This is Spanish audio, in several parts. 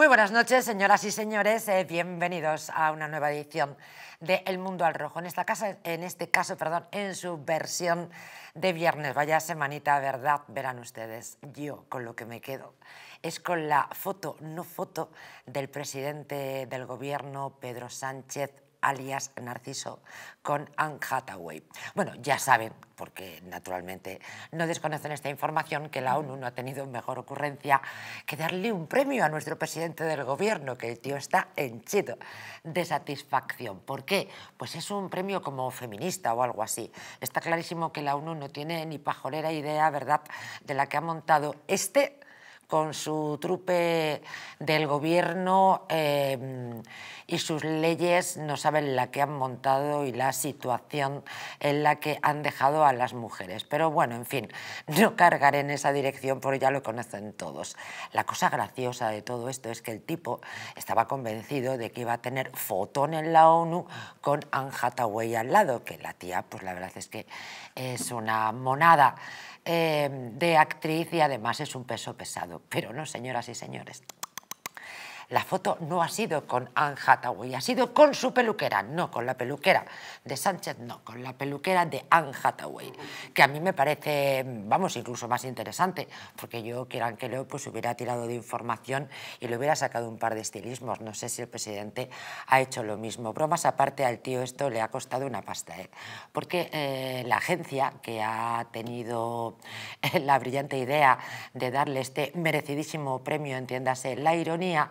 Muy buenas noches, señoras y señores. Eh, bienvenidos a una nueva edición de El Mundo al Rojo. En, esta casa, en este caso, perdón, en su versión de viernes. Vaya semanita, ¿verdad? Verán ustedes. Yo con lo que me quedo es con la foto, no foto, del presidente del gobierno, Pedro Sánchez alias Narciso, con Anne Hathaway. Bueno, ya saben, porque naturalmente no desconocen esta información, que la ONU no ha tenido mejor ocurrencia que darle un premio a nuestro presidente del gobierno, que el tío está henchido de satisfacción. ¿Por qué? Pues es un premio como feminista o algo así. Está clarísimo que la ONU no tiene ni pajolera idea, ¿verdad?, de la que ha montado este con su trupe del gobierno em, y sus leyes no saben la que han montado y la situación en la que han dejado a las mujeres. Pero bueno, en fin, no cargaré en esa dirección porque ya lo conocen todos. La cosa graciosa de todo esto es que el tipo estaba convencido de que iba a tener fotón en la ONU con Anne Hathaway al lado, que la tía, pues la verdad es que es una monada. Eh, de actriz y además es un peso pesado. Pero no, señoras y señores, la foto no ha sido con Anne Hathaway, ha sido con su peluquera, no con la peluquera de Sánchez, no, con la peluquera de Anne Hathaway, que a mí me parece, vamos, incluso más interesante, porque yo, quieran que lo, pues hubiera tirado de información y le hubiera sacado un par de estilismos. No sé si el presidente ha hecho lo mismo. Bromas aparte, al tío esto le ha costado una pasta, ¿eh? porque eh, la agencia que ha tenido eh, la brillante idea de darle este merecidísimo premio, entiéndase, la ironía,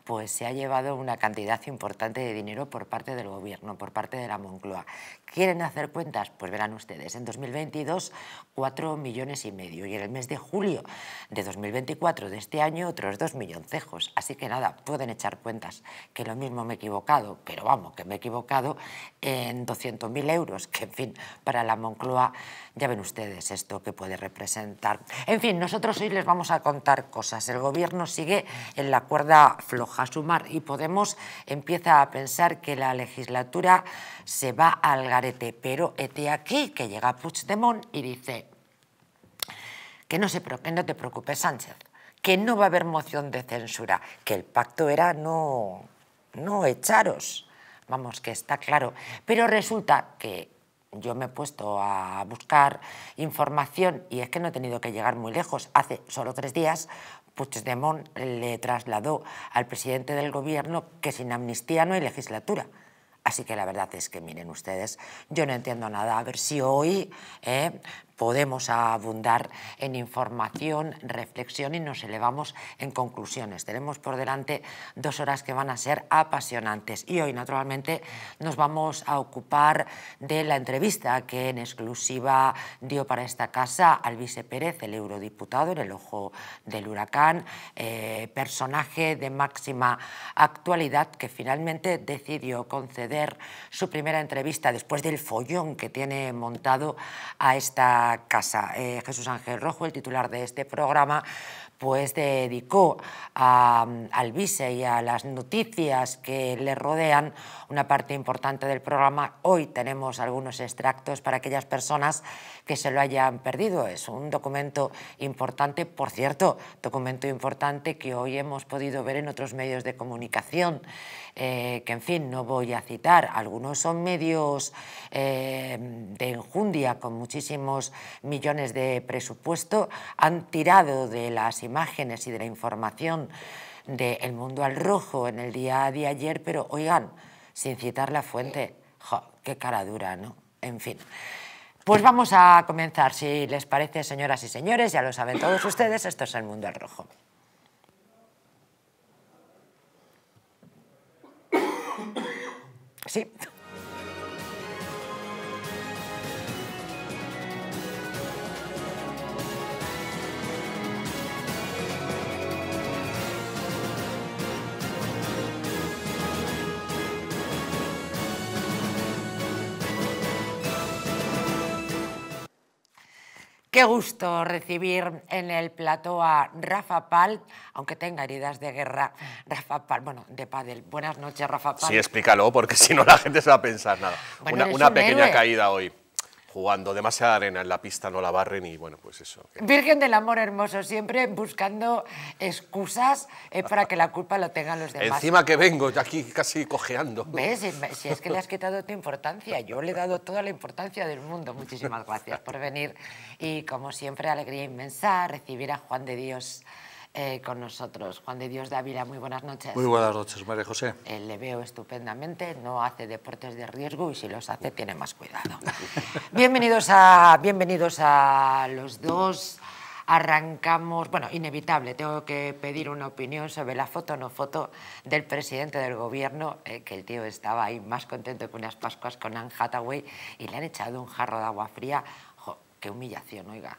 pues se ha llevado una cantidad importante de dinero por parte del Gobierno, por parte de la Moncloa. ¿Quieren hacer cuentas? Pues verán ustedes, en 2022 4 millones y medio y en el mes de julio de 2024 de este año otros 2 milloncejos. Así que nada, pueden echar cuentas, que lo mismo me he equivocado, pero vamos, que me he equivocado en 200.000 euros, que en fin, para la Moncloa ya ven ustedes esto que puede representar. En fin, nosotros hoy les vamos a contar cosas. El Gobierno sigue en la cuerda floja ...a Sumar y Podemos empieza a pensar que la legislatura se va al garete. Pero este aquí que llega Puigdemont y dice que no, se, que no te preocupes, Sánchez, que no va a haber moción de censura, que el pacto era no, no echaros. Vamos, que está claro. Pero resulta que yo me he puesto a buscar información y es que no he tenido que llegar muy lejos. Hace solo tres días Puigdemont le trasladó al presidente del gobierno que sin amnistía no hay legislatura. Así que la verdad es que, miren ustedes, yo no entiendo nada. A ver si hoy eh, podemos abundar en información, reflexión y nos elevamos en conclusiones. Tenemos por delante dos horas que van a ser apasionantes y hoy naturalmente nos vamos a ocupar de la entrevista que en exclusiva dio para esta casa Alvise Pérez, el eurodiputado en el ojo del huracán, eh, personaje de máxima actualidad que finalmente decidió conceder su primera entrevista después del follón que tiene montado a esta casa. Eh, Jesús Ángel Rojo, el titular de este programa, pues dedicó al vice y a las noticias que le rodean una parte importante del programa. Hoy tenemos algunos extractos para aquellas personas que se lo hayan perdido. Es un documento importante, por cierto, documento importante que hoy hemos podido ver en otros medios de comunicación, eh, que en fin, no voy a citar. Algunos son medios eh, de enjundia, con muchísimos millones de presupuesto, han tirado de las imágenes y de la información del Mundo al Rojo en el día de ayer, pero oigan, sin citar la fuente, qué cara dura, ¿no? En fin. Pues vamos a comenzar, si les parece, señoras y señores, ya lo saben todos ustedes, esto es El Mundo al Rojo. Sí. Qué gusto recibir en el plato a Rafa Pal, aunque tenga heridas de guerra. Rafa Pal, bueno, de Padel. Buenas noches, Rafa Pal. Sí, explícalo, porque si no la gente se va a pensar nada. una, pequeña caída hoy jugando. Demasiada arena en la pista, no la barren y bueno, pues eso. Virgen del amor hermoso, siempre buscando excusas eh, para que la culpa lo tengan los demás. Encima que vengo, aquí casi cojeando. ¿Ves? Si es que le has quitado tu importancia, yo le he dado toda la importancia del mundo. Muchísimas gracias por venir y como siempre, alegría inmensa recibir a Juan de Dios. Eh, con nosotros. Juan de Dios Dávila, muy buenas noches. Muy buenas noches, María José. Eh, le veo estupendamente, no hace deportes de riesgo y si los hace tiene más cuidado. bienvenidos, a, bienvenidos a los dos. Arrancamos, bueno, inevitable, tengo que pedir una opinión sobre la foto no foto del presidente del gobierno, eh, que el tío estaba ahí más contento que unas pascuas con Anne Hathaway y le han echado un jarro de agua fría. ¡Qué humillación, oiga!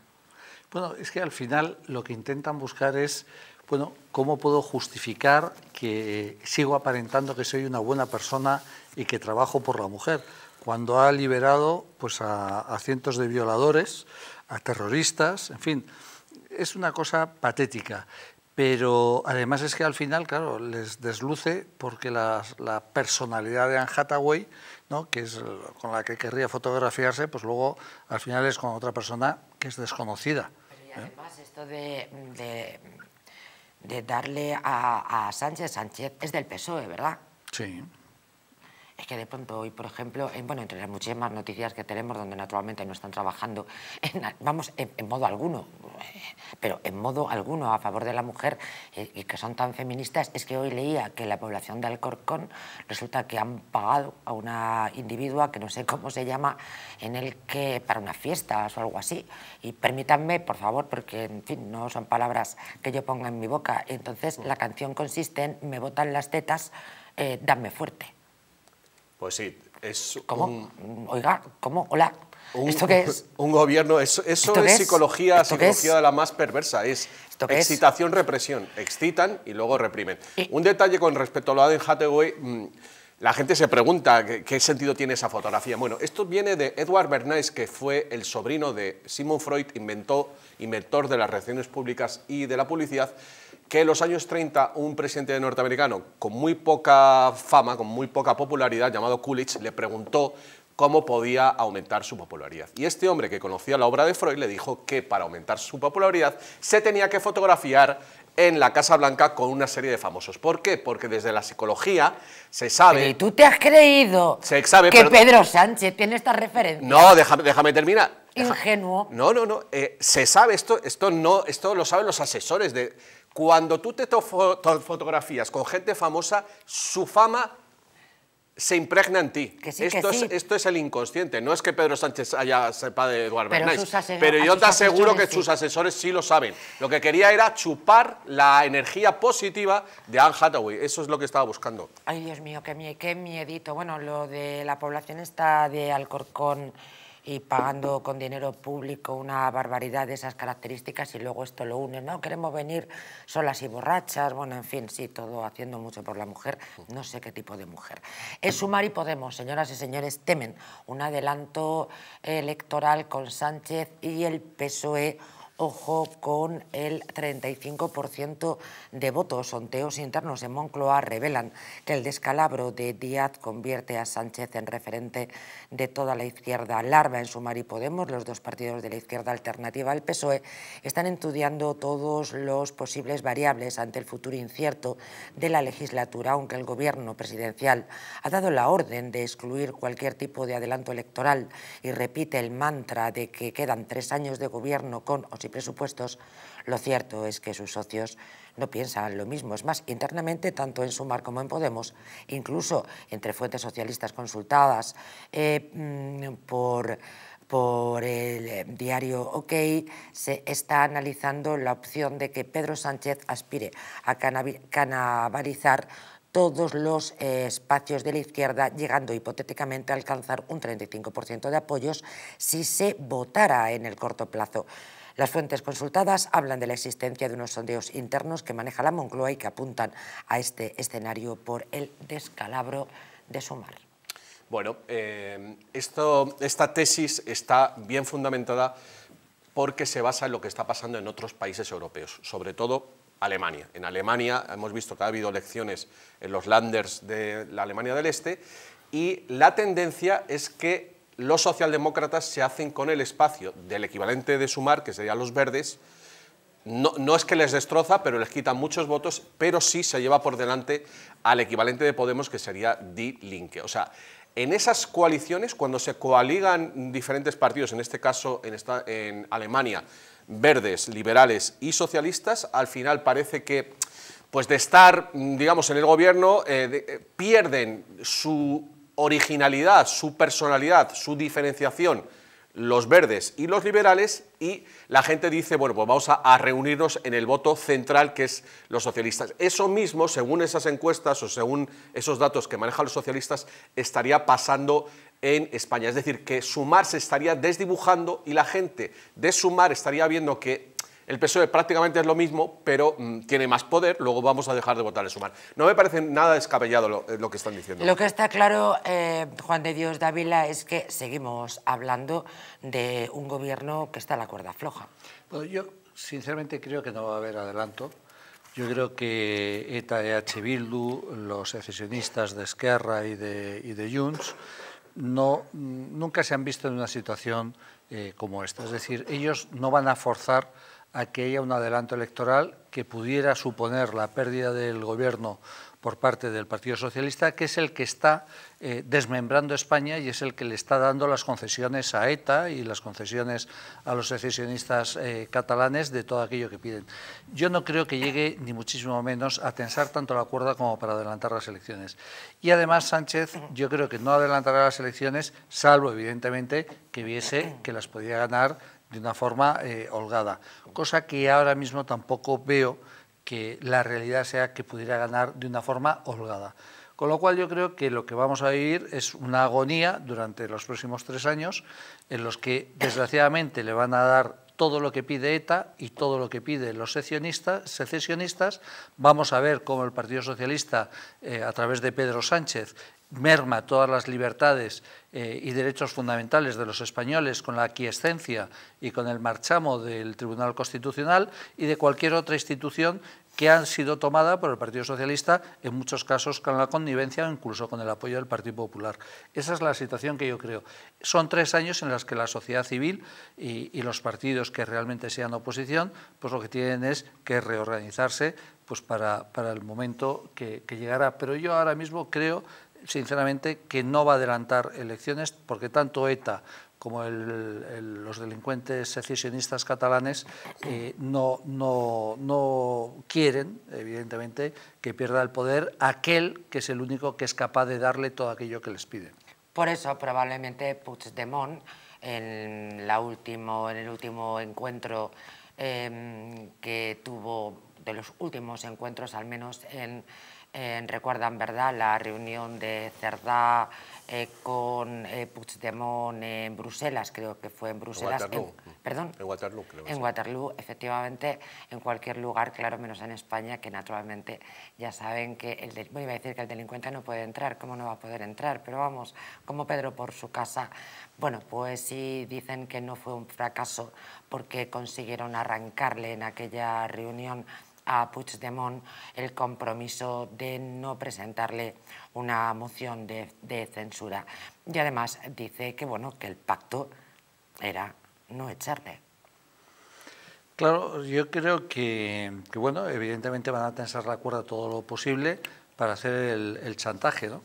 Bueno, es que al final lo que intentan buscar es, bueno, ¿cómo puedo justificar que sigo aparentando que soy una buena persona y que trabajo por la mujer? Cuando ha liberado pues, a, cientos de violadores, a terroristas, en fin, es una cosa patética. Pero además es que al final, claro, les desluce porque la, personalidad de Anne Hathaway, ¿no? que es con la que querría fotografiarse, pues luego al final es con otra persona que es desconocida. ¿Eh? además esto de, de, darle a, a Sánchez, Sánchez es del PSOE, ¿verdad? Sí es que de pronto hoy, por ejemplo, bueno, entre las muchísimas noticias que tenemos, donde naturalmente no están trabajando, en, vamos, en, modo alguno, pero en modo alguno a favor de la mujer eh, y que son tan feministas, es que hoy leía que la población de Alcorcón resulta que han pagado a una individua que no sé cómo se llama, en el que para una fiesta o algo así. Y permítanme, por favor, porque en fin, no son palabras que yo ponga en mi boca. Entonces, la canción consiste en me botan las tetas, danme eh, dame fuerte. Pues sí, es ¿Cómo? Un... Oiga, ¿cómo? Hola. ¿Esto es? Un gobierno, eso, es, psicología, psicología de la más perversa, es excitación, represión, excitan y luego reprimen. Un detalle con respecto a lo de Hathaway, mm, la gente se pregunta qué, sentido tiene esa fotografía. Bueno, esto viene de Edward Bernays, que fue el sobrino de Simon Freud, inventor de las reacciones públicas y de la publicidad, que en los años 30 un presidente norteamericano con muy poca fama, con muy poca popularidad, llamado Coolidge, le preguntó cómo podía aumentar su popularidad. Y este hombre que conocía la obra de Freud le dijo que para aumentar su popularidad se tenía que fotografiar en la Casa Blanca con una serie de famosos. ¿Por qué? Porque desde la psicología se sabe... ¿Y tú te has creído se sabe, que Pedro Sánchez tiene esta referencia? No, déjame, déjame terminar. Ingenuo. No, no, no. Eh, se sabe, esto, esto, no, lo saben los asesores. De, cuando tú te fotografías con gente famosa, su fama se impregna en ti. esto, es, esto es el inconsciente. No es que Pedro Sánchez haya sepa de Eduardo pero, pero yo te aseguro que sus asesores sí lo saben. Lo que quería era chupar la energía positiva de Anne Hathaway. Eso es lo que estaba buscando. Ay, Dios mío, qué, qué miedito. Bueno, lo de la población está de Alcorcón y pagando con dinero público una barbaridad de esas características y luego esto lo une. No, queremos venir solas y borrachas, bueno, en fin, sí, todo haciendo mucho por la mujer, no sé qué tipo de mujer. Es Sumar y Podemos, señoras y señores, temen un adelanto electoral con Sánchez y el PSOE ojo, con el 35% de votos. Sonteos internos en Moncloa revelan que el descalabro de Díaz convierte a Sánchez en referente de toda la izquierda. Larva en Sumar y Podemos, los dos partidos de la izquierda alternativa al PSOE, están estudiando todos los posibles variables ante el futuro incierto de la legislatura, aunque el gobierno presidencial ha dado la orden de excluir cualquier tipo de adelanto electoral y repite el mantra de que quedan tres años de gobierno con o sin presupuestos, lo cierto es que sus socios no piensan lo mismo. Es más, internamente, tanto en Sumar como en Podemos, incluso entre fuentes socialistas consultadas eh, mm, por por el eh, diario OK, se está analizando la opción de que Pedro Sánchez aspire a canabalizar todos los eh, espacios de la izquierda, llegando hipotéticamente a alcanzar un 35% de apoyos si se votara en el corto plazo. Las fuentes consultadas hablan de la existencia de unos sondeos internos que maneja la Moncloa y que apuntan a este escenario por el descalabro de su mar. Bueno, eh, esta tesis está bien fundamentada porque se basa en lo que está pasando en otros países europeos, sobre todo Alemania. En Alemania hemos visto que ha habido elecciones en los landers de la Alemania del Este y la tendencia es que los socialdemócratas se hacen con el espacio del equivalente de sumar, que serían los verdes, no, es que les destroza, pero les quita muchos votos, pero sí se lleva por delante al equivalente de Podemos, que sería Die Linke. O sea, en esas coaliciones, cuando se coaligan diferentes partidos, en este caso en, Alemania, verdes, liberales y socialistas, al final parece que pues de estar, digamos, en el gobierno, eh, eh, pierden su originalidad, su personalidad, su diferenciación, los verdes y los liberales, y la gente dice, bueno, pues vamos a, reunirnos en el voto central que es los socialistas. Eso mismo, según esas encuestas o según esos datos que manejan los socialistas, estaría pasando en España. Es decir, que sumar se estaría desdibujando y la gente de sumar estaría viendo que el PSOE prácticamente es lo mismo, pero mm, tiene más poder, luego vamos a dejar de votar el sumar. No me parece nada descabellado eh, lo, que están diciendo. Lo que está claro, eh, Juan de Dios Dávila, es que seguimos hablando de un gobierno que está a la cuerda floja. Pues yo sinceramente creo que no va a haber adelanto. Yo creo que ETA, EH Bildu, los secesionistas de Esquerra y de, y de Junts, no, mm, nunca se han visto en una situación eh, como esta. Es decir, ellos no van a forzar a que haya un adelanto electoral que pudiera suponer la pérdida del gobierno por parte del Partido Socialista, que es el que está eh, desmembrando España y es el que le está dando las concesiones a ETA y las concesiones a los secesionistas eh, catalanes de todo aquello que piden. Yo no creo que llegue, ni muchísimo menos, a tensar tanto la cuerda como para adelantar las elecciones. Y además, Sánchez, yo creo que no adelantará las elecciones, salvo, evidentemente, que viese que las podía ganar de una forma eh, holgada, cosa que ahora mismo tampoco veo que la realidad sea que pudiera ganar de una forma holgada. Con lo cual yo creo que lo que vamos a vivir es una agonía durante los próximos tres años en los que desgraciadamente le van a dar todo lo que pide ETA y todo lo que piden los secesionistas. Vamos a ver cómo el Partido Socialista, eh, a través de Pedro Sánchez, merma todas las libertades eh, y derechos fundamentales de los españoles con la aquiescencia y con el marchamo del Tribunal Constitucional y de cualquier otra institución que han sido tomada por el Partido Socialista, en muchos casos con la connivencia o incluso con el apoyo del Partido Popular. Esa es la situación que yo creo. Son tres años en los que la sociedad civil y, los partidos que realmente sean oposición, pues lo que tienen es que reorganizarse pues para, el momento que, que llegará. Pero yo ahora mismo creo sinceramente, que no va a adelantar elecciones porque tanto ETA como los delincuentes secesionistas catalanes eh, no, no, quieren, evidentemente, que pierda el poder aquel que es el único que es capaz de darle todo aquello que les pide. Por eso probablemente Puigdemont, en, la último, en el último encuentro em, que tuvo, de los últimos encuentros al menos en recuerdan, ¿verdad?, la reunión de Cerdá eh, con eh, Puigdemont en Bruselas, creo que fue en Bruselas. En Waterloo. perdón. En Waterloo, En Waterloo, efectivamente, en cualquier lugar, claro, menos en España, que naturalmente ya saben que el, a decir que el delincuente no puede entrar, ¿cómo no va a poder entrar? Pero vamos, como Pedro por su casa. Bueno, pues sí dicen que no fue un fracaso porque consiguieron arrancarle en aquella reunión a Puigdemont el compromiso de no presentarle una moción de, censura. Y además dice que, bueno, que el pacto era no echarle. Claro, yo creo que, bueno, evidentemente van a tensar la cuerda todo lo posible para hacer el, chantaje, ¿no?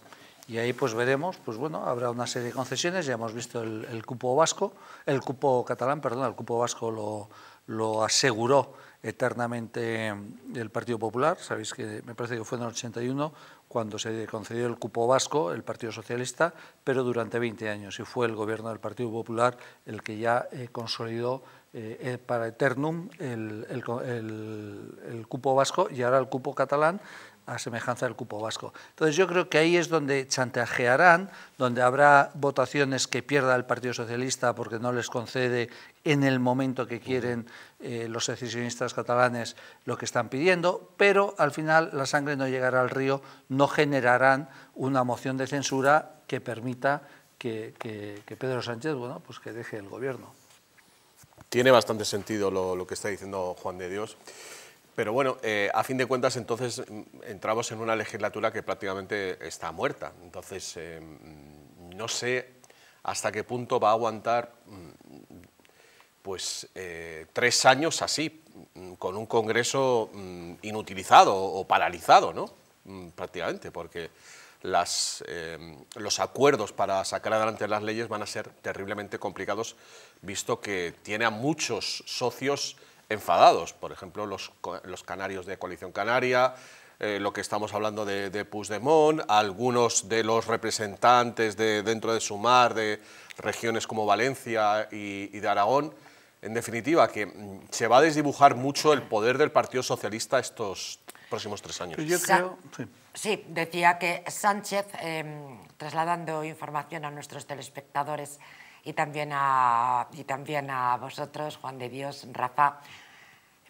Y ahí pues veremos, pues bueno, habrá una serie de concesiones, ya hemos visto el, el cupo vasco, el cupo catalán, perdón, el cupo vasco lo, lo aseguró eternamente el Partido Popular. Sabéis que me parece que fue en el 81 cuando se concedió el cupo vasco, el Partido Socialista, pero durante 20 años y fue el gobierno del Partido Popular el que ya eh, consolidó eh, eh, para eternum el, el cupo vasco y ahora el cupo catalán a semejanza del cupo vasco. Entonces yo creo que ahí es donde chantajearán, donde habrá votaciones que pierda el Partido Socialista porque no les concede en el momento que quieren eh, los secesionistas catalanes lo que están pidiendo, pero al final la sangre no llegará al río, no generarán una moción de censura que permita que, Pedro Sánchez bueno, pues que deje el gobierno. Tiene bastante sentido lo, que está diciendo Juan de Dios. Pero bueno, eh, a fin de cuentas entonces mm, entramos en una legislatura que prácticamente está muerta. Entonces, eh, mm, no sé hasta qué punto va a aguantar mm, pues eh, tres años así, mm, con un Congreso mm, inutilizado o paralizado, ¿no? Mm, prácticamente, porque las, em, los acuerdos para sacar adelante las leyes van a ser terriblemente complicados, visto que tiene a muchos socios enfadados, por ejemplo, los, canarios de Coalición Canaria, eh, lo que estamos hablando de, de Puigdemont, algunos de los representantes de, dentro de Sumar, de regiones como Valencia y, y de Aragón, en definitiva, que mm, se va a desdibujar mucho el poder del Partido Socialista estos próximos tres años. sí. decía que Sánchez, em, trasladando información a nuestros telespectadores y también, a, y también a vosotros, Juan de Dios, Rafa,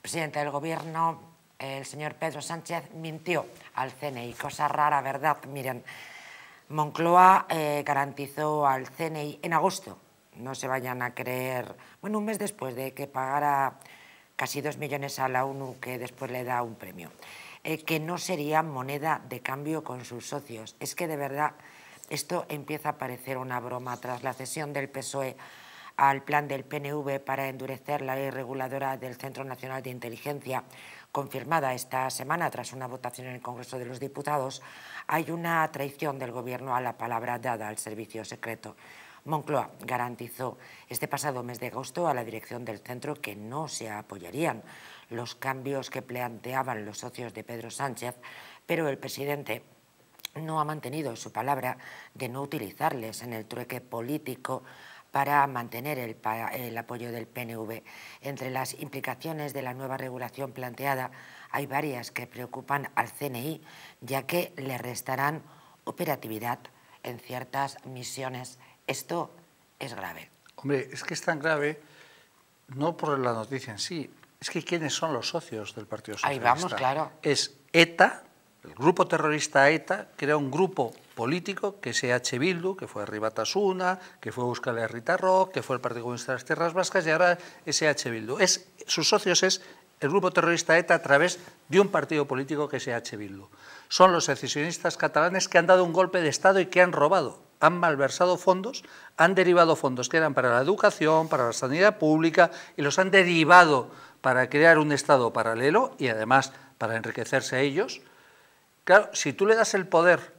presidente del Gobierno, el señor Pedro Sánchez, mintió al CNI. Cosa rara, ¿verdad? Miren, Moncloa eh, garantizó al CNI en agosto no se vayan a creer, bueno, un mes después de que pagara casi dos millones a la ONU, que después le da un premio, eh, que no sería moneda de cambio con sus socios. Es que de verdad esto empieza a parecer una broma tras la cesión del PSOE al plan del PNV para endurecer la ley reguladora del Centro Nacional de Inteligencia, confirmada esta semana tras una votación en el Congreso de los Diputados, hay una traición del Gobierno a la palabra dada al servicio secreto. Moncloa garantizó este pasado mes de agosto a la dirección del centro que no se apoyarían los cambios que planteaban los socios de Pedro Sánchez, pero el presidente no ha mantenido su palabra de no utilizarles en el trueque político para mantener el, apoyo del PNV. Entre las implicaciones de la nueva regulación planteada hay varias que preocupan al CNI, ya que le restarán operatividad en ciertas misiones esto es grave. Hombre, es que es tan grave no por la noticia en sí, es que quiénes son los socios del Partido Socialista. Ahí vamos, claro. Es ETA, el grupo terrorista ETA, crea un grupo político que es e H. Bildu, que fue Ribatasuna, que fue Rita Rock, que fue el Partido Comunista de las Tierras Vascas y ahora es EH Bildu. Es, sus socios es el grupo terrorista ETA a través de un partido político que es EH Bildu. Son los secesionistas catalanes que han dado un golpe de Estado y que han robado han malversado fondos, han derivado fondos que eran para la educación, para la sanidad pública, y los han derivado para crear un Estado paralelo y además para enriquecerse a ellos. Claro, si tú le das el poder,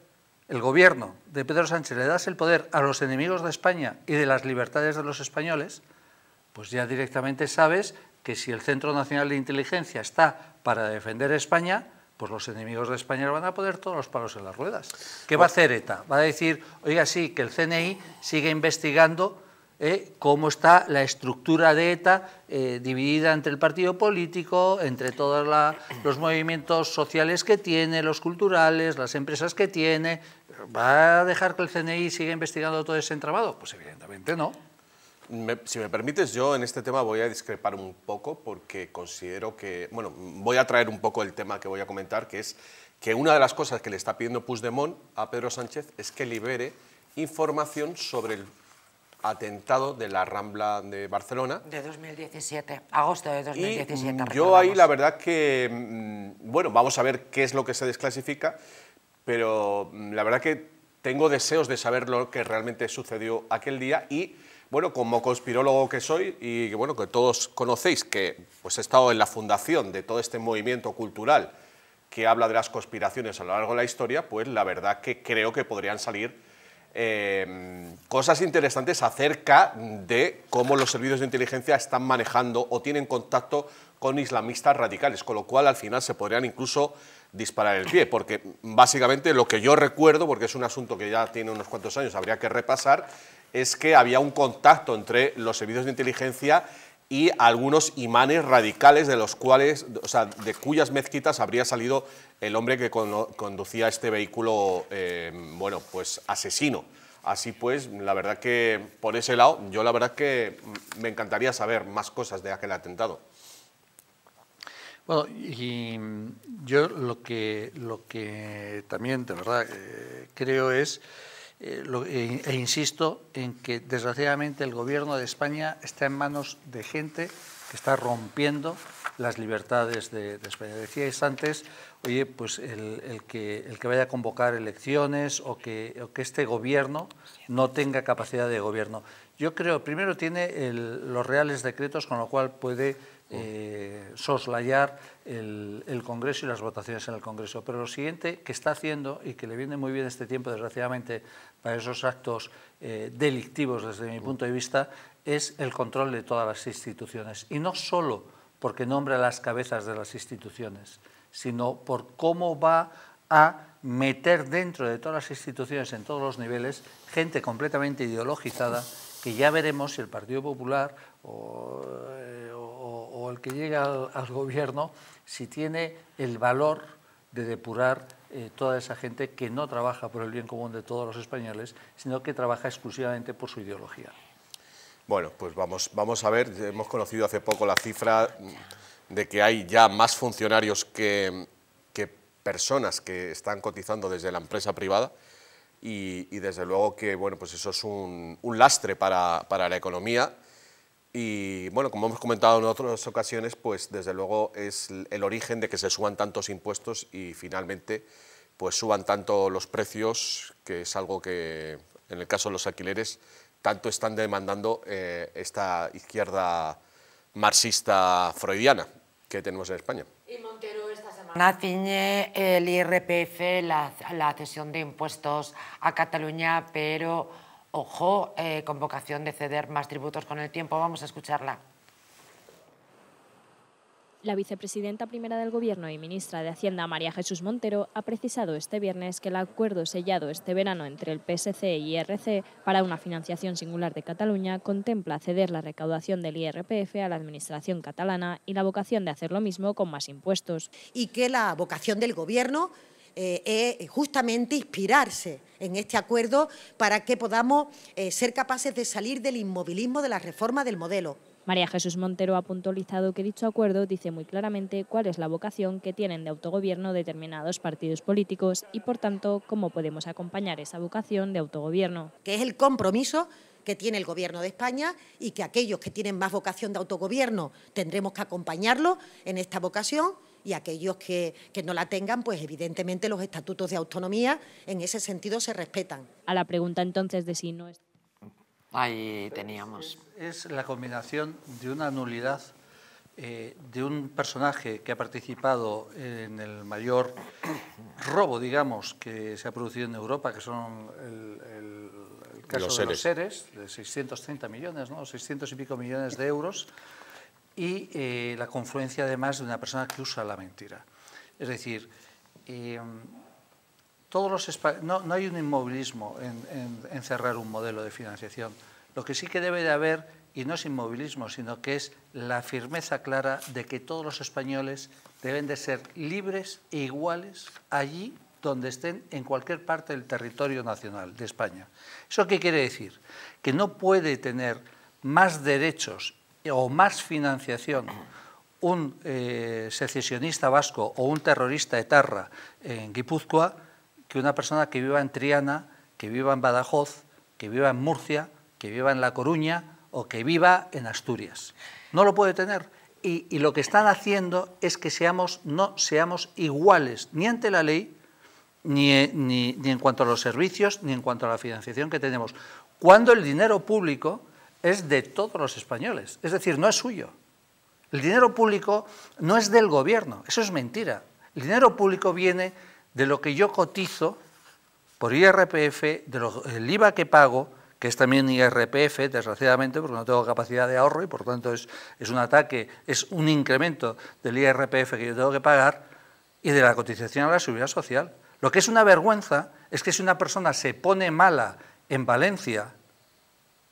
el gobierno de Pedro Sánchez le das el poder a los enemigos de España y de las libertades de los españoles, pues ya directamente sabes que si el Centro Nacional de Inteligencia está para defender España, pues los enemigos de España van a poner todos los palos en las ruedas. ¿Qué va a hacer ETA? Va a decir, oiga, sí, que el CNI sigue investigando eh, cómo está la estructura de ETA eh, dividida entre el partido político, entre todos los movimientos sociales que tiene, los culturales, las empresas que tiene. ¿Va a dejar que el CNI siga investigando todo ese entramado? Pues evidentemente no si me permites, yo en este tema voy a discrepar un poco porque considero que, bueno, voy a traer un poco el tema que voy a comentar, que es que una de las cosas que le está pidiendo Puigdemont a Pedro Sánchez es que libere información sobre el atentado de la Rambla de Barcelona. De 2017, agosto de 2017. yo ahí la verdad que, mm, bueno, vamos a ver qué es lo que se desclasifica, pero mm, la verdad que tengo deseos de saber lo que realmente sucedió aquel día y bueno, como conspirólogo que soy y bueno, que todos conocéis que pues he estado en la fundación de todo este movimiento cultural que habla de las conspiraciones a lo largo de la historia, pues la verdad que creo que podrían salir em, cosas interesantes acerca de cómo los servicios de inteligencia están manejando o tienen contacto con islamistas radicales, con lo cual al final se podrían incluso disparar el pie, porque básicamente lo que yo recuerdo, porque es un asunto que ya tiene unos cuantos años, habría que repasar, es que había un contacto entre los servicios de inteligencia y algunos imanes radicales de los cuales, o sea, de cuyas mezquitas habría salido el hombre que conducía este vehículo, eh, bueno, pues asesino. Así pues, la verdad que por ese lado, yo la verdad que me encantaría saber más cosas de aquel atentado. Bueno, y yo lo que, lo que también de verdad eh, creo es eh, eh, e, insisto en que desgraciadamente el gobierno de España está en manos de gente que está rompiendo las libertades de, España. Decíais antes, oye, pues el, que, el que vaya a convocar elecciones o que, que este gobierno no tenga capacidad de gobierno. Yo creo, primero tiene los reales decretos, con lo cual puede eh, soslayar el, el, Congreso y las votaciones en el Congreso. Pero lo siguiente que está haciendo y que le viene muy bien este tiempo, desgraciadamente, para esos actos eh, delictivos desde mi punto de vista, es el control de todas las instituciones. Y no solo porque nombra las cabezas de las instituciones, sino por cómo va a meter dentro de todas las instituciones en todos los niveles gente completamente ideologizada que ya veremos si el Partido Popular o, eh, el que llega al, gobierno, si tiene el valor de depurar eh, toda esa gente que no trabaja por el bien común de todos los españoles, sino que trabaja exclusivamente por su ideología. Bueno, pues vamos, vamos a ver, hemos conocido hace poco la cifra de que hay ya más funcionarios que personas que están cotizando desde la empresa privada, y, desde luego que bueno, pues eso es un, lastre para, para, la economía y bueno, como hemos comentado en otras ocasiones, pues desde luego es el origen de que se suban tantos impuestos y finalmente pues suban tanto los precios, que es algo que en el caso de los alquileres tanto están demandando eh, esta izquierda marxista freudiana que tenemos en España. Y Montero Ciñe el IRPF, la, la, cesión de impuestos a Cataluña, pero ojo, eh, con vocación de ceder más tributos con el tiempo. Vamos a escucharla. La vicepresidenta primera del Gobierno y ministra de Hacienda, María Jesús Montero, ha precisado este viernes que el acuerdo sellado este verano entre el PSC y IRC para una financiación singular de Cataluña contempla ceder la recaudación del IRPF a la Administración catalana y la vocación de hacer lo mismo con más impuestos. Y que la vocación del Gobierno eh, es justamente inspirarse en este acuerdo para que podamos eh, ser capaces de salir del inmovilismo de la reforma del modelo María Jesús Montero ha puntualizado que dicho acuerdo dice muy claramente cuál es la vocación que tienen de autogobierno determinados partidos políticos y, por tanto, cómo podemos acompañar esa vocación de autogobierno. Que es el compromiso que tiene el Gobierno de España y que aquellos que tienen más vocación de autogobierno tendremos que acompañarlo en esta vocación y aquellos que, que, no la tengan, pues evidentemente los estatutos de autonomía en ese sentido se respetan. A la pregunta entonces de si no Ahí teníamos. Es, la combinación de una nulidad eh, de un personaje que ha participado en el mayor robo, digamos, que se ha producido en Europa, que son el, caso los de seres. los seres, de 630 millones, ¿no? 600 y pico millones de euros, y eh, la confluencia además de una persona que usa la mentira. Es decir, em, todos los no, no, hay un inmovilismo en, cerrar un modelo de financiación. Lo que sí que debe de haber, y no es inmovilismo, sino que es la firmeza clara de que todos los españoles deben de ser libres e iguales allí donde estén en cualquier parte del territorio nacional de España. ¿Eso qué quiere decir? Que no puede tener más derechos o más financiación un eh, secesionista vasco o un terrorista etarra en Guipúzcoa que una persona que viva en Triana, que viva en Badajoz, que viva en Murcia, que viva en La Coruña o que viva en Asturias. No lo puede tener. Y, lo que están haciendo es que seamos, no seamos iguales ni ante la ley, ni, ni en cuanto a los servicios, ni en cuanto a la financiación que tenemos. Cuando el dinero público es de todos los españoles, es decir, no es suyo. El dinero público no es del gobierno, eso es mentira. El dinero público viene de lo que yo cotizo por IRPF, del IVA que pago, que es también IRPF, desgraciadamente, porque no tengo capacidad de ahorro y por tanto es, es un ataque, es un incremento del IRPF que yo tengo que pagar y de la cotización a la seguridad social. Lo que es una vergüenza es que si una persona se pone mala en Valencia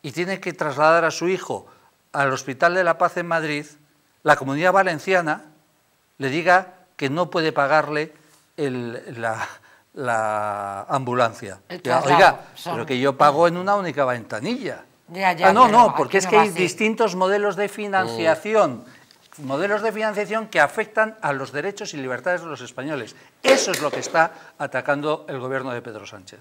y tiene que trasladar a su hijo al Hospital de la Paz en Madrid, la comunidad valenciana le diga que no puede pagarle la, ambulancia. Oiga, pero que yo pago en una única ventanilla. Ah, no, no, porque es que hay distintos modelos de financiación. modelos de financiación que afectan a los derechos y libertades de los españoles. Eso es lo que está atacando el gobierno de Pedro Sánchez.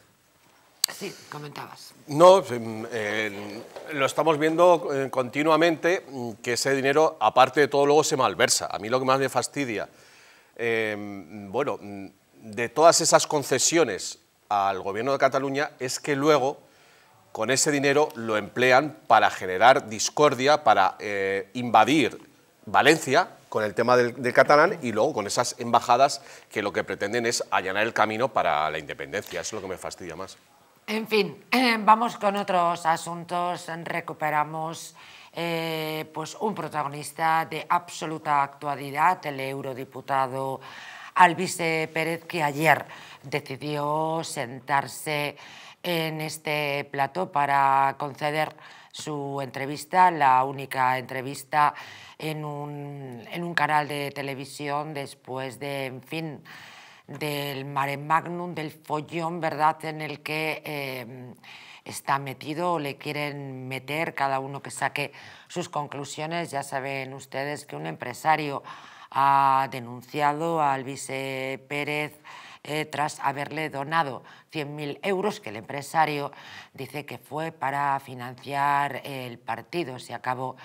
Sí, comentabas. No, em, em, lo estamos viendo eh, continuamente, que ese dinero, aparte de todo, luego se malversa. A mí lo que más me fastidia Em, bueno, de todas esas concesiones al gobierno de Cataluña es que luego con ese dinero lo emplean para generar discordia, para eh, invadir Valencia con el tema del, catalán y luego con esas embajadas que lo que pretenden es allanar el camino para la independencia. Eso es lo que me fastidia más. En fin, eh, vamos con otros asuntos. Recuperamos eh, pues un protagonista de absoluta actualidad, el eurodiputado Alvise Pérez, que ayer decidió sentarse en este plato para conceder su entrevista, la única entrevista en un, en un canal de televisión después de, en fin, del mare magnum, del follón, ¿verdad?, en el que... Eh, está metido o le quieren meter, cada uno que saque sus conclusiones. Ya saben ustedes que un empresario ha denunciado al vice Pérez eh, tras haberle donado 100.000 euros que el empresario dice que fue para financiar el partido. Se acabó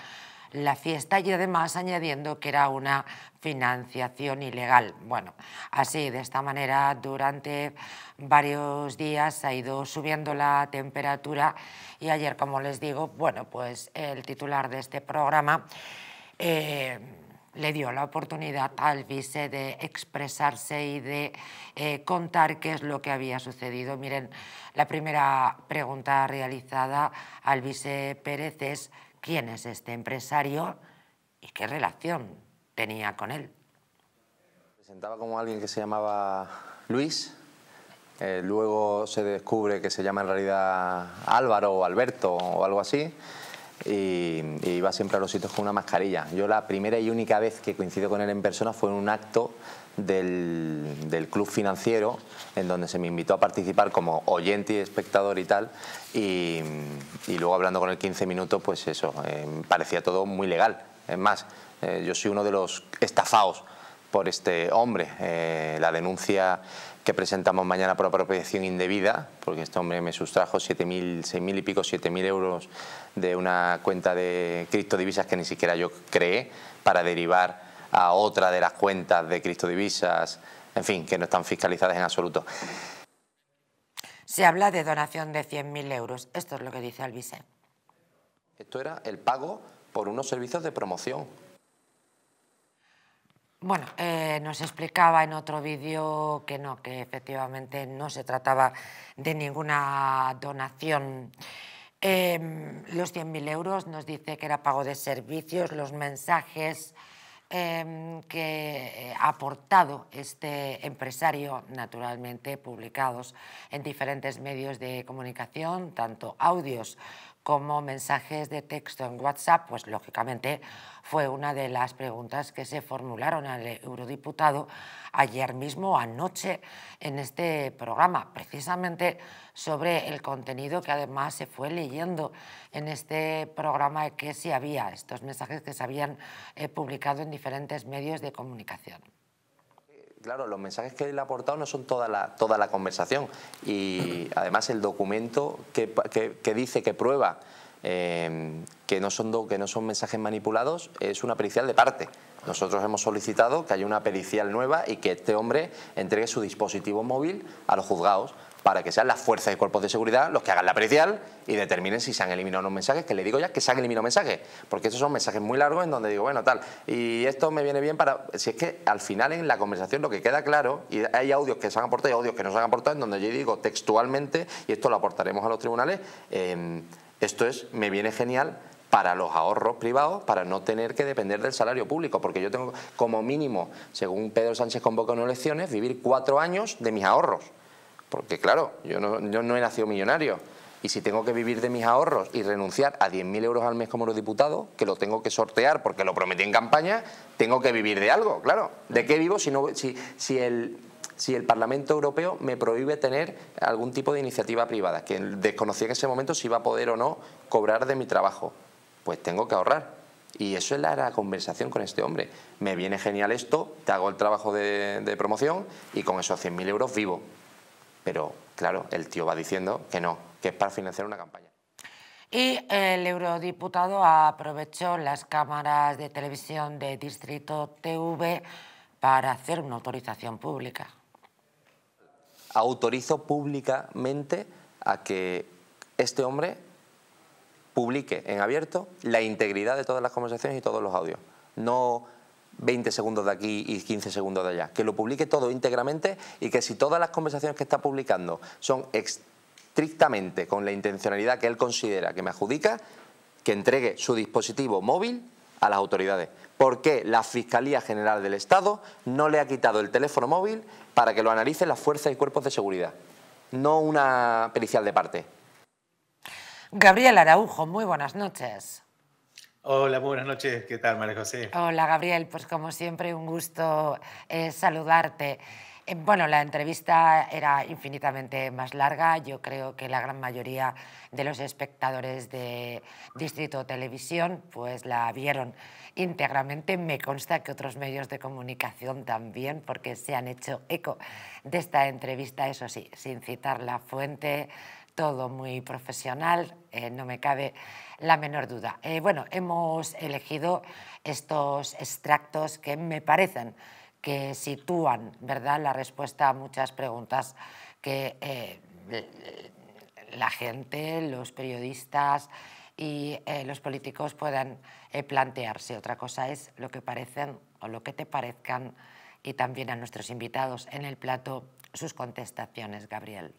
la fiesta y además añadiendo que era una financiación ilegal. Bueno, así, de esta manera, durante varios días ha ido subiendo la temperatura y ayer, como les digo, bueno, pues el titular de este programa... Eh, le dio la oportunidad al vice de expresarse y de eh, contar qué es lo que había sucedido. Miren, la primera pregunta realizada al vice Pérez es quién es este empresario y qué relación tenía con él. Presentaba como alguien que se llamaba Luis, eh, luego se descubre que se llama en realidad Álvaro o Alberto o algo así. Y, y, iba siempre a los sitios con una mascarilla. Yo la primera y única vez que coincido con él en persona fue en un acto del, club financiero, en donde se me invitó a participar como oyente y espectador y tal, y, luego hablando con el 15 minutos, pues eso, eh, parecía todo muy legal. Es más, eh, yo soy uno de los estafados por este hombre. Eh, la denuncia que presentamos mañana por apropiación indebida, porque este hombre me sustrajo 7.000, 6.000 y pico, 7.000 euros de una cuenta de criptodivisas que ni siquiera yo creé para derivar a otra de las cuentas de divisas, en fin, que no están fiscalizadas en absoluto. Se habla de donación de 100.000 euros. Esto es lo que dice Albise. Esto era el pago por unos servicios de promoción. Bueno, eh, nos explicaba en otro vídeo que no, que efectivamente no se trataba de ninguna donación. Em, los 100.000 euros nos dice que era pago de servicios, los mensajes, Em, que eh, ha aportado este empresario, naturalmente publicados en diferentes medios de comunicación, tanto audios como mensajes de texto en WhatsApp, pues lógicamente fue una de las preguntas que se formularon al eurodiputado ayer mismo, anoche, en este programa, precisamente sobre el contenido que además se fue leyendo en este programa que si había, estos mensajes que se habían eh, publicado en diferentes medios de comunicación. Claro, los mensajes que él ha aportado no son toda la, conversación y además el documento que, dice que prueba eh, que, no son que no son mensajes manipulados es una pericial de parte. Nosotros hemos solicitado que haya una pericial nueva y que este hombre entregue su dispositivo móvil a los juzgados para que sean las fuerzas y cuerpos de seguridad los que hagan la pericial y determinen si se han eliminado los mensajes, que le digo ya que se han eliminado mensajes, porque esos son mensajes muy largos en donde digo, bueno, tal, y esto me viene bien para... Si es que al final en la conversación lo que queda claro, y hay audios que se han aportado y audios que no se han aportado, en donde yo digo textualmente, y esto lo aportaremos a los tribunales, em, esto es, me viene genial para los ahorros privados, para no tener que depender del salario público, porque yo tengo como mínimo, según Pedro Sánchez convoca en elecciones, vivir cuatro años de mis ahorros. Porque claro, yo no, he nacido millonario. Y si tengo que vivir de mis ahorros y renunciar a 10.000 euros al mes como los diputados, que lo tengo que sortear porque lo prometí en campaña, tengo que vivir de algo, claro. ¿De qué vivo si, no, si, si el Parlamento Europeo me prohíbe tener algún tipo de iniciativa privada, que desconocía en ese momento si iba a poder o no cobrar de mi trabajo. Pues tengo que ahorrar. Y eso es la, conversación con este hombre. Me viene genial esto, te hago el trabajo de, de promoción y con esos 100.000 euros vivo. Pero claro, el tío va diciendo que no, que es para financiar una campaña. Y el eurodiputado aprovechó las cámaras de televisión de Distrito TV para hacer una autorización pública. Autorizo públicamente a que este hombre publique en abierto la integridad de todas las conversaciones y todos los audios. No 20 segundos de aquí y 15 segundos de allá. Que lo publique todo íntegramente y que si todas las conversaciones que está publicando son estrictamente con la intencionalidad que él considera que me adjudica, que entregue su dispositivo móvil a las autoridades. ¿Por qué la Fiscalía General del Estado no le ha quitado el teléfono móvil para que lo analicen las fuerzas y cuerpos de seguridad? No una pericial de parte. Gabriel Araujo, muy buenas noches. Hola, buenas noches. ¿Qué tal, María José? Hola, Gabriel. Pues como siempre, un gusto eh, saludarte. Eh, bueno, la entrevista era infinitamente más larga. Yo creo que la gran mayoría de los espectadores de Distrito Televisión pues la vieron íntegramente. Me consta que otros medios de comunicación también, porque se han hecho eco de esta entrevista, eso sí, sin citar la fuente, todo muy profesional, eh, no me cabe la menor duda. Eh, bueno, hemos elegido estos extractos que me parecen que sitúan ¿verdad? la respuesta a muchas preguntas que eh, la gente, los periodistas y los políticos puedan plantearse. Otra cosa es lo que parecen o lo que te parezcan y también a nuestros invitados en el plato sus contestaciones, Gabriel.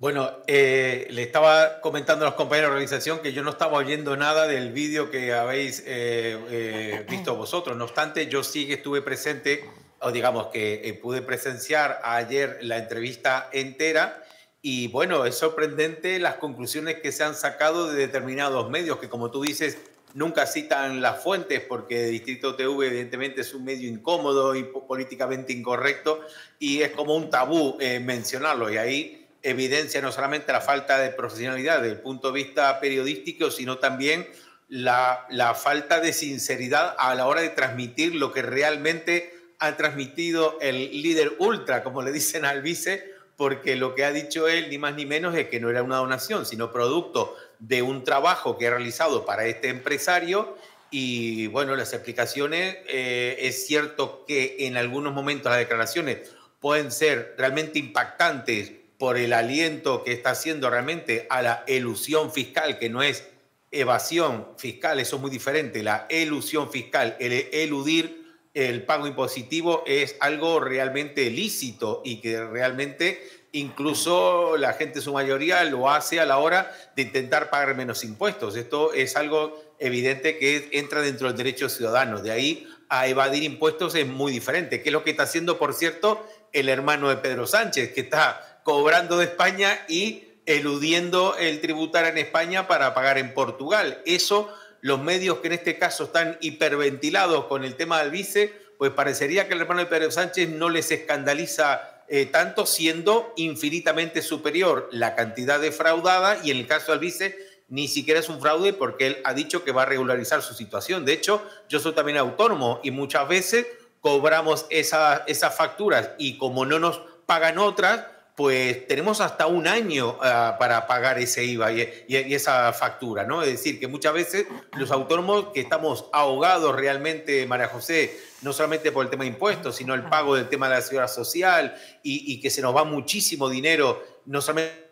Bueno, eh, le estaba comentando a los compañeros de organización que yo no estaba oyendo nada del vídeo que habéis eh, eh, visto vosotros. No obstante, yo sí que estuve presente, o digamos que pude presenciar ayer la entrevista entera. Y bueno, es sorprendente las conclusiones que se han sacado de determinados medios, que como tú dices, nunca citan las fuentes porque Distrito TV evidentemente es un medio incómodo y políticamente incorrecto y es como un tabú mencionarlo. Y ahí evidencia no solamente la falta de profesionalidad desde el punto de vista periodístico, sino también la, la falta de sinceridad a la hora de transmitir lo que realmente ha transmitido el líder ultra, como le dicen al vice, porque lo que ha dicho él, ni más ni menos, es que no era una donación, sino producto de un trabajo que ha realizado para este empresario. Y bueno, las explicaciones, eh, es cierto que en algunos momentos las declaraciones pueden ser realmente impactantes por el aliento que está haciendo realmente a la elusión fiscal, que no es evasión fiscal, eso es muy diferente. La elusión fiscal, el eludir el pago impositivo es algo realmente lícito y que realmente incluso la gente su mayoría lo hace a la hora de intentar pagar menos impuestos. Esto es algo evidente que entra dentro del derecho ciudadano. De ahí a evadir impuestos es muy diferente, que es lo que está haciendo, por cierto, el hermano de Pedro Sánchez, que está cobrando de España y eludiendo el tributar en España para pagar en Portugal. Eso, los medios que en este caso están hiperventilados con el tema del vice, pues parecería que el hermano de Pedro Sánchez no les escandaliza eh, tanto, siendo infinitamente superior la cantidad defraudada y en el caso del vice ni siquiera es un fraude porque él ha dicho que va a regularizar su situación. De hecho, yo soy también autónomo y muchas veces cobramos esas facturas y como no nos pagan otras, pues tenemos hasta un año ah, para pagar ese IVA y, esa factura, ¿no? Es decir, que muchas veces los autónomos que estamos ahogados realmente, María José, no solamente por el tema de impuestos, sino el pago del tema de la seguridad social y, que se nos va muchísimo dinero, no solamente...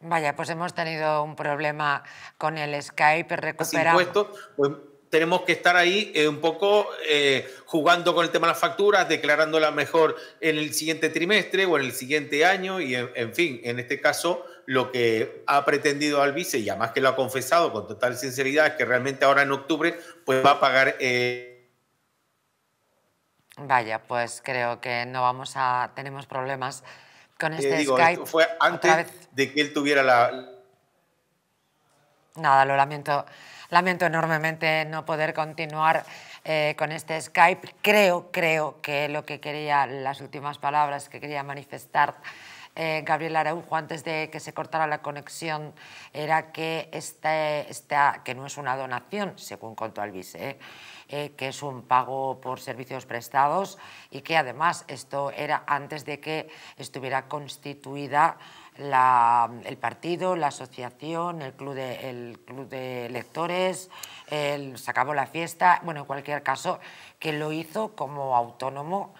Vaya, pues hemos tenido un problema con el Skype, recuperamos... Impuestos, pues tenemos que estar ahí eh, un poco eh, jugando con el tema de las facturas, declarándola mejor en el siguiente trimestre o en el siguiente año y, en, fin, en este caso, lo que ha pretendido Albice, y además que lo ha confesado con total sinceridad, es que realmente ahora en octubre pues va a pagar... Eh, Vaya, pues creo que no vamos a... tenemos problemas con este digo, Skype. Fue antes de que él tuviera la... Nada, lo lamento. Lamento enormemente no poder continuar eh, con este Skype. Creo, creo que lo que quería, las últimas palabras que quería manifestar eh, Gabriel Araujo antes de que se cortara la conexión era que, este, que no es una donación, según contó el vice, eh, que es un pago por servicios prestados y que además esto era antes de que estuviera constituida el partido, la asociación, el club de, el club de lectores, el, se acabó la fiesta, bueno, en cualquier caso, que lo hizo como autónomo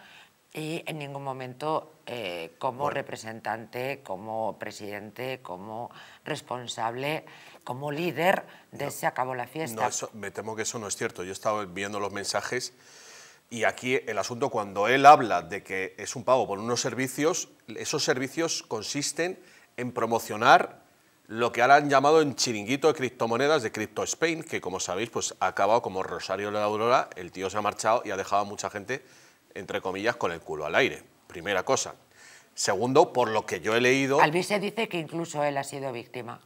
y en ningún momento eh, como representante, como presidente, como responsable, como líder de Se acabó la fiesta. No, me temo que eso no es cierto. Yo he estado viendo los mensajes y aquí el asunto, cuando él habla de que es un pago por unos servicios, esos servicios consisten en promocionar lo que ahora han llamado en chiringuito de criptomonedas de Crypto Spain, que como sabéis, pues ha acabado como Rosario de la Aurora, el tío se ha marchado y ha dejado a mucha gente, entre comillas, con el culo al aire. Primera cosa. Segundo, por lo que yo he leído... mí se dice que incluso él ha sido víctima.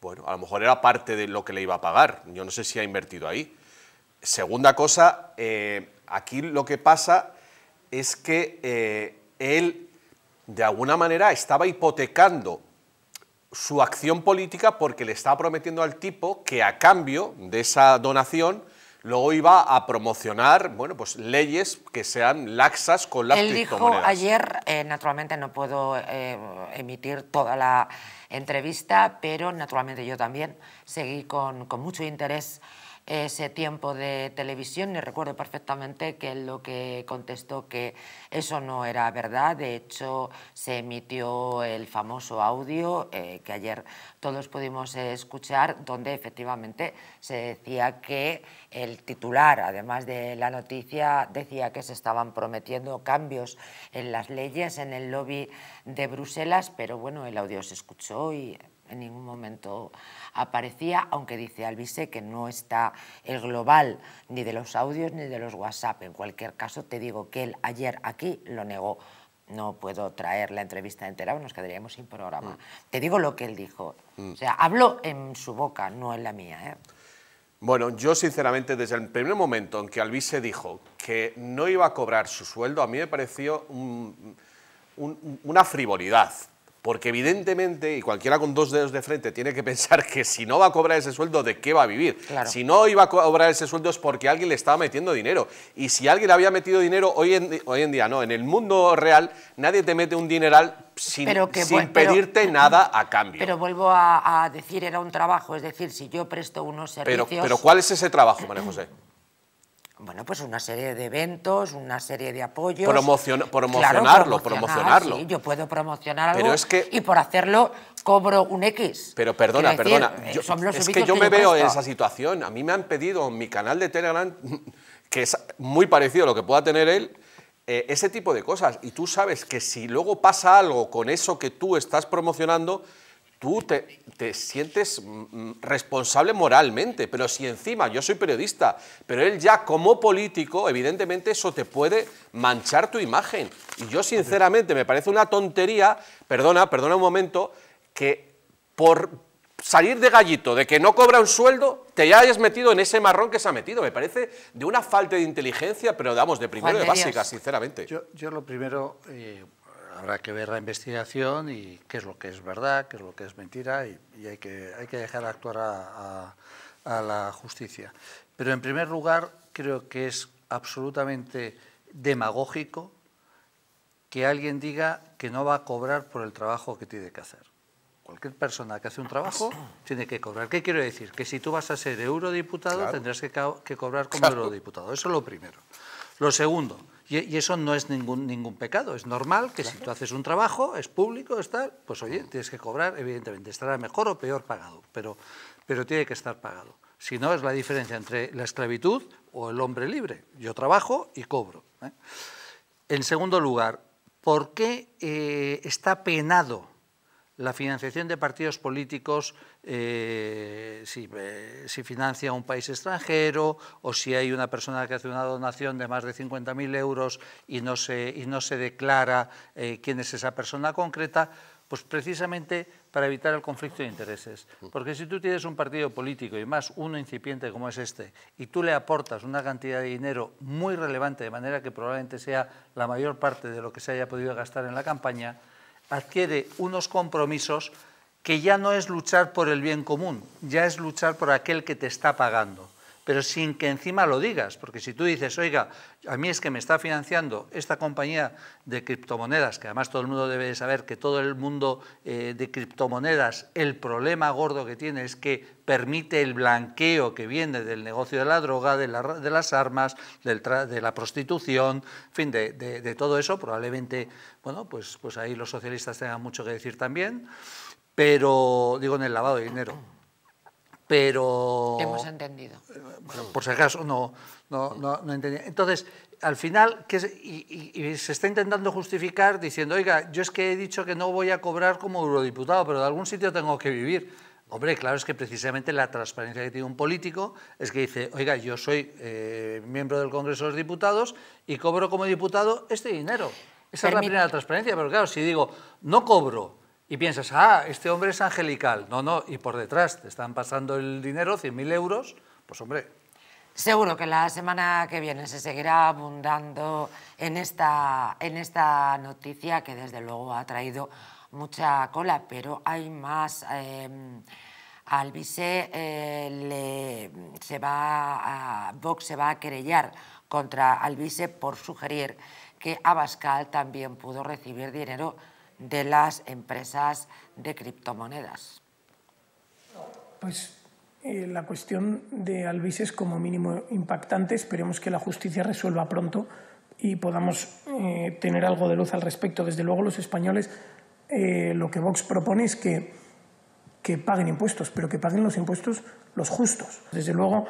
Bueno, a lo mejor era parte de lo que le iba a pagar. Yo no sé si ha invertido ahí. Segunda cosa, eh, aquí lo que pasa es que eh, él de alguna manera estaba hipotecando su acción política porque le estaba prometiendo al tipo que a cambio de esa donación luego iba a promocionar bueno, pues, leyes que sean laxas con las Él dijo ayer, eh, naturalmente no puedo eh, emitir toda la entrevista, pero naturalmente yo también seguí con, con mucho interés ese tiempo de televisión y recuerdo perfectamente que lo que contestó que eso no era verdad. De hecho, se emitió el famoso audio eh, que ayer todos pudimos eh, escuchar, donde efectivamente se decía que el titular, además de la noticia, decía que se estaban prometiendo cambios en las leyes en el lobby de Bruselas, pero bueno, el audio se escuchó y en ningún momento aparecía, aunque dice Alvise que no está el global ni de los audios ni de los WhatsApp. En cualquier caso, te digo que él ayer aquí lo negó. No puedo traer la entrevista entera, nos quedaríamos sin programa. Mm. Te digo lo que él dijo. Mm. O sea, habló en su boca, no en la mía. ¿eh? Bueno, yo sinceramente desde el primer momento en que Alvise dijo que no iba a cobrar su sueldo, a mí me pareció una frivolidad porque evidentemente, y cualquiera con dos dedos de frente tiene que pensar que si no va a cobrar ese sueldo, ¿de qué va a vivir? Si no iba a cobrar ese sueldo es porque alguien le estaba metiendo dinero. Y si alguien le había metido dinero, hoy en, hoy en día no, en el mundo real nadie te mete un dineral sin, pedirte nada a cambio. Pero vuelvo a, decir, era un trabajo, es decir, si yo presto unos servicios... Pero, pero ¿cuál es ese trabajo, María José? bueno, pues una serie de eventos, una serie de apoyos. promocionarlo, promocionarlo. Sí, yo puedo promocionar algo y por hacerlo cobro un X. Pero perdona, perdona. es que yo me veo en esa situación. A mí me han pedido en mi canal de Telegram, que es muy parecido a lo que pueda tener él, eh, ese tipo de cosas. Y tú sabes que si luego pasa algo con eso que tú estás promocionando, tú te, sientes mm, mm, responsable moralmente, pero si encima yo soy periodista, pero él ya como político, evidentemente eso te puede manchar tu imagen. Y yo sinceramente me parece una tontería, perdona, perdona un momento, que por salir de gallito, de que no cobra un sueldo, te hayas metido en ese marrón que se ha metido. Me parece de una falta de inteligencia, pero damos de primero de básica, sinceramente. Yo, yo lo primero... Eh, habrá que ver la investigación y qué es lo que es verdad, qué es lo que es mentira y, hay, que, hay que dejar actuar a, la justicia. Pero en primer lugar creo que es absolutamente demagógico que alguien diga que no va a cobrar por el trabajo que tiene que hacer. Cualquier persona que hace un trabajo tiene que cobrar. ¿Qué quiero decir? Que si tú vas a ser eurodiputado tendrás que, cobrar como eurodiputado. Eso es lo primero. Lo segundo, y, eso no es ningún, pecado. Es normal que si tú haces un trabajo, es público, está, pues oye, tienes que cobrar, evidentemente, estará mejor o peor pagado, pero, pero tiene que estar pagado. Si no, es la diferencia entre la esclavitud o el hombre libre. Yo trabajo y cobro. ¿eh? En segundo lugar, ¿por qué eh, está penado la financiación de partidos políticos, eh, eh, si, financia un país extranjero o si hay una persona que hace una donación de más de 50.000 euros y no se, y no se declara eh, quién es esa persona concreta, pues precisamente para evitar el conflicto de intereses. Porque si tú tienes un partido político y más uno incipiente como es este, y tú le aportas una cantidad de dinero muy relevante, de manera que probablemente sea la mayor parte de lo que se haya podido gastar en la campaña, adquiere unos compromisos que ya no es luchar por el bien común, ya es luchar por aquel que te está pagando pero sin que encima lo digas, porque si tú dices, oiga, a mí es que me está financiando esta compañía de criptomonedas, que además todo el mundo debe saber que todo el mundo eh, de criptomonedas, el problema gordo que tiene es que permite el blanqueo que viene del negocio de la droga, de, de las armas, del de la prostitución, en fin, de, de, todo eso, probablemente, bueno, pues, pues ahí los socialistas tengan mucho que decir también, pero digo en el lavado de dinero pero... Hemos entendido. Eh, por si acaso no, no, no, entendía. Entonces, al final, que y, se está intentando justificar diciendo, oiga, yo es que he dicho que no voy a cobrar como eurodiputado, pero de algún sitio tengo que vivir. Hombre, claro, es que precisamente la transparencia que tiene un político es que dice, oiga, yo soy eh, miembro del Congreso de los Diputados y cobro como diputado este dinero. Esa es la primera transparencia, pero claro, si digo, no cobro, y piensas, ah, este hombre es angelical. No, no, y por detrás te están pasando el dinero, 100.000 euros, pues hombre. Seguro que la semana que viene se seguirá abundando en esta, en esta noticia que desde luego ha traído mucha cola, pero hay más. Em, eh, se va a, Vox se va a querellar contra Albise por sugerir que Abascal también pudo recibir dinero de las empresas de criptomonedas? Pues eh, la cuestión de Alvis es como mínimo impactante. Esperemos que la justicia resuelva pronto y podamos eh, tener algo de luz al respecto. Desde luego los españoles eh, lo que Vox propone es que, que, paguen impuestos, pero que paguen los impuestos los justos. Desde luego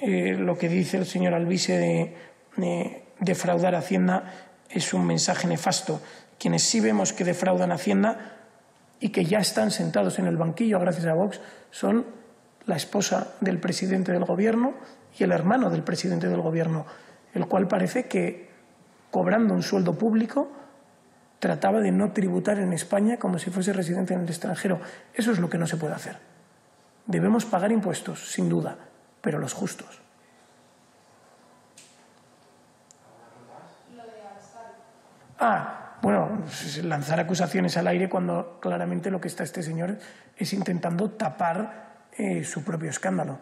lo que dice el señor Albice de, defraudar Hacienda es un mensaje nefasto quienes sí vemos que defraudan Hacienda y que ya están sentados en el banquillo gracias a Vox son la esposa del presidente del gobierno y el hermano del presidente del gobierno, el cual parece que, cobrando un sueldo público, trataba de no tributar en España como si fuese residente en el extranjero. Eso es lo que no se puede hacer. Debemos pagar impuestos, sin duda, pero los justos. Ah, bueno, lanzar acusaciones al aire cuando claramente lo que está este señor es intentando tapar eh, su propio escándalo.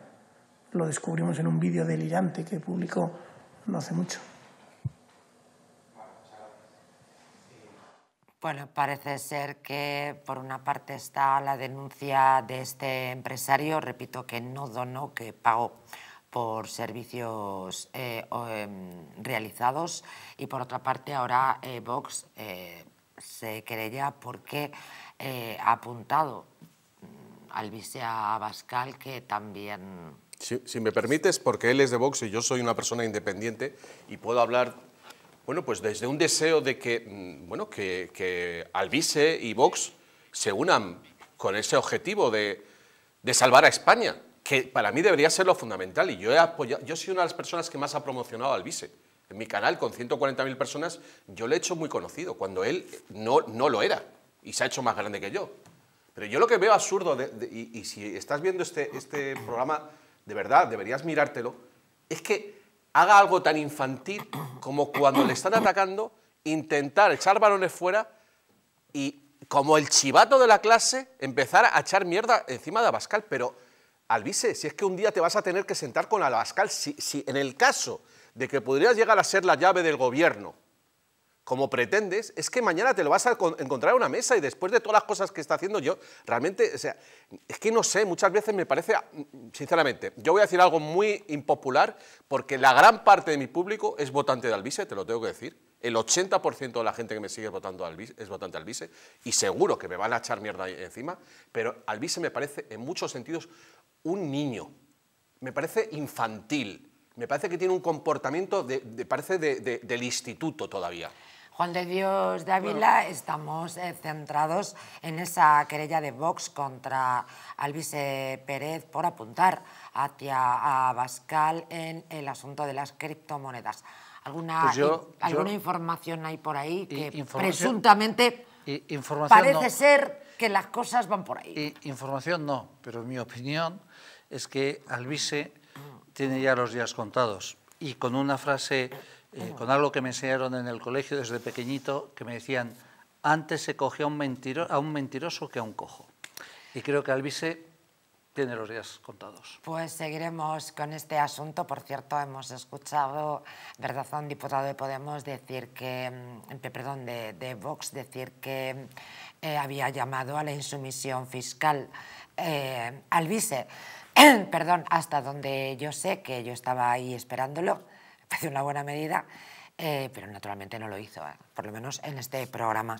Lo descubrimos en un vídeo delirante que publicó no hace mucho. Bueno, parece ser que por una parte está la denuncia de este empresario, repito, que no donó, que pagó por servicios eh, em, realizados y por otra parte ahora eh, Vox eh, se querella porque ha apuntado mm, al a Abascal que también... Si, me permites, porque él es de Vox y yo soy una persona independiente y puedo hablar bueno, pues desde un deseo de que, mm, bueno, que, que, y Vox se unan con ese objetivo de, de salvar a España que para mí debería ser lo fundamental. Y yo he yo soy una de las personas que más ha promocionado al vice. En mi canal, con 140.000 personas, yo le he hecho muy conocido, cuando él no, lo era y se ha hecho más grande que yo. Pero yo lo que veo absurdo, y, si estás viendo este, este programa, de verdad, deberías mirártelo, es que haga algo tan infantil como cuando le están atacando, intentar echar balones fuera y, como el chivato de la clase, empezar a echar mierda encima de Abascal, pero Alvise, si es que un día te vas a tener que sentar con Abascal, si, en el caso de que podrías llegar a ser la llave del gobierno, como pretendes, es que mañana te lo vas a encontrar en una mesa y después de todas las cosas que está haciendo yo, realmente, o sea, es que no sé, muchas veces me parece, sinceramente, yo voy a decir algo muy impopular porque la gran parte de mi público es votante de Alvise, te lo tengo que decir. El 80% de la gente que me sigue votando es votante Alvise y seguro que me van a echar mierda encima, pero Alvise me parece en muchos sentidos un niño. Me parece infantil. Me parece que tiene un comportamiento, de, parece del instituto todavía. Juan de Dios de Ávila, estamos eh, centrados en esa querella de Vox contra Alvise Pérez por apuntar hacia a Bascal en el asunto de las criptomonedas. ¿Alguna, pues alguna información hay por ahí que presuntamente parece ser que las cosas van por ahí? información no, pero en mi opinión es que Alvise tiene ya los días contados. Y con una frase, eh, con algo que me enseñaron en el colegio desde pequeñito, que me decían, antes se coge a un, a un mentiroso que a un cojo. Y creo que Alvise tiene los días contados. Pues seguiremos con este asunto. Por cierto, hemos escuchado, ¿verdad?, un diputado de Podemos decir que, mm, perdón, de, de Vox decir que eh, había llamado a la insumisión fiscal eh, perdón, hasta donde yo sé que yo estaba ahí esperándolo, hace una buena medida, eh, pero naturalmente no lo hizo, eh, por lo menos en este programa.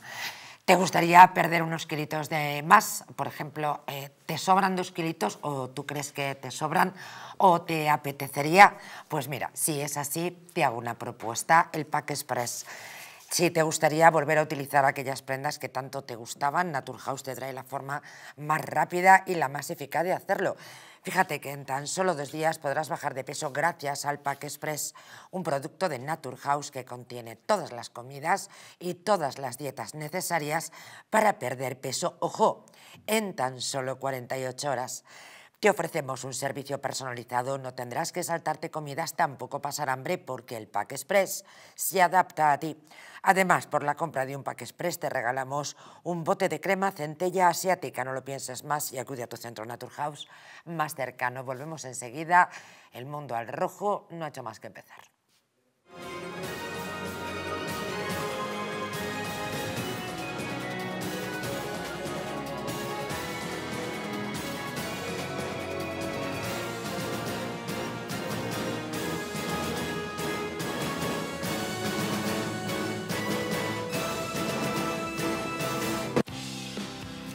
¿Te gustaría perder unos kilitos de más? Por ejemplo, eh, ¿te sobran dos kilitos o tú crees que te sobran o te apetecería? Pues mira, si es así, te hago una propuesta, el Pack Express. Si te gustaría volver a utilizar aquellas prendas que tanto te gustaban, Naturhaus te trae la forma más rápida y la más eficaz de hacerlo. Fíjate que en tan solo dos días podrás bajar de peso gracias al Pack Express, un producto de Naturhaus que contiene todas las comidas y todas las dietas necesarias para perder peso, ojo, en tan solo 48 horas. Te ofrecemos un servicio personalizado, no tendrás que saltarte comidas, tampoco pasar hambre porque el Pack Express se adapta a ti. Además, por la compra de un Pack Express te regalamos un bote de crema centella asiática. No lo pienses más y acude a tu centro Naturhaus más cercano. Volvemos enseguida. El mundo al rojo no ha hecho más que empezar.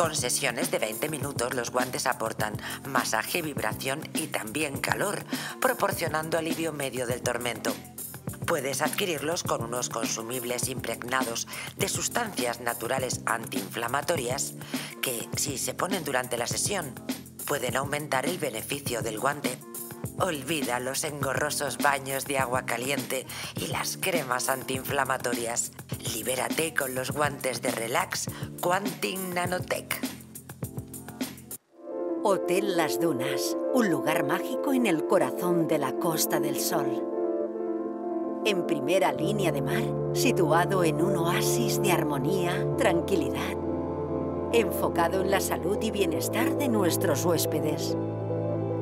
Con sesiones de 20 minutos los guantes aportan masaje, vibración y también calor, proporcionando alivio medio del tormento. Puedes adquirirlos con unos consumibles impregnados de sustancias naturales antiinflamatorias que, si se ponen durante la sesión, pueden aumentar el beneficio del guante. Olvida los engorrosos baños de agua caliente y las cremas antiinflamatorias. Libérate con los guantes de relax Quantin Nanotech. Hotel Las Dunas, un lugar mágico en el corazón de la Costa del Sol. En primera línea de mar, situado en un oasis de armonía, tranquilidad, enfocado en la salud y bienestar de nuestros huéspedes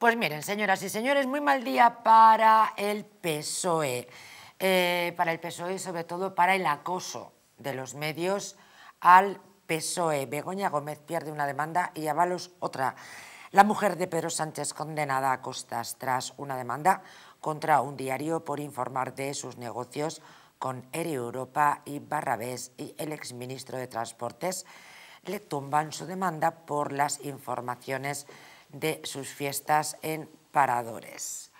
Pues miren, señoras y señores, muy mal día para el PSOE. Eh, para el PSOE y sobre todo para el acoso de los medios al PSOE. Begoña Gómez pierde una demanda y Avalos otra. La mujer de Pedro Sánchez condenada a costas tras una demanda contra un diario por informar de sus negocios con Air Europa y Barrabés y el exministro de Transportes le tumban su demanda por las informaciones de sus fiestas en Paradores.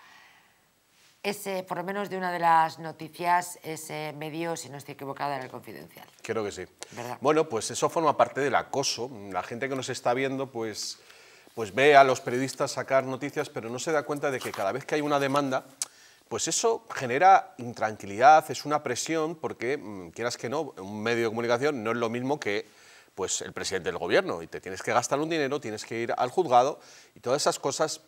Ese, por lo menos de una de las noticias, ese medio, si no estoy equivocada, era el confidencial. Creo que sí. Bueno, pues eso forma parte del acoso. La gente que nos está viendo, pues, pues ve a los periodistas sacar noticias, pero no se da cuenta de que cada vez que hay una demanda, pues eso genera intranquilidad, es una presión, porque mm, quieras que no, un medio de comunicación no es lo mismo que pues el presidente del gobierno y te tienes que gastar un dinero, tienes que ir al juzgado y todas esas cosas.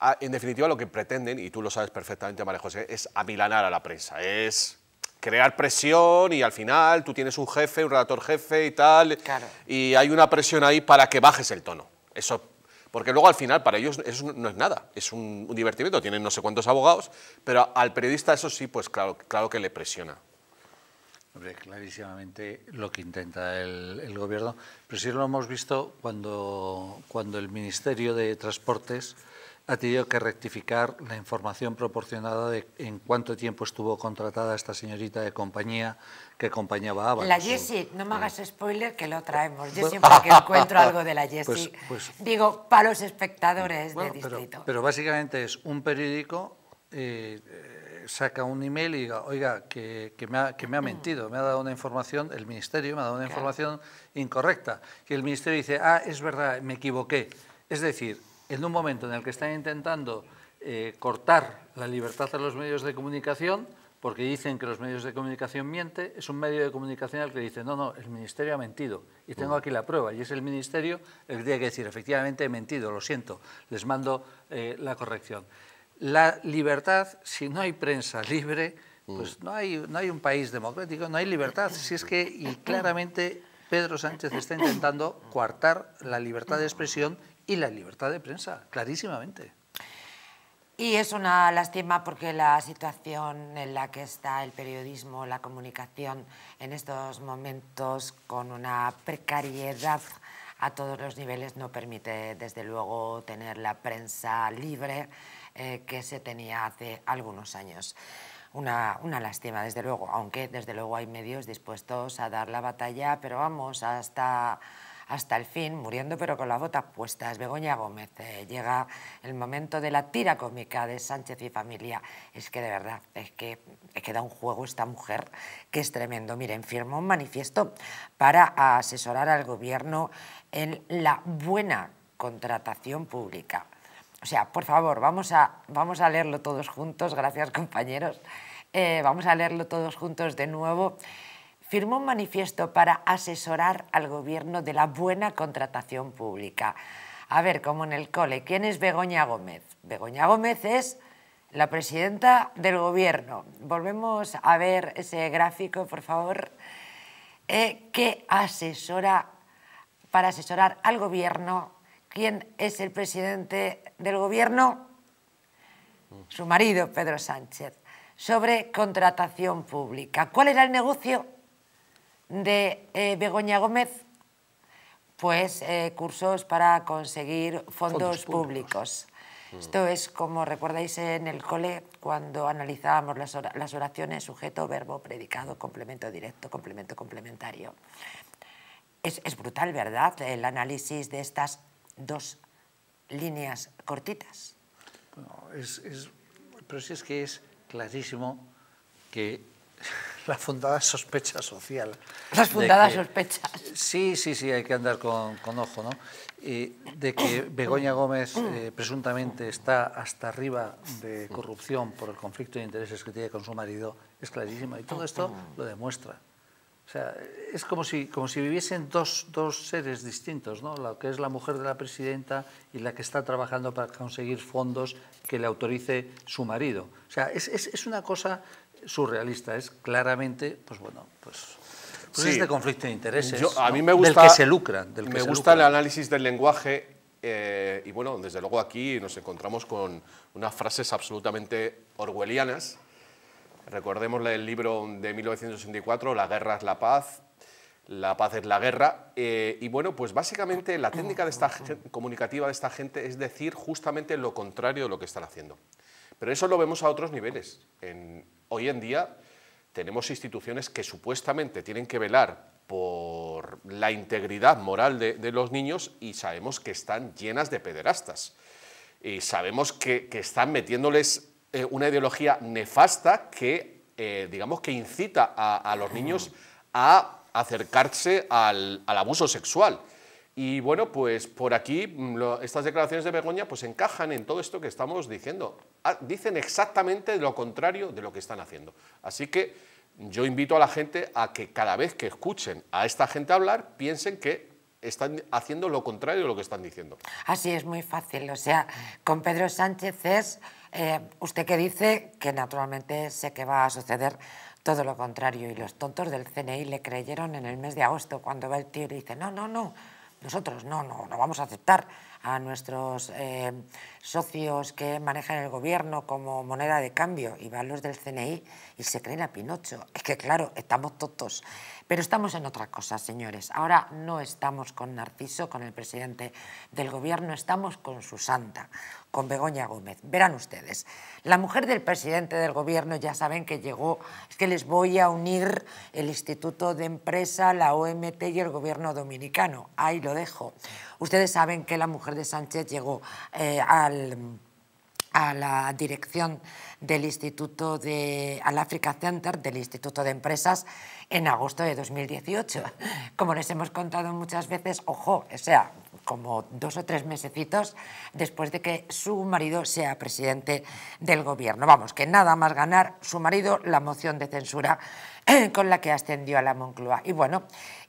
Ah, en definitiva, lo que pretenden, y tú lo sabes perfectamente, María José, es amilanar a la prensa, es crear presión y al final tú tienes un jefe, un redactor jefe y tal, y hay una presión ahí para que bajes el tono. Eso porque luego al final para ellos eso no es nada, es un, un, divertimento, tienen no sé cuántos abogados, pero al periodista eso sí, pues claro, claro que le presiona clarísimamente lo que intenta el, Gobierno, pero sí lo hemos visto cuando, cuando el Ministerio de Transportes ha tenido que rectificar la información proporcionada de en cuánto tiempo estuvo contratada esta señorita de compañía que acompañaba a Ábalos. La Jessie, no me hagas spoiler que lo traemos. Yo siempre que encuentro algo de la pues, Jessie, pues. digo, para los espectadores de distrito. Pero, pero, básicamente es un periódico... Eh, saca un email y diga, oiga, que, me ha, mm. mentido, me ha dado una información, el ministerio me ha dado una información incorrecta. Y el ministerio dice, ah, es verdad, me equivoqué. Es decir, en un momento en el que están intentando eh, cortar la libertad a los medios de comunicación, porque dicen que los medios de comunicación mienten, es un medio de comunicación al que dice, no, no, el ministerio ha mentido y tengo mm. aquí la prueba y es el ministerio el que tiene que decir, efectivamente he mentido, lo siento, les mando eh, la corrección. La libertad, si no hay prensa libre, mm. pues no hay, un país democrático, no hay libertad. Si es que, y claramente Pedro Sánchez está intentando coartar la libertad de expresión y la libertad de prensa, clarísimamente. Y es una lástima porque la situación en la que está el periodismo, la comunicación en estos momentos con una precariedad a todos los niveles no permite desde luego tener la prensa libre eh, que se tenía hace algunos años. Una, una, lástima, desde luego, aunque desde luego hay medios dispuestos a dar la batalla, pero vamos, hasta, hasta el fin, muriendo pero con las botas puestas. Begoña Gómez, eh, llega el momento de la tira cómica de Sánchez y familia. Es que de verdad, es que, es que da un juego esta mujer que es tremendo. Miren, firmó un manifiesto para asesorar al gobierno en la buena contratación pública o sea, por favor, vamos a, vamos a leerlo todos juntos, gracias compañeros. Eh, vamos a leerlo todos juntos de nuevo. Firmó un manifiesto para asesorar al gobierno de la buena contratación pública. A ver, como en el cole, ¿quién es Begoña Gómez? Begoña Gómez es la presidenta del gobierno. Volvemos a ver ese gráfico, por favor, eh, ¿Qué asesora para asesorar al gobierno ¿Quién es el presidente del gobierno? Su marido, Pedro Sánchez. Sobre contratación pública. ¿Cuál era el negocio de eh, Begoña Gómez? Pues eh, cursos para conseguir fondos, públicos. Esto es como recordáis en el cole cuando analizábamos las, oraciones sujeto, verbo, predicado, complemento directo, complemento complementario. Es, es, brutal, ¿verdad? El análisis de estas dos líneas cortitas. pero si es que es clarísimo que la fundada sospecha social. Las fundadas sospechas. Sí, sí, sí, hay que andar con, ojo, ¿no? de que Begoña Gómez eh, presuntamente está hasta arriba de corrupción por el conflicto de intereses que tiene con su marido es clarísimo y todo esto lo demuestra. O sea, es como si, como si viviesen dos, dos seres distintos, ¿no? La que es la mujer de la presidenta y la que está trabajando para conseguir fondos que le autorice su marido. O sea, es, es, es una cosa surrealista, es claramente, pues bueno, pues... pues de conflicto de intereses a mí me gusta, del que se lucran. me gusta el análisis del lenguaje eh, y bueno, desde luego aquí nos encontramos con unas frases absolutamente orwellianas, Recordemos el libro de 1964, La guerra es la paz, La paz es la guerra. Eh, y bueno, pues básicamente la técnica de esta comunicativa de esta gente es decir justamente lo contrario de lo que están haciendo. Pero eso lo vemos a otros niveles. hoy en día tenemos instituciones que supuestamente tienen que velar por la integridad moral de, los niños y sabemos que están llenas de pederastas. Y sabemos que están metiéndoles eh, una ideología nefasta que, eh, digamos, que incita a, los niños a acercarse al, abuso sexual. Y bueno, pues por aquí mm, estas declaraciones de Begoña pues encajan en todo esto que estamos diciendo. Ah, dicen exactamente lo contrario de lo que están haciendo. Así que yo invito a la gente a que cada vez que escuchen a esta gente hablar, piensen que están haciendo lo contrario de lo que están diciendo. Así es muy fácil. O sea, con Pedro Sánchez es eh, usted que dice que naturalmente sé que va a suceder todo lo contrario y los tontos del CNI le creyeron en el mes de agosto cuando va el tío y dice no, no, no, nosotros no, no, no vamos a aceptar a nuestros eh, socios que manejan el gobierno como moneda de cambio y van los del CNI y se creen a Pinocho. Es que claro, estamos tontos. Pero estamos en otra cosa, señores. Ahora no estamos con Narciso, con el presidente del gobierno, estamos con su santa, con Begoña Gómez. Verán ustedes, la mujer del presidente del gobierno ya saben que llegó, es que les voy a unir el Instituto de Empresa, la OMT y el gobierno dominicano. Ahí lo dejo. Ustedes saben que la mujer de Sánchez llegó eh, a la dirección del Instituto de, al Africa Center del Instituto de Empresas en agosto de 2018. Como les hemos contado muchas veces, ojo, o sea, como dos o tres mesecitos después de que su marido sea presidente del gobierno. Vamos, que nada más ganar su marido la moción de censura eh, con la que ascendió a la Moncloa. Y bueno,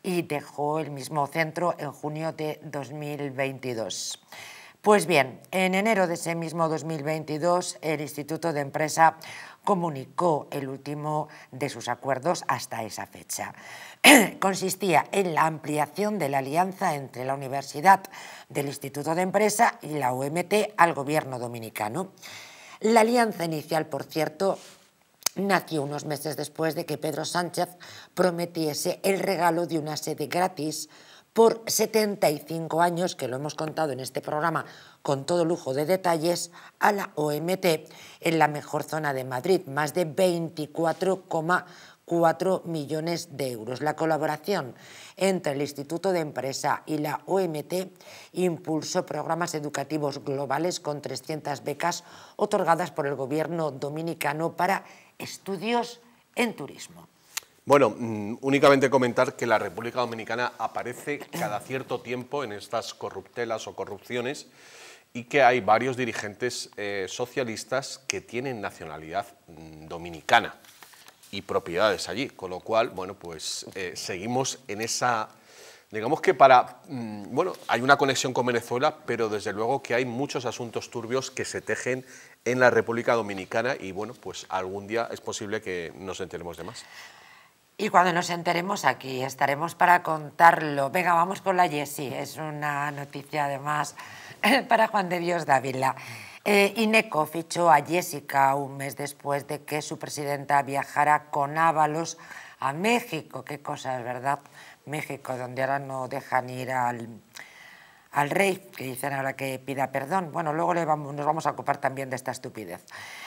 y dejó el mismo centro en junio de 2022. Pues bien, en enero de ese mismo 2022, el Instituto de Empresa comunicó el último de sus acuerdos hasta esa fecha. Consistía en la ampliación de la alianza entre la Universidad del Instituto de Empresa y la UMT al gobierno dominicano. La alianza inicial, por cierto, nació unos meses después de que Pedro Sánchez prometiese el regalo de una sede gratis por 75 años, que lo hemos contado en este programa con todo lujo de detalles, a la OMT en la mejor zona de Madrid, más de 24,4 millones de euros. La colaboración entre el Instituto de Empresa y la OMT impulsó programas educativos globales con 300 becas otorgadas por el gobierno dominicano para estudios en turismo. Bueno, mm, únicamente comentar que la República Dominicana aparece cada cierto tiempo en estas corruptelas o corrupciones y que hay varios dirigentes eh, socialistas que tienen nacionalidad mm, dominicana y propiedades allí, con lo cual, bueno, pues eh, seguimos en esa... Digamos que para... Mm, bueno, hay una conexión con Venezuela, pero desde luego que hay muchos asuntos turbios que se tejen en la República Dominicana y, bueno, pues algún día es posible que nos enteremos de más. Y cuando nos enteremos aquí estaremos para contarlo. Venga, vamos con la Jessie. Es una noticia además para Juan de Dios Dávila. Eh, Ineco fichó a Jessica un mes después de que su presidenta viajara con Ábalos a México. Qué cosa, es ¿verdad? México, donde ahora no dejan ir al al rey, que dicen ahora que pida perdón. Bueno, luego nos vamos a ocupar también de esta estupidez.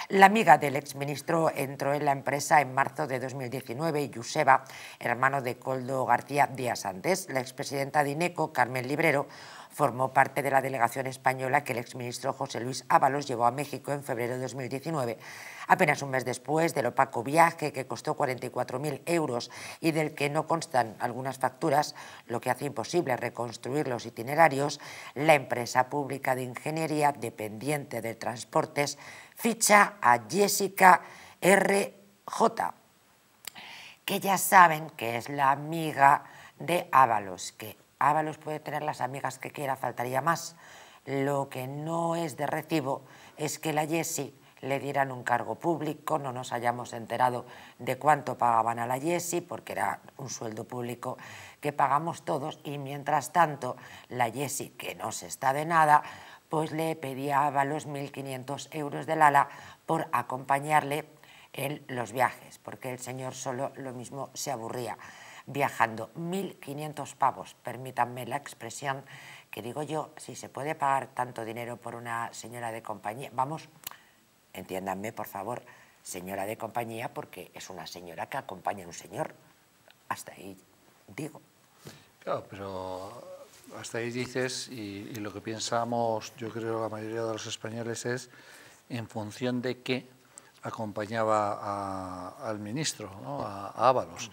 La amiga del exministro entró en la empresa en marzo de 2019, Yuseba, hermano de Coldo García Díaz Antes. La expresidenta de INECO, Carmen Librero, formó parte de la delegación española que el exministro José Luis Ábalos llevó a México en febrero de 2019 Apenas un mes después del opaco viaje que costó 44.000 euros y del que no constan algunas facturas, lo que hace imposible reconstruir los itinerarios, la empresa pública de ingeniería dependiente de transportes ficha a Jessica RJ, que ya saben que es la amiga de Ábalos, que Ábalos puede tener las amigas que quiera, faltaría más. Lo que no es de recibo es que la Jessie le dieran un cargo público, no nos hayamos enterado de cuánto pagaban a la Yesi, porque era un sueldo público que pagamos todos, y mientras tanto la Yesi, que no se está de nada, pues le pedía a los 1.500 euros del ala por acompañarle en los viajes, porque el señor solo lo mismo se aburría viajando. 1.500 pavos, permítanme la expresión, que digo yo, si se puede pagar tanto dinero por una señora de compañía, vamos, Entiéndanme, por favor, señora de compañía porque es una señora que acompaña a un señor. Hasta ahí digo. Claro, pero hasta ahí dices y, lo que pensamos, yo creo, la mayoría de los españoles es en función de qué acompañaba al ministro, ¿no? a, Ábalos,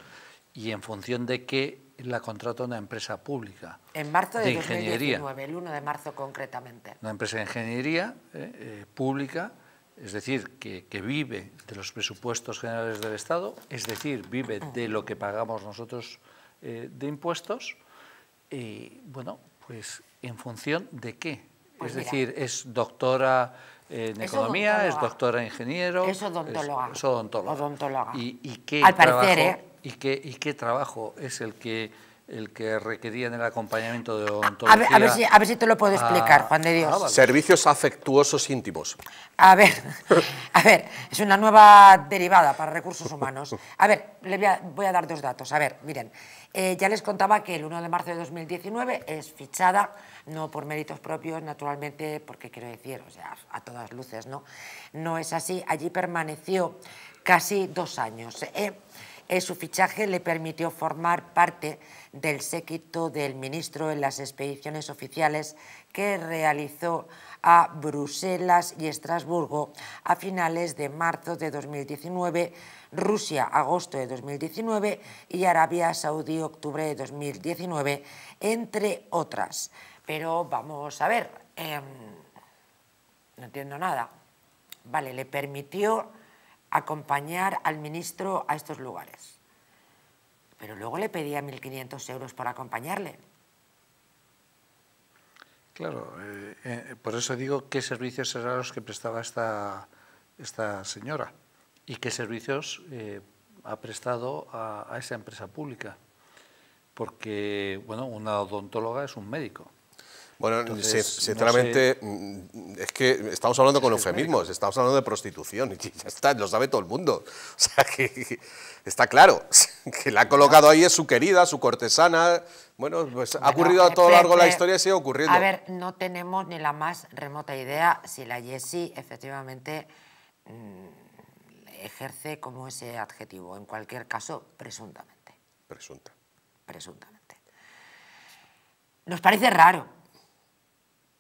y en función de qué la contrata una empresa pública. En marzo de, el 1 de marzo concretamente. Una empresa de ingeniería eh, eh, pública es decir, que, vive de los presupuestos generales del Estado, es decir, vive ah. de lo que pagamos nosotros eh, de impuestos, y bueno, pues en función de qué. Pues es decir, es doctora en economía, es doctora en ingeniero. Es odontóloga. Es, odontóloga. ¿Y qué trabajo es el que el que en el acompañamiento de odontología. A ver, a ver, si, te lo puedo explicar, Juan de Dios. Ah, Servicios afectuosos íntimos. A ver, a ver, es una nueva derivada para recursos humanos. A ver, le voy a, dar dos datos. A ver, miren, eh, ya les contaba que el 1 de marzo de 2019 es fichada, no por méritos propios, naturalmente, porque quiero decir, o sea, a todas luces, ¿no? No es así, allí permaneció casi dos años. ¿eh? su fichaje le permitió formar parte del séquito del ministro en las expediciones oficiales que realizó a Bruselas y Estrasburgo a finales de marzo de 2019, Rusia agosto de 2019 y Arabia Saudí octubre de 2019, entre otras. Pero vamos a ver, em, no entiendo nada. Vale, le permitió acompañar al ministro a estos lugares. Pero luego le pedía 1.500 euros para acompañarle. Claro, eh, eh, por eso digo qué servicios eran los que prestaba esta, esta señora y qué servicios eh, ha prestado a, a esa empresa pública. Porque, bueno, una odontóloga es un médico bueno, sinceramente, mm, es que estamos hablando con eufemismos, estamos hablando de prostitución, y ya está, lo sabe todo el mundo. O sea, que está claro, que la ha colocado ahí es su querida, su cortesana. Bueno, pues ha ocurrido a todo lo largo de la historia y sigue ocurriendo. A ver, no tenemos ni la más remota idea si la Jessie efectivamente mm, ejerce como ese adjetivo, en cualquier caso, presuntamente. Presunta. Presuntamente. Nos parece raro,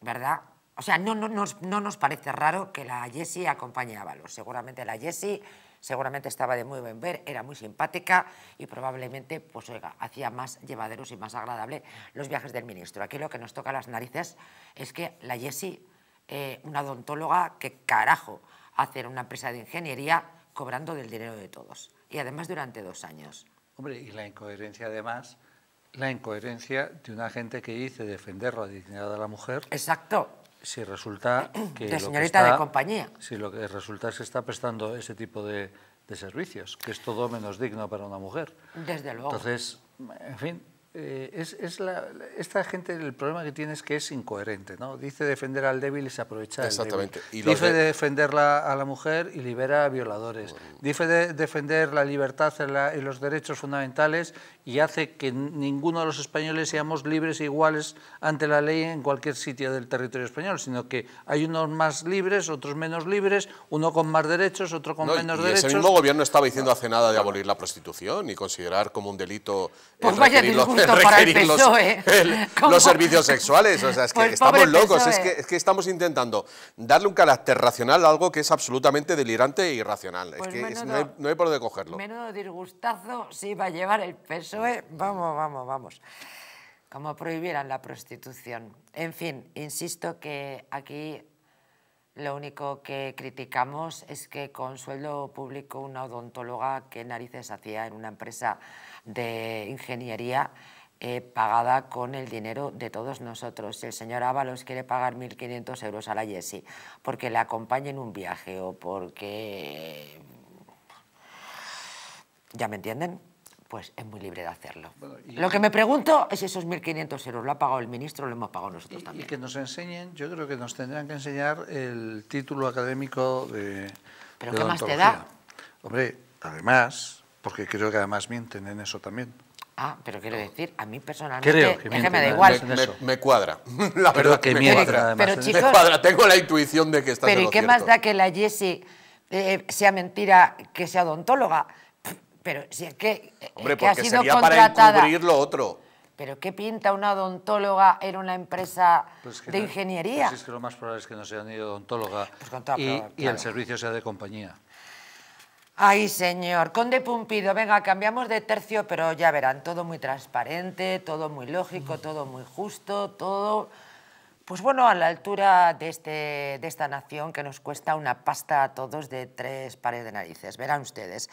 ¿verdad? O sea, no, no, nos parece raro que la Jessie acompañábalos. a Seguramente la Jessie seguramente estaba de muy buen ver, era muy simpática y probablemente, pues hacía más llevaderos y más agradable los viajes del ministro. Aquí lo que nos toca las narices es que la Jessie, eh, una odontóloga que carajo hacer una empresa de ingeniería cobrando del dinero de todos y además durante dos años. Hombre, y la incoherencia además la incoherencia de una gente que dice defender la dignidad de la mujer. Exacto. Si resulta que. De señorita de compañía. Si lo que resulta es que está prestando ese tipo de, servicios, que es todo menos digno para una mujer. Desde luego. Entonces, en fin. Eh, es, la, esta gente, el problema que tiene es que es incoherente, ¿no? Dice defender al débil y se aprovecha del débil. Dice defender a la mujer y libera a violadores. Dice de defender la libertad y los derechos fundamentales y hace que ninguno de los españoles seamos libres e iguales ante la ley en cualquier sitio del territorio español, sino que hay unos más libres, otros menos libres, uno con más derechos, otro con menos y derechos. Ese mismo gobierno estaba diciendo hace nada de abolir la prostitución y considerar como un delito pues los, servicios sexuales. O sea, es que pues estamos locos, e. es que, estamos intentando darle un carácter racional a algo que es absolutamente delirante e irracional. Pues no, hay, por dónde cogerlo. Menudo disgustazo si va a llevar el peso e. Vamos, vamos, vamos. Como prohibieran la prostitución. En fin, insisto que aquí lo único que criticamos es que con sueldo público una odontóloga que narices hacía en una empresa de ingeniería eh, pagada con el dinero de todos nosotros. El señor Ábalos quiere pagar 1.500 euros a la Jessie porque le acompañe en un viaje o porque... ¿Ya me entienden? pues es muy libre de hacerlo. lo que me pregunto es si esos 1.500 euros, ¿lo ha pagado el ministro o lo hemos pagado nosotros también? Y que nos enseñen, yo creo que nos tendrán que enseñar el título académico de ¿Pero qué más te da? Hombre, además, porque creo que además mienten en eso también. Ah, pero quiero decir, a mí personalmente creo que, me da ¿eh? igual. Me, cuadra, la verdad que me cuadra. ¿eh? me cuadra, tengo la intuición de que está Pero ¿y qué más da que la Jessie eh, sea mentira que sea odontóloga? Pero si es que. Eh, Hombre, porque ha sido sería para encubrir lo otro. Pero ¿qué pinta una odontóloga en una empresa pues de ingeniería? pues es que lo más probable es que no sea ni odontóloga pues y, el servicio sea de compañía. Ay, señor. Conde Pumpido, venga, cambiamos de tercio, pero ya verán, todo muy transparente, todo muy lógico, mm. todo muy justo, todo... Pues bueno, a la altura de, este, de esta nación que nos cuesta una pasta a todos de tres pares de narices. Verán ustedes.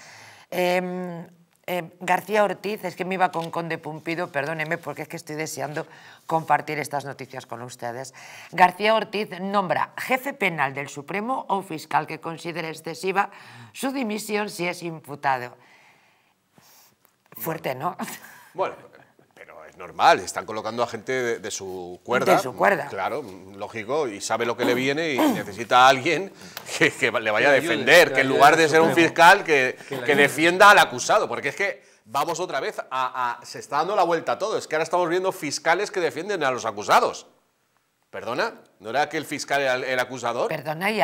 Em, em, García Ortiz, es que me iba con Conde Pumpido, perdóneme porque es que estoy deseando compartir estas noticias con ustedes. García Ortiz nombra jefe penal del Supremo o fiscal que considere excesiva su dimisión si es imputado. Fuerte, ¿no? Bueno, normal, están colocando a gente de, su cuerda. De su cuerda. Claro, lógico, y sabe lo que le viene y necesita a alguien que, le vaya a defender, que, en lugar de ser un fiscal, que, defienda al acusado, porque es que vamos otra vez a, Se está dando la vuelta a todo, es que ahora estamos viendo fiscales que defienden a los acusados. ¿Perdona? ¿No era que el fiscal era el, acusador? Perdona, y,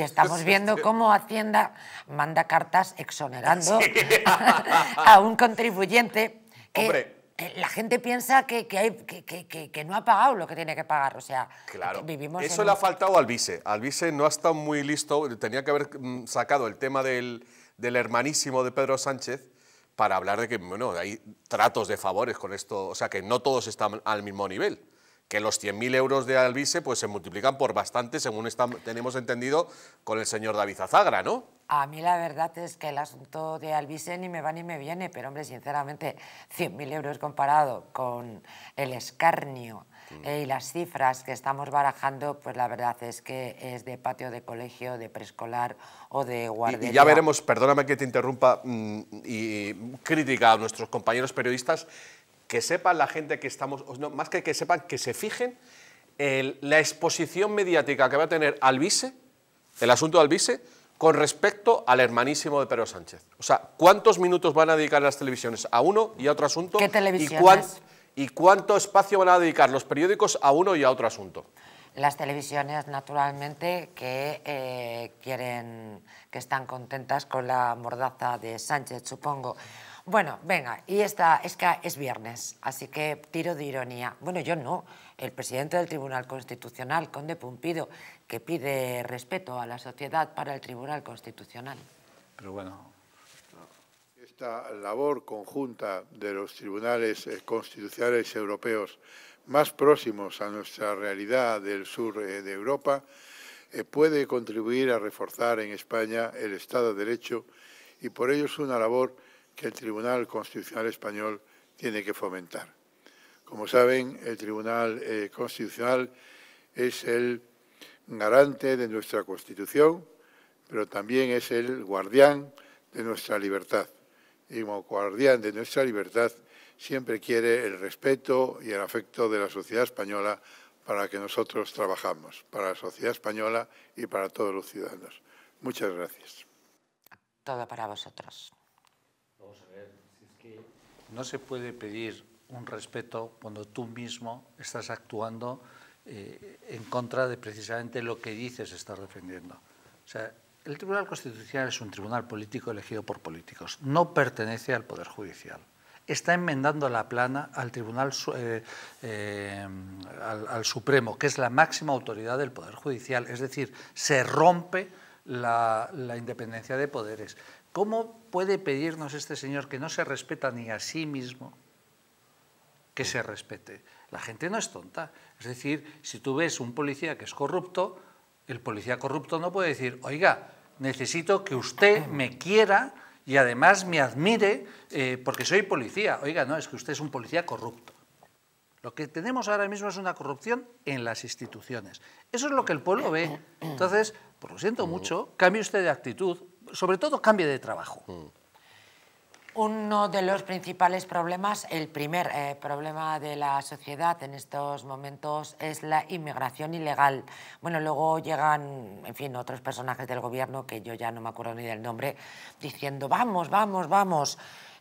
estamos viendo cómo Hacienda manda cartas exonerando a, un contribuyente que eh, la gente piensa que, que, no ha pagado lo que tiene que pagar. O sea, claro. vivimos Eso le ha faltado al vice. Al vice no ha estado muy listo. Tenía que haber mm, sacado el tema del, del hermanísimo de Pedro Sánchez para hablar de que bueno, hay tratos de favores con esto. O sea, que no todos están al mismo nivel que los 100.000 euros de Albise pues, se multiplican por bastante, según tenemos entendido con el señor David Azagra, ¿no? A mí la verdad es que el asunto de Albise ni me va ni me viene, pero hombre, sinceramente, 100.000 euros comparado con el escarnio mm. eh, y las cifras que estamos barajando, pues la verdad es que es de patio de colegio, de preescolar o de guardería. Y, ya veremos, perdóname que te interrumpa, mm, y crítica a nuestros compañeros periodistas, que sepan la gente que estamos, más que que sepan, que se fijen la exposición mediática que va a tener Albise el asunto de Albise con respecto al hermanísimo de Pedro Sánchez. O sea, ¿cuántos minutos van a dedicar las televisiones a uno y a otro asunto? ¿Qué televisiones? ¿Y, cuánto espacio van a dedicar los periódicos a uno y a otro asunto? Las televisiones, naturalmente, que eh, quieren, que están contentas con la mordaza de Sánchez, supongo. Bueno, venga, y esta es que es viernes, así que tiro de ironía. Bueno, yo no. El presidente del Tribunal Constitucional, Conde Pumpido, que pide respeto a la sociedad para el Tribunal Constitucional. Pero bueno. Esta labor conjunta de los tribunales eh, constitucionales europeos más próximos a nuestra realidad del sur eh, de Europa eh, puede contribuir a reforzar en España el Estado de Derecho y por ello es una labor que el Tribunal Constitucional Español tiene que fomentar. Como saben, el Tribunal eh, Constitucional es el garante de nuestra Constitución, pero también es el guardián de nuestra libertad. Y como guardián de nuestra libertad siempre quiere el respeto y el afecto de la sociedad española para que nosotros trabajamos, para la sociedad española y para todos los ciudadanos. Muchas gracias. Todo para vosotros a ver, es que no se puede pedir un respeto cuando tú mismo estás actuando eh, en contra de precisamente lo que dices estar defendiendo. O sea, el Tribunal Constitucional es un tribunal político elegido por políticos, no pertenece al Poder Judicial. Está enmendando la plana al Tribunal eh, eh, Supremo, que es la máxima autoridad del Poder Judicial, es decir, se rompe la, independencia de poderes. ¿Cómo puede pedirnos este Señor que no se respeta ni a sí mismo? Que se respete. La gente no es tonta. Es decir, si tú ves un policía que es corrupto, el policía corrupto no puede decir, oiga, necesito que usted me quiera y además me admire eh, porque soy policía. Oiga, no, es que usted es un policía corrupto. Lo que tenemos ahora mismo es una corrupción en las instituciones. Eso es lo que el pueblo ve. Entonces, por pues lo siento mucho, cambie usted de actitud, sobre todo cambio de trabajo. Mm. Uno de los principales problemas, el primer eh, problema de la sociedad en estos momentos es la inmigración ilegal. Bueno, luego llegan, en fin, otros personajes del gobierno que yo ya no me acuerdo ni del nombre, diciendo, vamos, vamos, vamos,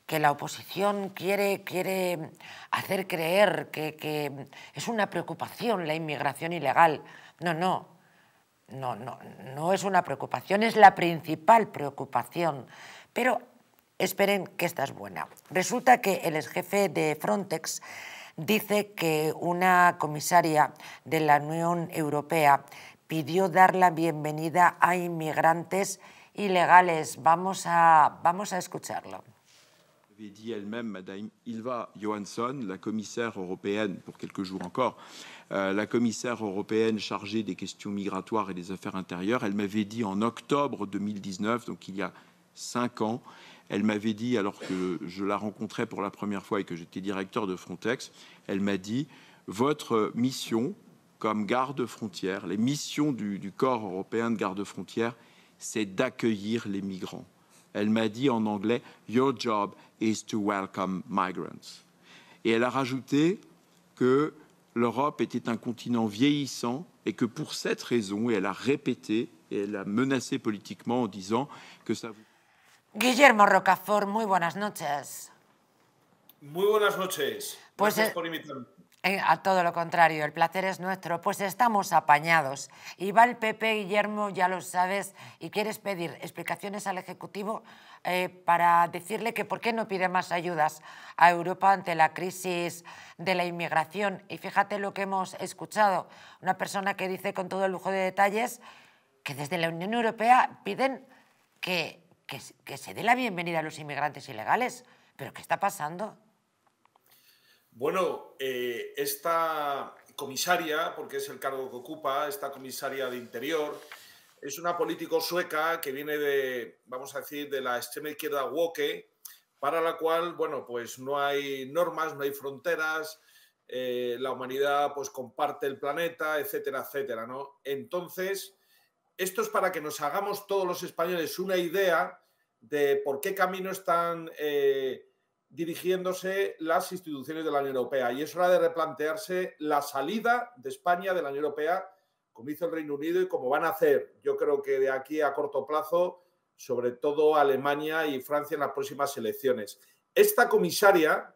que la oposición quiere, quiere hacer creer que, que es una preocupación la inmigración ilegal. No, no, no, no, no es una preocupación, es la principal preocupación. Pero esperen que esta es buena. Resulta que el jefe de Frontex dice que una comisaria de la Unión Europea pidió dar la bienvenida a inmigrantes ilegales. Vamos a, vamos a escucharlo. Dit Madame la commissaire européenne, pour quelques jours encore, Euh, la commissaire européenne chargée des questions migratoires et des affaires intérieures, elle m'avait dit en octobre 2019, donc il y a cinq ans, elle m'avait dit, alors que je la rencontrais pour la première fois et que j'étais directeur de Frontex, elle m'a dit, votre mission comme garde-frontière, les missions du, corps européen de garde-frontière, c'est d'accueillir les migrants. Elle m'a dit en anglais, Your job is to welcome migrants. Et elle a rajouté que l'Europe était un continent vieillissant et que pour cette raison, et elle a répété et elle a menacé politiquement en disant que ça... Guillermo Rocafort, muy buenas noches. Muy buenas noches. Pues Gracias eh, por invitarme. Eh, a todo lo contrario, el placer es nuestro, pues estamos apañados. Y va el Pepe, Guillermo, ya lo sabes, y quieres pedir explicaciones al Ejecutivo eh, para decirle que por qué no pide más ayudas a Europa ante la crisis de la inmigración. Y fíjate lo que hemos escuchado, una persona que dice con todo el lujo de detalles que desde la Unión Europea piden que se dé la bienvenida a los inmigrantes ilegales. ¿Pero qué está pasando? Bueno, eh, esta comisaria, porque es el cargo que ocupa, esta comisaria de Interior, es una política sueca que viene de, vamos a decir, de la extrema izquierda woke, para la cual, bueno, pues no hay normas, no hay fronteras, eh, la humanidad pues comparte el planeta, etcétera, etcétera, ¿no? Entonces, esto es para que nos hagamos todos los españoles una idea de por qué camino están eh, dirigiéndose las instituciones de la Unión Europea. Y es hora de replantearse la salida de España de la Unión Europea, como hizo el Reino Unido y como van a hacer, yo creo que de aquí a corto plazo, sobre todo Alemania y Francia en las próximas elecciones. Esta comisaria,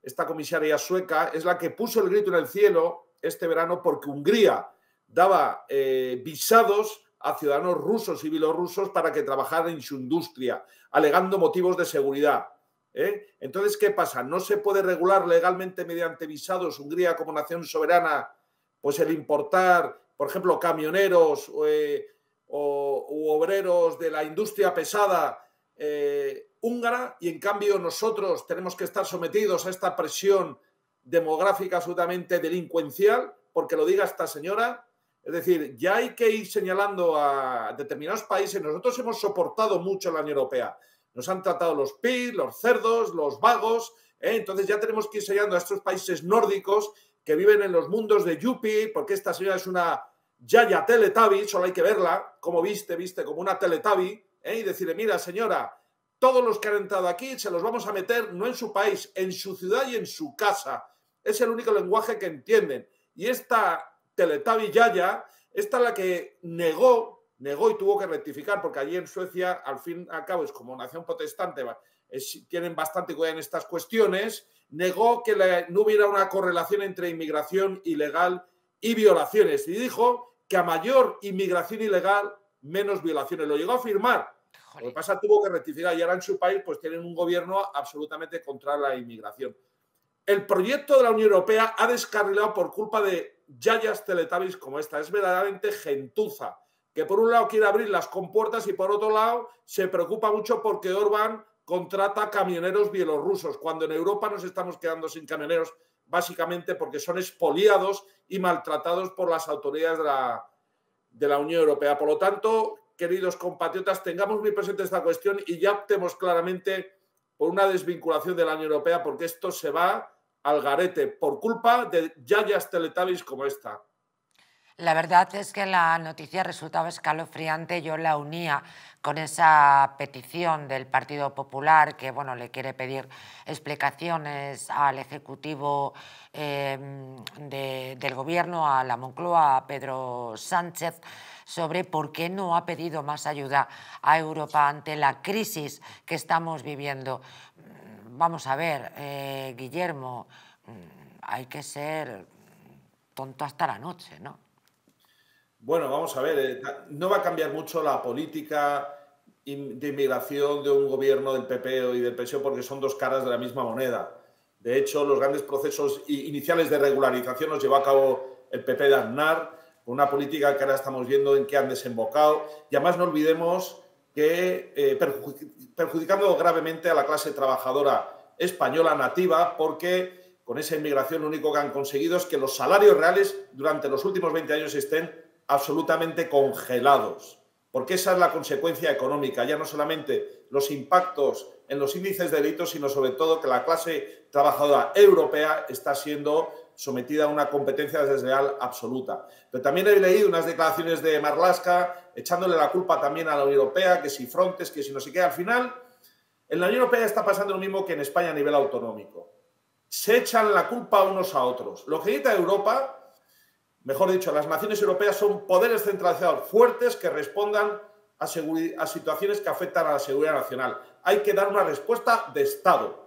esta comisaria sueca, es la que puso el grito en el cielo este verano porque Hungría daba eh, visados a ciudadanos rusos y bielorrusos para que trabajaran en su industria, alegando motivos de seguridad. ¿eh? Entonces, ¿qué pasa? ¿No se puede regular legalmente mediante visados Hungría como nación soberana, pues el importar, por ejemplo, camioneros eh, o u obreros de la industria pesada eh, húngara y en cambio nosotros tenemos que estar sometidos a esta presión demográfica absolutamente delincuencial, porque lo diga esta señora. Es decir, ya hay que ir señalando a determinados países. Nosotros hemos soportado mucho la Unión Europea. Nos han tratado los pis, los cerdos, los vagos. ¿eh? Entonces ya tenemos que ir a estos países nórdicos que viven en los mundos de Yuppie, porque esta señora es una Yaya Teletavi, solo hay que verla, como viste, viste, como una Teletavi, ¿eh? y decirle, mira señora, todos los que han entrado aquí se los vamos a meter no en su país, en su ciudad y en su casa. Es el único lenguaje que entienden. Y esta Teletavi Yaya, esta la que negó negó y tuvo que rectificar, porque allí en Suecia, al fin y al cabo, es como nación protestante, tienen bastante cuidado en estas cuestiones, negó que no hubiera una correlación entre inmigración ilegal y violaciones, y dijo que a mayor inmigración ilegal, menos violaciones. Lo llegó a firmar. Lo que pasa tuvo que rectificar y ahora en su país pues tienen un gobierno absolutamente contra la inmigración. El proyecto de la Unión Europea ha descarrilado por culpa de yayas teletabis como esta. Es verdaderamente gentuza que por un lado quiere abrir las compuertas y por otro lado se preocupa mucho porque Orbán contrata camioneros bielorrusos, cuando en Europa nos estamos quedando sin camioneros básicamente porque son expoliados y maltratados por las autoridades de la, de la Unión Europea. Por lo tanto, queridos compatriotas, tengamos muy presente esta cuestión y ya optemos claramente por una desvinculación de la Unión Europea porque esto se va al garete por culpa de yayas teletavis como esta. La verdad es que la noticia resultaba escalofriante. Yo la unía con esa petición del Partido Popular que bueno, le quiere pedir explicaciones al Ejecutivo em, del Gobierno, a la Moncloa, a Pedro Sánchez, sobre por qué no ha pedido más ayuda a Europa ante la crisis que estamos viviendo. Vamos a ver, eh, Guillermo, mm, hay que ser tonto hasta la noche, ¿no? Bueno, vamos a ver, eh, no va a cambiar mucho la política de inmigración de un gobierno del PP y del PSOE porque son dos caras de la misma moneda. De hecho, los grandes procesos iniciales de regularización los llevó a cabo el PP de Aznar, una política que ahora estamos viendo en qué han desembocado. Y además no olvidemos que eh, perjudicando gravemente a la clase trabajadora española nativa porque con esa inmigración lo único que han conseguido es que los salarios reales durante los últimos 20 años estén absolutamente congelados, porque esa es la consecuencia económica, ya no solamente los impactos en los índices de delitos, sino sobre todo que la clase trabajadora europea está siendo sometida a una competencia desleal absoluta. Pero también he leído unas declaraciones de Marlaska echándole la culpa también a la Unión Europea, que si Frontes, que si no se queda Al final, en la Unión Europea está pasando lo mismo que en España a nivel autonómico. Se echan la culpa unos a otros. Lo que necesita Europa Mejor dicho, las naciones europeas son poderes centralizados fuertes que respondan a, situaciones que afectan a la seguridad nacional. Hay que dar una respuesta de Estado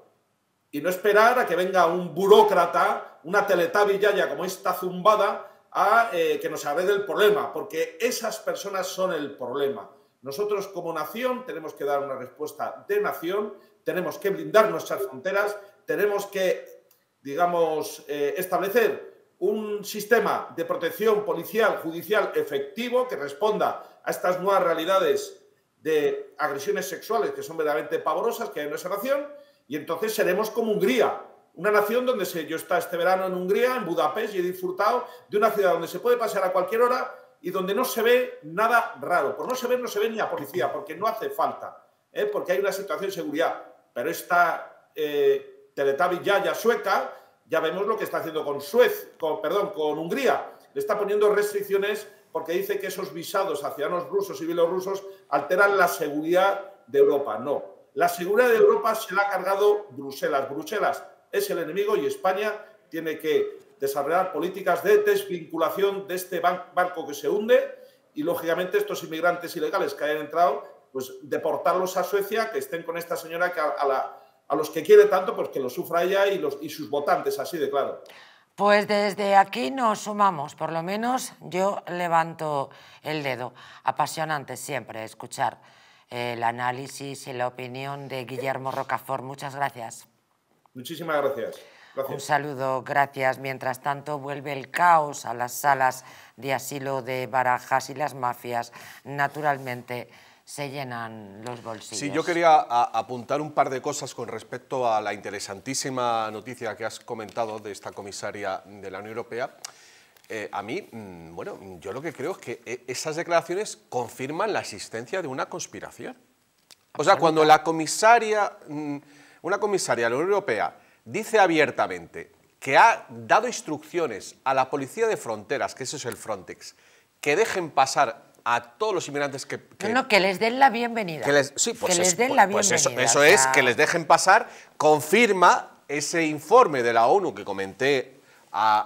y no esperar a que venga un burócrata, una teletabillaya como esta zumbada, a eh, que nos arregle el problema, porque esas personas son el problema. Nosotros como nación tenemos que dar una respuesta de nación, tenemos que blindar nuestras fronteras, tenemos que, digamos, eh, establecer un sistema de protección policial, judicial efectivo que responda a estas nuevas realidades de agresiones sexuales que son verdaderamente pavorosas que hay en nuestra nación y entonces seremos como Hungría, una nación donde yo está este verano en Hungría, en Budapest, y he disfrutado de una ciudad donde se puede pasar a cualquier hora y donde no se ve nada raro. Por no se ve, no se ve ni a policía, porque no hace falta, ¿eh? porque hay una situación de seguridad. Pero esta eh, Teletavi Yaya sueca ya vemos lo que está haciendo con Suez, con, perdón, con Hungría. Le está poniendo restricciones porque dice que esos visados a ciudadanos rusos y bielorrusos alteran la seguridad de Europa. No, la seguridad de Europa se la ha cargado Bruselas. Bruselas es el enemigo y España tiene que desarrollar políticas de desvinculación de este barco que se hunde y, lógicamente, estos inmigrantes ilegales que hayan entrado, pues deportarlos a Suecia, que estén con esta señora que a la a los que quiere tanto, pues que lo sufra ella y, los, y sus votantes, así de claro. Pues desde aquí nos sumamos, por lo menos yo levanto el dedo. Apasionante siempre escuchar eh, el análisis y la opinión de Guillermo Rocafort. Muchas gracias. Muchísimas gracias. Un saludo, gracias. Mientras tanto, vuelve el caos a las salas de asilo de Barajas y las mafias, naturalmente se llenan los bolsillos. Sí, yo quería apuntar un par de cosas con respecto a la interesantísima noticia que has comentado de esta comisaria de la Unión Europea. Eh, a mí, mm, bueno, yo lo que creo es que e, esas declaraciones confirman la existencia de una conspiración. O sea, cuando la comisaria, mm, una comisaria de la Unión Europea dice abiertamente que ha dado instrucciones a la Policía de Fronteras, que eso es el Frontex, que dejen pasar a todos los inmigrantes que... que que les den la bienvenida. Que les, sí, pues que les den la pues, pues bienvenida. eso, es, que les dejen pasar, confirma ese informe de la ONU que comenté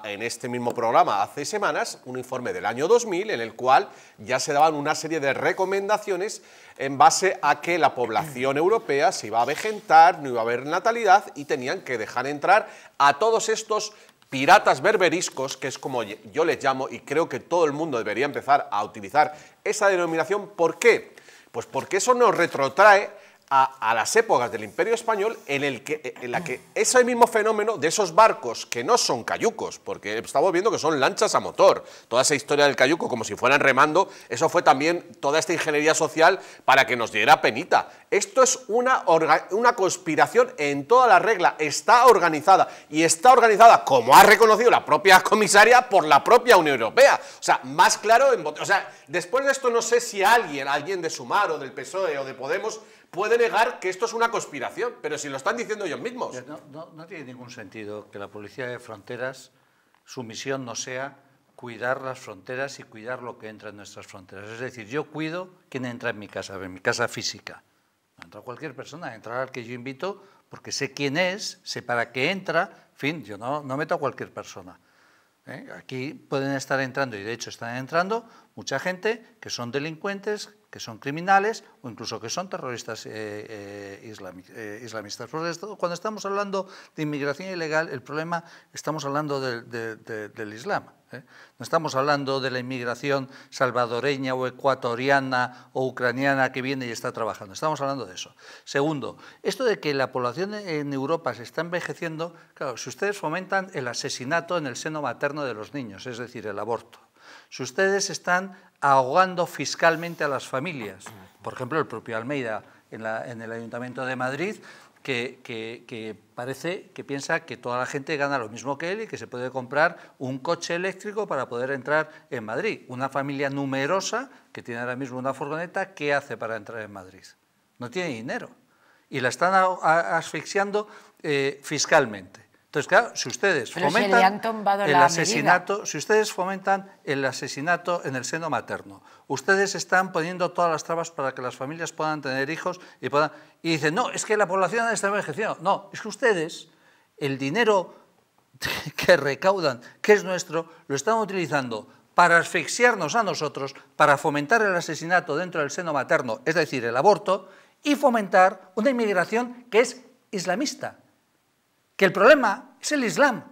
en este mismo programa hace semanas, un informe del año 2000 en el cual ya se daban una serie de recomendaciones en base a que la población europea se iba a vejentar, no iba a haber natalidad y tenían que dejar entrar a todos estos piratas berberiscos, que es como yo les llamo, y creo que todo el mundo debería empezar a utilizar esa denominación. ¿Por qué? Pues porque eso nos retrotrae a, las épocas del Imperio Español en, el que, en la que ese mismo fenómeno de esos barcos que no son cayucos, porque estamos viendo que son lanchas a motor, toda esa historia del cayuco como si fueran remando, eso fue también toda esta ingeniería social para que nos diera penita. Esto es una, una conspiración en toda la regla, está organizada y está organizada, como ha reconocido la propia comisaria, por la propia Unión Europea. O sea, más claro, o sea, después de esto no sé si alguien, alguien de Sumar o del PSOE o de Podemos puede negar que esto es una conspiración, pero si lo están diciendo ellos mismos. No, tiene ningún sentido que la Policía de Fronteras, su misión no sea cuidar las fronteras y cuidar lo que entra en nuestras fronteras. Es decir, yo cuido quien entra en mi casa, en mi casa física. entra cualquier persona, entra al que yo invito porque sé quién es, sé para qué entra, en fin, yo no, no meto a cualquier persona. ¿eh? Aquí pueden estar entrando, y de hecho están entrando, mucha gente que son delincuentes, que son criminales o incluso que son terroristas eh, eh, eh, islamistas. Pues cuando estamos hablando de inmigración ilegal, el problema estamos hablando del Islam. No estamos hablando de la inmigración salvadoreña o ecuatoriana o ucraniana que viene y está trabajando. Estamos hablando de eso. Segundo, esto de que la población en Europa se está envejeciendo, claro, si ustedes fomentan el asesinato en el seno materno de los niños, es decir, el aborto si ustedes están ahogando fiscalmente a las familias. Por ejemplo, el propio Almeida en, el Ayuntamiento de Madrid, que, parece que piensa que toda la gente gana lo mismo que él y que se puede comprar un coche eléctrico para poder entrar en Madrid. Una familia numerosa que tiene ahora mismo una furgoneta, ¿qué hace para entrar en Madrid? No tiene dinero. Y la están asfixiando eh, fiscalmente. Entonces, claro, si ustedes fomentan el asesinato, si ustedes fomentan el asesinato en el seno materno, ustedes están poniendo todas las trabas para que las familias puedan tener hijos y puedan y dicen, "No, es que la población está envejeciendo." No, es que ustedes el dinero que recaudan, que es nuestro, lo están utilizando para asfixiarnos a nosotros, para fomentar el asesinato dentro del seno materno, es decir, el aborto, y fomentar una inmigración que es islamista, que el problema es el Islam.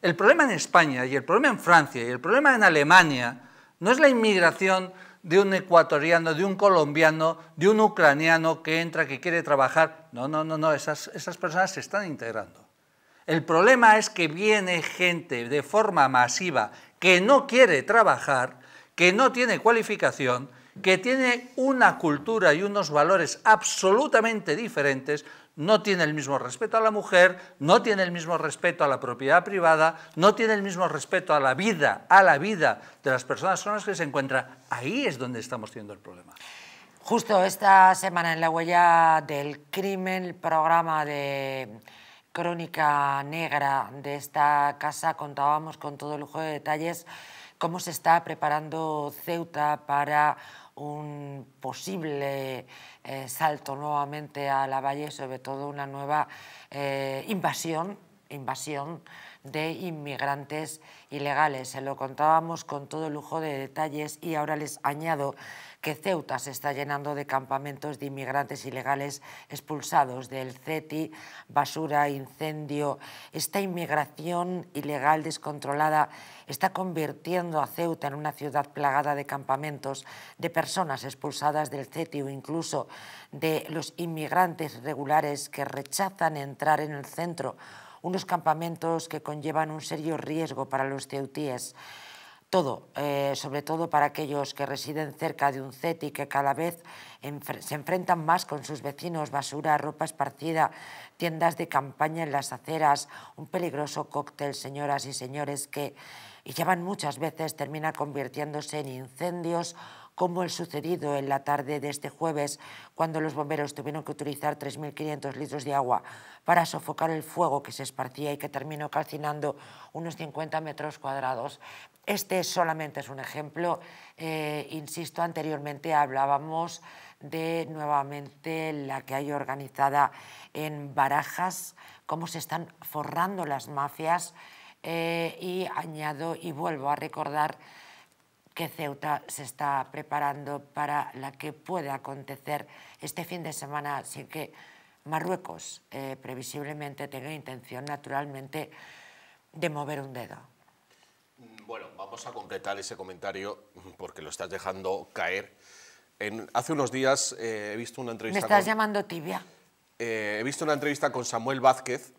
El problema en España y el problema en Francia y el problema en Alemania no es la inmigración de un ecuatoriano, de un colombiano, de un ucraniano que entra, que quiere trabajar. No, no, no, no, esas, esas personas se están integrando. El problema es que viene gente de forma masiva que no quiere trabajar, que no tiene cualificación, que tiene una cultura y unos valores absolutamente diferentes, no tiene el mismo respeto a la mujer, no tiene el mismo respeto a la propiedad privada, no tiene el mismo respeto a la vida, a la vida de las personas con las que se encuentra. Ahí es donde estamos teniendo el problema. Justo esta semana en la huella del crimen, el programa de crónica negra de esta casa, contábamos con todo lujo de detalles cómo se está preparando Ceuta para un posible eh, salto nuevamente a la valle sobre todo una nueva eh, invasión, invasión de inmigrantes ilegales. Se lo contábamos con todo lujo de detalles y ahora les añado que Ceuta se está llenando de campamentos de inmigrantes ilegales expulsados del CETI, basura, incendio. Esta inmigración ilegal descontrolada está convirtiendo a Ceuta en una ciudad plagada de campamentos de personas expulsadas del CETI o incluso de los inmigrantes regulares que rechazan entrar en el centro unos campamentos que conllevan un serio riesgo para los ceutíes todo, eh, sobre todo para aquellos que residen cerca de un y que cada vez se enfrentan más con sus vecinos, basura, ropa esparcida, tiendas de campaña en las aceras, un peligroso cóctel, señoras y señores, que y llevan muchas veces termina convirtiéndose en incendios como el sucedido en la tarde de este jueves, cuando los bomberos tuvieron que utilizar 3.500 litros de agua para sofocar el fuego que se esparcía y que terminó calcinando unos 50 metros cuadrados. Este solamente es un ejemplo. Eh, insisto, anteriormente hablábamos de nuevamente la que hay organizada en Barajas, cómo se están forrando las mafias eh, y añado y vuelvo a recordar que Ceuta se está preparando para la que pueda acontecer este fin de semana, así que Marruecos eh, previsiblemente tenga intención naturalmente de mover un dedo. Bueno, vamos a completar ese comentario porque lo estás dejando caer. En, hace unos días eh, he visto una entrevista. Me estás llamando tibia. Eh, he visto una entrevista con Samuel Vázquez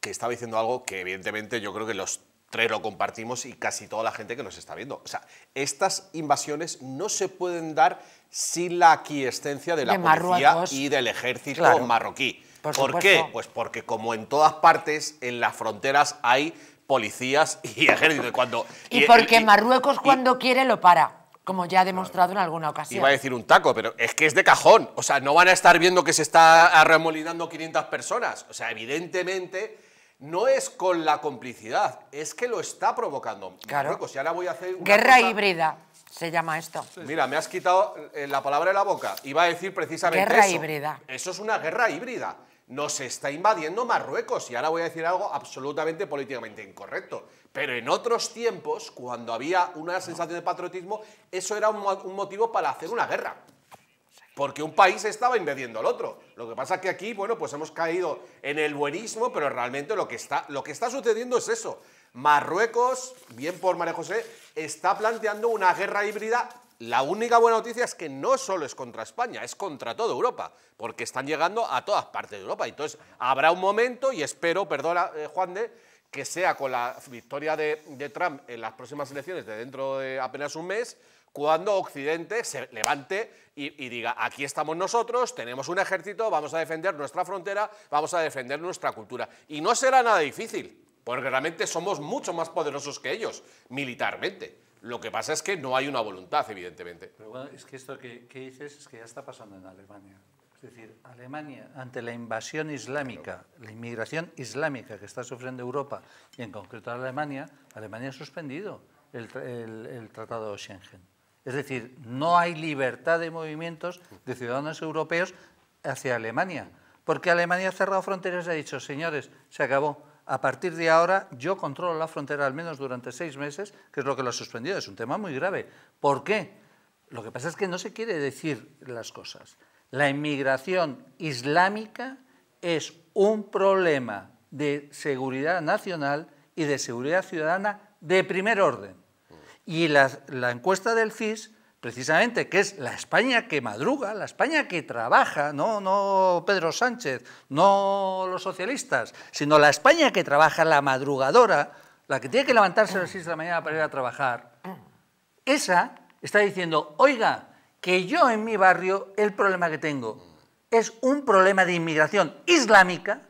que estaba diciendo algo que, evidentemente, yo creo que los tres lo compartimos y casi toda la gente que nos está viendo. O sea, estas invasiones no se pueden dar sin la aquiescencia de la policía y del ejército marroquí. ¿Por qué? Pues porque como en todas partes, en las fronteras hay policías y ejército. Y, cuando, y, porque Marruecos cuando quiere lo para, como ya ha demostrado en alguna ocasión. Iba a decir un taco, pero es que es de cajón. O sea, no van a estar viendo que se está arremolinando 500 personas. O sea, evidentemente no es con la complicidad, es que lo está provocando. Marruecos, voy a hacer Guerra híbrida se llama esto. Mira, me has quitado eh, la palabra de la boca. Iba a decir precisamente eso. Guerra híbrida. Eso es una guerra híbrida nos está invadiendo Marruecos. Y ahora voy a decir algo absolutamente políticamente incorrecto. Pero en otros tiempos, cuando había una sensación de patriotismo, eso era un, motivo para hacer una guerra. Porque un país estaba invadiendo al otro. Lo que pasa es que aquí, bueno, pues hemos caído en el buenismo, pero realmente lo que está, lo que está sucediendo es eso. Marruecos, bien por María José, está planteando una guerra híbrida la única buena noticia es que no solo es contra España, es contra toda Europa, porque están llegando a todas partes de Europa. Entonces, habrá un momento, y espero, perdona eh, Juan de, que sea con la victoria de, Trump en las próximas elecciones de dentro de apenas un mes, cuando Occidente se levante y, diga, aquí estamos nosotros, tenemos un ejército, vamos a defender nuestra frontera, vamos a defender nuestra cultura. Y no será nada difícil, porque realmente somos mucho más poderosos que ellos, militarmente. Lo que pasa es que no hay una voluntad, evidentemente. Pero bueno, es que esto que, dices es que ya está pasando en Alemania. Es decir, Alemania, ante la invasión islámica, la inmigración islámica que está sufriendo Europa, y en concreto Alemania, Alemania ha suspendido el, el Tratado de Schengen. Es decir, no hay libertad de movimientos de ciudadanos europeos hacia Alemania, porque Alemania ha cerrado fronteras y ha dicho, señores, se acabó, a partir de ahora yo controlo la frontera al menos durante seis meses, que es lo que lo ha suspendido. Es un tema muy grave. ¿Por qué? Lo que pasa es que no se quiere decir las cosas. La inmigración islámica es un problema de seguridad nacional y de seguridad ciudadana de primer orden. Y la, encuesta del CIS precisamente, que es la España que madruga, la España que trabaja, no, no Pedro Sánchez, no los socialistas, sino la España que trabaja, la madrugadora, la que tiene que levantarse a las 6 de la mañana para ir a trabajar, esa está diciendo, oiga, que yo en mi barrio el problema que tengo es un problema de inmigración islámica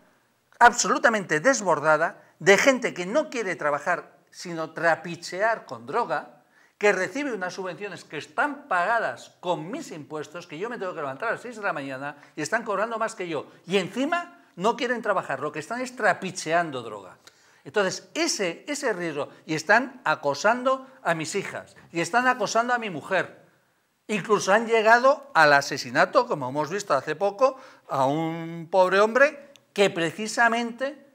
absolutamente desbordada, de gente que no quiere trabajar sino trapichear con droga, que recibe unas subvenciones que están pagadas con mis impuestos, que yo me tengo que levantar a las 6 de la mañana y están cobrando más que yo. Y encima no quieren trabajar, lo que están es trapicheando droga. Entonces, ese, ese riesgo, y están acosando a mis hijas, y están acosando a mi mujer. Incluso han llegado al asesinato, como hemos visto hace poco, a un pobre hombre que precisamente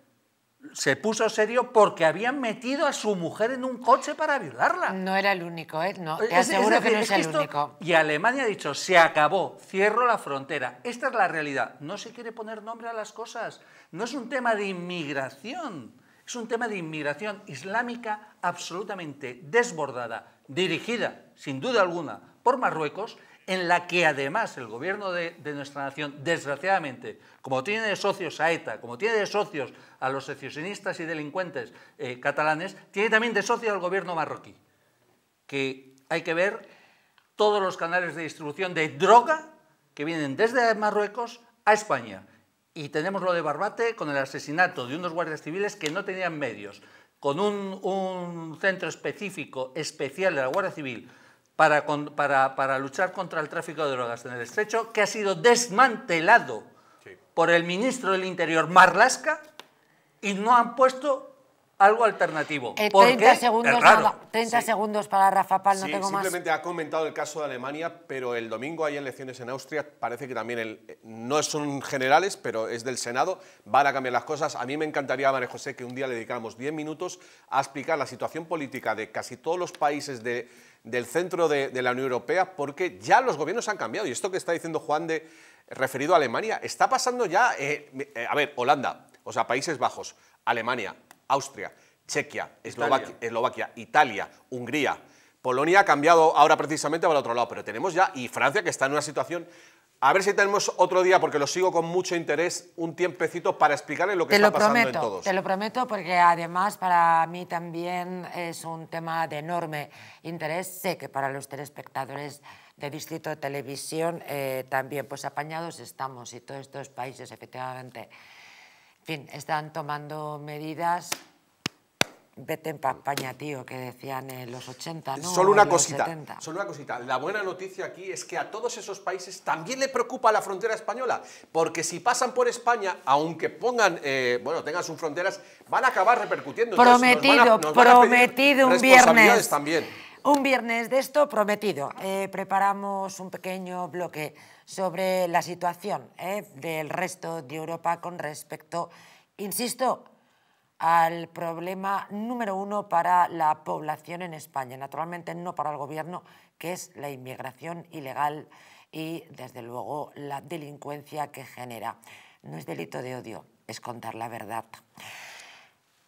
se puso serio porque habían metido a su mujer en un coche para violarla. No era el único, ¿eh? No, te aseguro que no es, el único. Y Alemania ha dicho, se acabó, cierro la frontera. Esta es la realidad. No se quiere poner nombre a las cosas. No es un tema de inmigración. Es un tema de inmigración islámica absolutamente desbordada, dirigida, sin duda alguna, por Marruecos en la que además el gobierno de, nuestra nación, desgraciadamente, como tiene de socios a ETA, como tiene de socios a los secesionistas y delincuentes eh, catalanes, tiene también de socio al gobierno marroquí, que hay que ver todos los canales de distribución de droga que vienen desde Marruecos a España. Y tenemos lo de Barbate con el asesinato de unos guardias civiles que no tenían medios, con un centro específico, especial de la Guardia Civil, para, para, para luchar contra el tráfico de drogas en el estrecho, que ha sido desmantelado por el ministro del Interior Marlasca y no han puesto algo alternativo. Eh, 30, segundos, 30 segundos para Rafa Pal, no tengo simplemente más. Simplemente ha comentado el caso de Alemania, pero el domingo hay elecciones en Austria, parece que también el, no son generales, pero es del Senado, van a cambiar las cosas. A mí me encantaría, María José, que un día le dedicáramos 10 minutos a explicar la situación política de casi todos los países de del centro de, la Unión Europea porque ya los gobiernos han cambiado. Y esto que está diciendo Juan de referido a Alemania, está pasando ya, eh, eh, a ver, Holanda, o sea, Países Bajos, Alemania, Austria, Chequia, Eslovaquia, Eslovaquia Italia, Hungría. Polonia ha cambiado ahora precisamente para el otro lado, pero tenemos ya, y Francia que está en una situación a ver si tenemos otro día, porque lo sigo con mucho interés, un tiempecito para explicarle lo que está pasando en todos. Te lo prometo, porque además para mí también es un tema de enorme interés. Sé que para los telespectadores de Distrito de Televisión eh, también, pues apañados estamos y todos estos países efectivamente, fin, están tomando medidas vete en campaña, tío, que decían en los 80, Solo una cosita, solo una cosita. La buena noticia aquí es que a todos esos países también le preocupa la frontera española, porque si pasan por España, aunque pongan, eh, bueno, tengan sus fronteras, van a acabar repercutiendo. Prometido, prometido un viernes. también. Un viernes de esto prometido. Eh, preparamos un pequeño bloque sobre la situación eh, del resto de Europa con respecto, insisto, al problema número uno para la población en España, naturalmente no para el gobierno, que es la inmigración ilegal y, desde luego, la delincuencia que genera. No es delito de odio, es contar la verdad.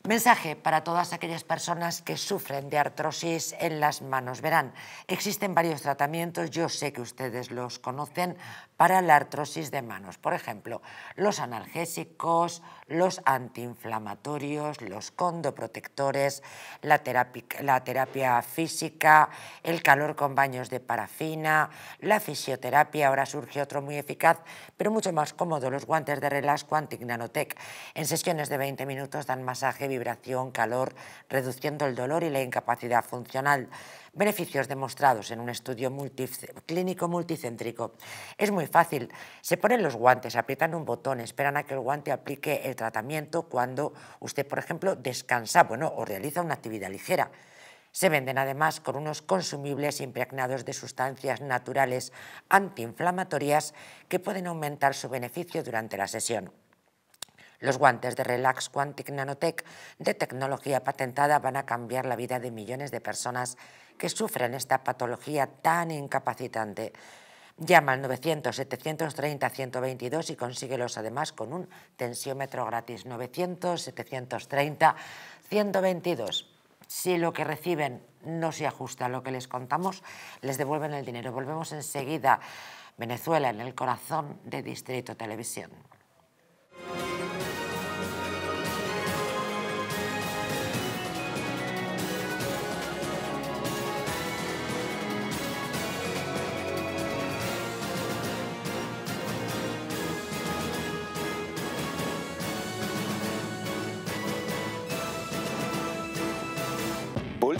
Mensaje para todas aquellas personas que sufren de artrosis en las manos. Verán, existen varios tratamientos, yo sé que ustedes los conocen, para la artrosis de manos. Por ejemplo, los analgésicos, los antiinflamatorios, los condoprotectores, la terapia, la terapia física, el calor con baños de parafina, la fisioterapia, ahora surge otro muy eficaz, pero mucho más cómodo, los guantes de relax Quantic Nanotech. En sesiones de 20 minutos dan masaje, vibración, calor, reduciendo el dolor y la incapacidad funcional. Beneficios demostrados en un estudio clínico multicéntrico. Es muy fácil. Se ponen los guantes, aprietan un botón, esperan a que el guante aplique el tratamiento cuando usted, por ejemplo, descansa bueno, o realiza una actividad ligera. Se venden además con unos consumibles impregnados de sustancias naturales antiinflamatorias que pueden aumentar su beneficio durante la sesión. Los guantes de Relax Quantic Nanotech de tecnología patentada van a cambiar la vida de millones de personas que sufren esta patología tan incapacitante. Llama al 900-730-122 y consíguelos además con un tensiómetro gratis. 900-730-122. Si lo que reciben no se ajusta a lo que les contamos, les devuelven el dinero. Volvemos enseguida. Venezuela en el corazón de Distrito Televisión.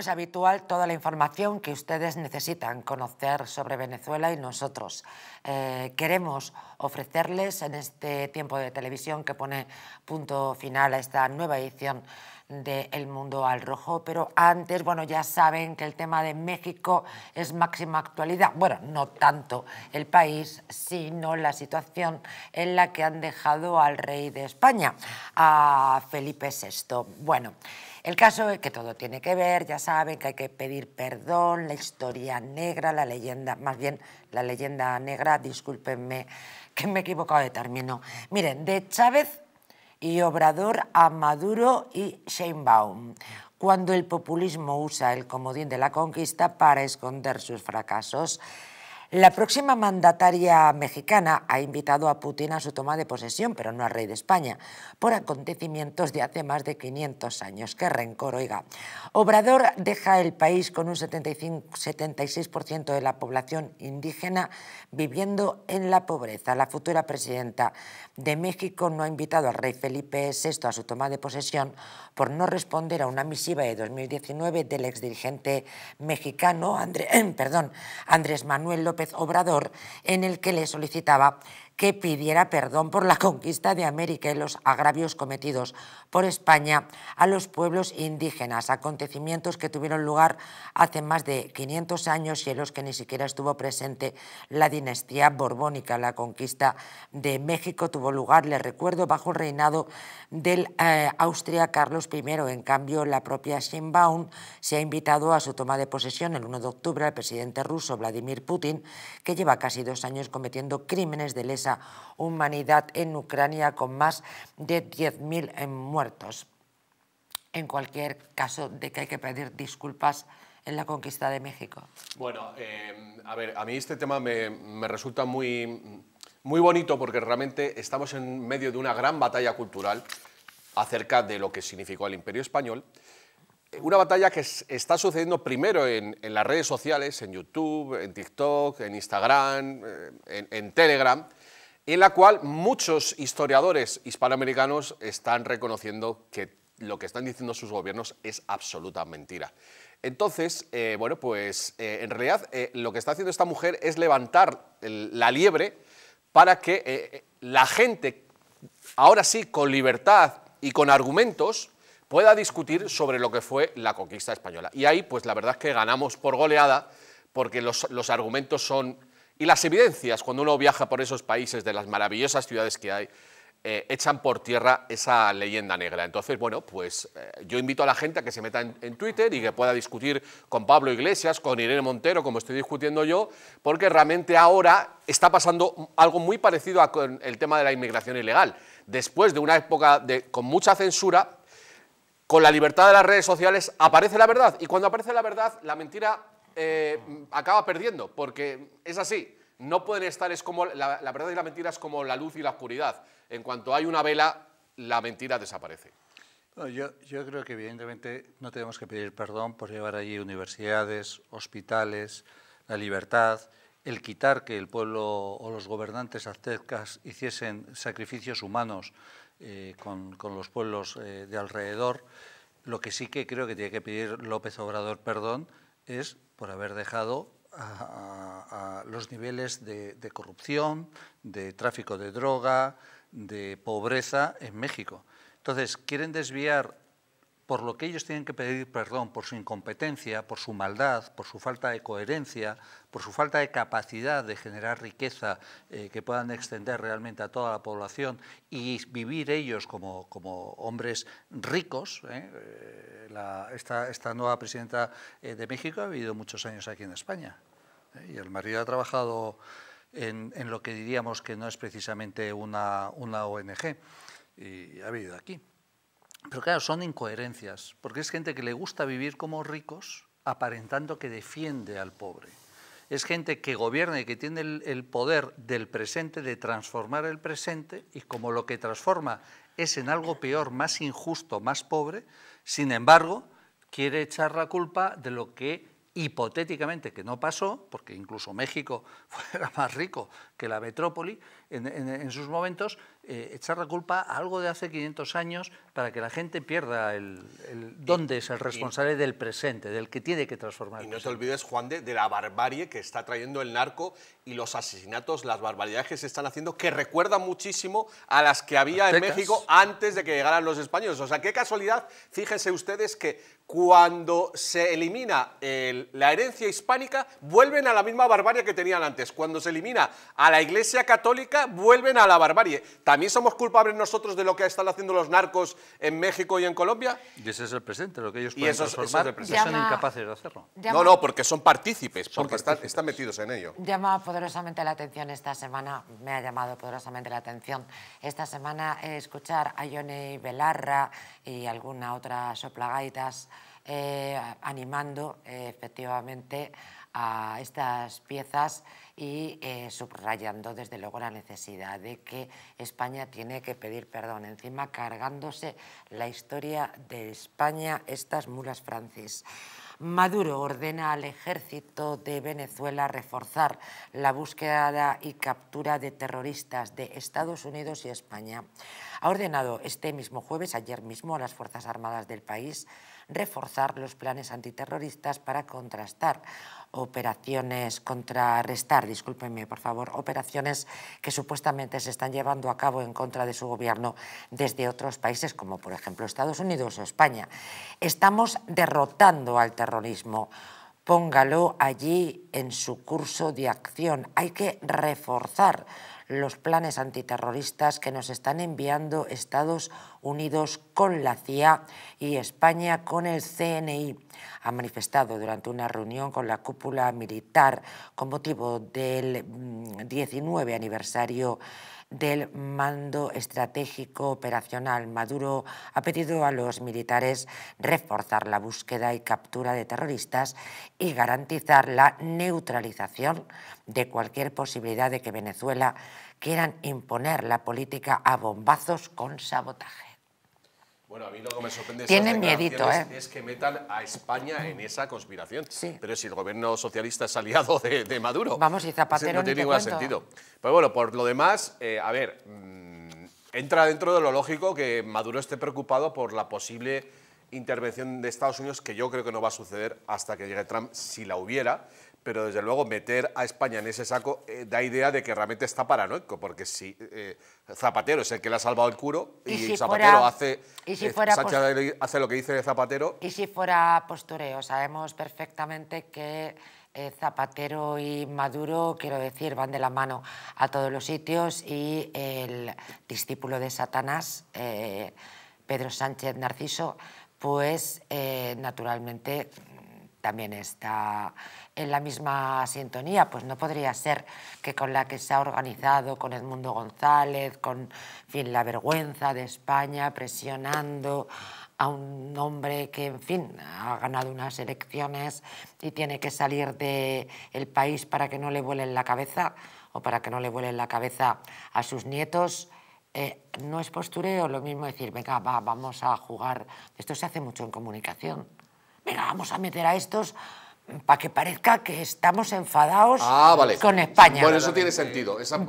es habitual, toda la información que ustedes necesitan conocer sobre Venezuela y nosotros eh, queremos ofrecerles en este tiempo de televisión que pone punto final a esta nueva edición de El Mundo al Rojo, pero antes, bueno, ya saben que el tema de México es máxima actualidad. Bueno, no tanto el país, sino la situación en la que han dejado al rey de España, a Felipe VI. Bueno, el caso es que todo tiene que ver, ya saben que hay que pedir perdón, la historia negra, la leyenda, más bien la leyenda negra, discúlpenme que me he equivocado de término. Miren, de Chávez y Obrador a Maduro y Sheinbaum, cuando el populismo usa el comodín de la conquista para esconder sus fracasos. La próxima mandataria mexicana ha invitado a Putin a su toma de posesión, pero no al rey de España, por acontecimientos de hace más de 500 años. ¡Qué rencor, oiga! Obrador deja el país con un 75, 76% de la población indígena viviendo en la pobreza. La futura presidenta de México no ha invitado al rey Felipe VI a su toma de posesión por no responder a una misiva de 2019 del exdirigente mexicano perdón, Andrés Manuel López Obrador, en el que le solicitaba que pidiera perdón por la conquista de América y los agravios cometidos por España a los pueblos indígenas, acontecimientos que tuvieron lugar hace más de 500 años y en los que ni siquiera estuvo presente la dinastía borbónica. La conquista de México tuvo lugar, le recuerdo, bajo el reinado del eh, Austria Carlos I. En cambio, la propia Sheinbaum se ha invitado a su toma de posesión el 1 de octubre al presidente ruso Vladimir Putin, que lleva casi dos años cometiendo crímenes de lesa humanidad en Ucrania con más de 10.000 eh, muertos. En cualquier caso, de que hay que pedir disculpas en la conquista de México. Bueno, eh, a ver, a mí este tema me, resulta muy, muy bonito porque realmente estamos en medio de una gran batalla cultural acerca de lo que significó el Imperio Español. Eh, una batalla que está sucediendo primero en, las redes sociales, en YouTube, en TikTok, en Instagram, en, en Telegram, en la cual muchos historiadores hispanoamericanos están reconociendo que lo que están diciendo sus gobiernos es absoluta mentira. Entonces, eh, bueno, pues eh, en realidad eh, lo que está haciendo esta mujer es levantar la liebre para que la gente, ahora sí, con libertad y con argumentos, pueda discutir sobre lo que fue la conquista española. Y ahí, pues la verdad es que ganamos por goleada, porque los argumentos son y las evidencias, cuando uno viaja por esos países de las maravillosas ciudades que hay, eh, echan por tierra esa leyenda negra. Entonces, bueno, pues eh, yo invito a la gente a que se meta en, Twitter y que pueda discutir con Pablo Iglesias, con Irene Montero, como estoy discutiendo yo, porque realmente ahora está pasando algo muy parecido con el tema de la inmigración ilegal. Después de una época de, con mucha censura, con la libertad de las redes sociales aparece la verdad y cuando aparece la verdad, la mentira eh, acaba perdiendo, porque es así. No pueden estar, es como la, verdad y la mentira es como la luz y la oscuridad. En cuanto hay una vela, la mentira desaparece. yo, creo que evidentemente no tenemos que pedir perdón por llevar allí universidades, hospitales, la libertad, el quitar que el pueblo o los gobernantes aztecas hiciesen sacrificios humanos eh, con, los pueblos eh, de alrededor. Lo que sí que creo que tiene que pedir López Obrador perdón es por haber dejado a, los niveles de, de, corrupción, de tráfico de droga, de pobreza en México. Entonces, quieren desviar por lo que ellos tienen que pedir perdón por su incompetencia, por su maldad, por su falta de coherencia, por su falta de capacidad de generar riqueza eh, que puedan extender realmente a toda la población y vivir ellos como, como hombres ricos. ¿eh? Eh, esta, nueva presidenta de México ha vivido muchos años aquí en España y el marido ha trabajado en, lo que diríamos que no es precisamente una, una ONG y ha vivido aquí. Pero claro, son incoherencias, porque es gente que le gusta vivir como ricos, aparentando que defiende al pobre. Es gente que gobierna y que tiene el, poder del presente, de transformar el presente, y como lo que transforma es en algo peor, más injusto, más pobre, sin embargo, quiere echar la culpa de lo que hipotéticamente, que no pasó, porque incluso México fuera más rico que la metrópoli, en, sus momentos, eh, echar la culpa a algo de hace 500 años para que la gente pierda el, el dónde es el responsable del presente, del que tiene que transformar. Y no te olvides, Juan, de, de, la barbarie que está trayendo el narco y los asesinatos, las barbaridades que se están haciendo, que recuerdan muchísimo a las que había en México antes de que llegaran los españoles. O sea, qué casualidad, fíjense ustedes que cuando se elimina la herencia hispánica, vuelven a la misma barbarie que tenían antes. Cuando se elimina a la Iglesia Católica, vuelven a la barbarie. ¿También somos culpables nosotros de lo que están haciendo los narcos en México y en Colombia? Y ese es el presente, lo que ellos pueden transformar, son incapaces de hacerlo. no, no, porque son partícipes, porque Están, están, metidos en ello. Llama poderosamente la atención esta semana, me ha llamado poderosamente la atención esta semana eh, escuchar a Johnny Belarra y alguna otra soplagaitas eh, animando eh, efectivamente a estas piezas y eh, subrayando desde luego la necesidad de que España tiene que pedir perdón, encima cargándose la historia de España, estas mulas francis. Maduro ordena al ejército de Venezuela reforzar la búsqueda y captura de terroristas de Estados Unidos y España. Ha ordenado este mismo jueves, ayer mismo, a las Fuerzas Armadas del país reforzar los planes antiterroristas para contrastar operaciones, contrarrestar, discúlpenme por favor, operaciones que supuestamente se están llevando a cabo en contra de su gobierno desde otros países como por ejemplo Estados Unidos o España. Estamos derrotando al terrorismo póngalo allí en su curso de acción. Hay que reforzar los planes antiterroristas que nos están enviando Estados Unidos con la CIA y España con el CNI. Ha manifestado durante una reunión con la cúpula militar con motivo del 19 mm, aniversario del mando estratégico operacional. Maduro ha pedido a los militares reforzar la búsqueda y captura de terroristas y garantizar la neutralización de cualquier posibilidad de que Venezuela quieran imponer la política a bombazos con sabotaje. Bueno, a mí lo que me sorprende Tienen miedito, ¿eh? es que metan a España en esa conspiración. Pero si el gobierno socialista es aliado de, Maduro. Vamos, y Zapatero. No tiene ningún sentido. Pues bueno, por lo demás, eh, a ver, mm, entra dentro de lo lógico que Maduro esté preocupado por la posible intervención de Estados Unidos, que yo creo que no va a suceder hasta que llegue Trump, si la hubiera pero desde luego meter a España en ese saco eh, da idea de que realmente está paranoico, porque si eh, Zapatero es el que le ha salvado el curo y, Zapatero hace, eh, pues- hace lo que dice Zapatero. Y si fuera postureo, sabemos perfectamente que Zapatero y Maduro, quiero decir, van de la mano a todos los sitios y el discípulo de Satanás, Pedro Sánchez Narciso, pues naturalmente también está en la misma sintonía, pues no podría ser que con la que se ha organizado, con Edmundo González, con fin, la vergüenza de España, presionando a un hombre que, en fin, ha ganado unas elecciones y tiene que salir del país para que no le vuelen la cabeza o para que no le vuelen la cabeza a sus nietos, eh, no es postureo lo mismo decir, venga, vamos a jugar. Esto se hace mucho en comunicación venga, vamos a meter a estos para que parezca que estamos enfadados ah, con España. Bueno, eso tiene sentido. Esa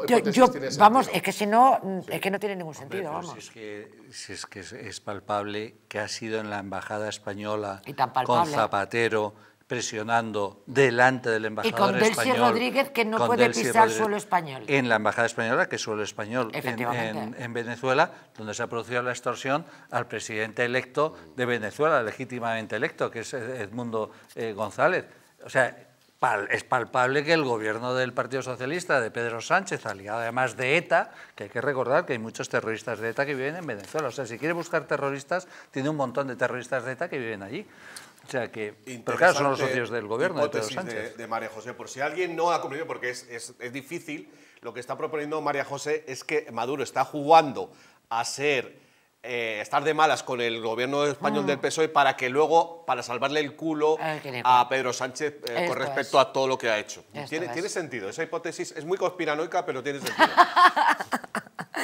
vamos, es que si no, es que no tiene ningún sentido. Si, es que, es palpable que ha sido en la Embajada Española con Zapatero presionando delante del embajador español. Y con Rodríguez, que no puede pisar suelo español. En la embajada española, que es suelo español en, Venezuela, donde se ha producido la extorsión al presidente electo de Venezuela, legítimamente electo, que es Edmundo eh, González. O sea, es palpable que el gobierno del Partido Socialista, de Pedro Sánchez, aliado además de ETA, que hay que recordar que hay muchos terroristas de ETA que viven en Venezuela. O sea, si quiere buscar terroristas, tiene un montón de terroristas de ETA que viven allí. O sea que, pero claro, son los socios del gobierno de Pedro Sánchez. De, María José, por si alguien no ha comprendido, porque es, es difícil, lo que está proponiendo María José es que Maduro está jugando a ser eh, estar de malas con el gobierno español del ah. PSOE para que luego, para salvarle el culo a Pedro Sánchez eh, con respecto a todo lo que ha hecho. ¿Tiene, tiene sentido, esa hipótesis es muy conspiranoica, pero tiene sentido.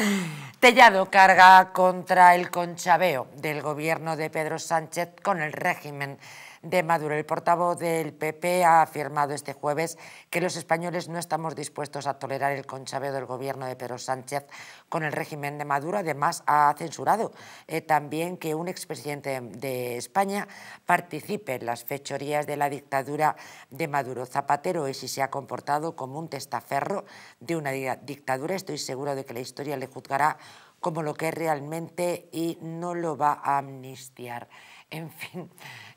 Tellado carga contra el conchabeo del gobierno de Pedro Sánchez con el régimen de Maduro. El portavoz del PP ha afirmado este jueves que los españoles no estamos dispuestos a tolerar el conchaveo del gobierno de Pedro Sánchez con el régimen de Maduro. Además, ha censurado eh, también que un expresidente de España participe en las fechorías de la dictadura de Maduro. Zapatero y si se ha comportado como un testaferro de una dictadura. Estoy seguro de que la historia le juzgará como lo que es realmente y no lo va a amnistiar. En fin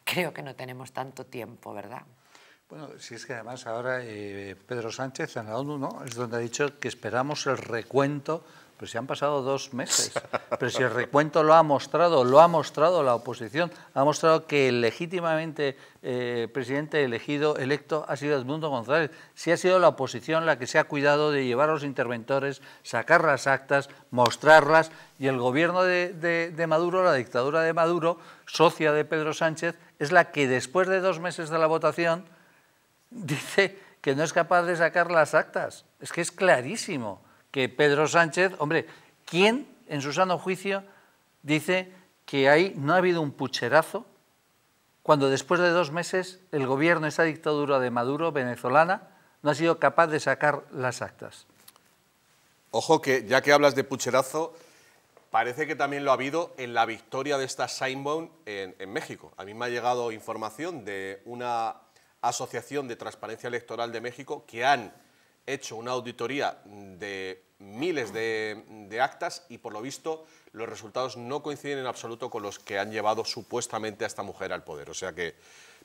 creo que no tenemos tanto tiempo, ¿verdad? Bueno, si es que además ahora eh, Pedro Sánchez en la ONU es donde ha dicho que esperamos el recuento pero si han pasado dos meses, pero si el recuento lo ha mostrado, lo ha mostrado la oposición, ha mostrado que legítimamente eh, presidente elegido, electo, ha sido Edmundo González. Si ha sido la oposición la que se ha cuidado de llevar a los interventores, sacar las actas, mostrarlas, y el gobierno de Maduro, la dictadura de Maduro, socia de Pedro Sánchez, es la que después de dos meses de la votación dice que no es capaz de sacar las actas. Es que es clarísimo que Pedro Sánchez, hombre, ¿quién en su sano juicio dice que ahí no ha habido un pucherazo cuando después de dos meses el gobierno, esa dictadura de Maduro, venezolana, no ha sido capaz de sacar las actas? Ojo que ya que hablas de pucherazo, parece que también lo ha habido en la victoria de esta Seinbaum en, en México. A mí me ha llegado información de una asociación de transparencia electoral de México que han hecho una auditoría de miles de, actas y por lo visto los resultados no coinciden en absoluto con los que han llevado supuestamente a esta mujer al poder. O sea que,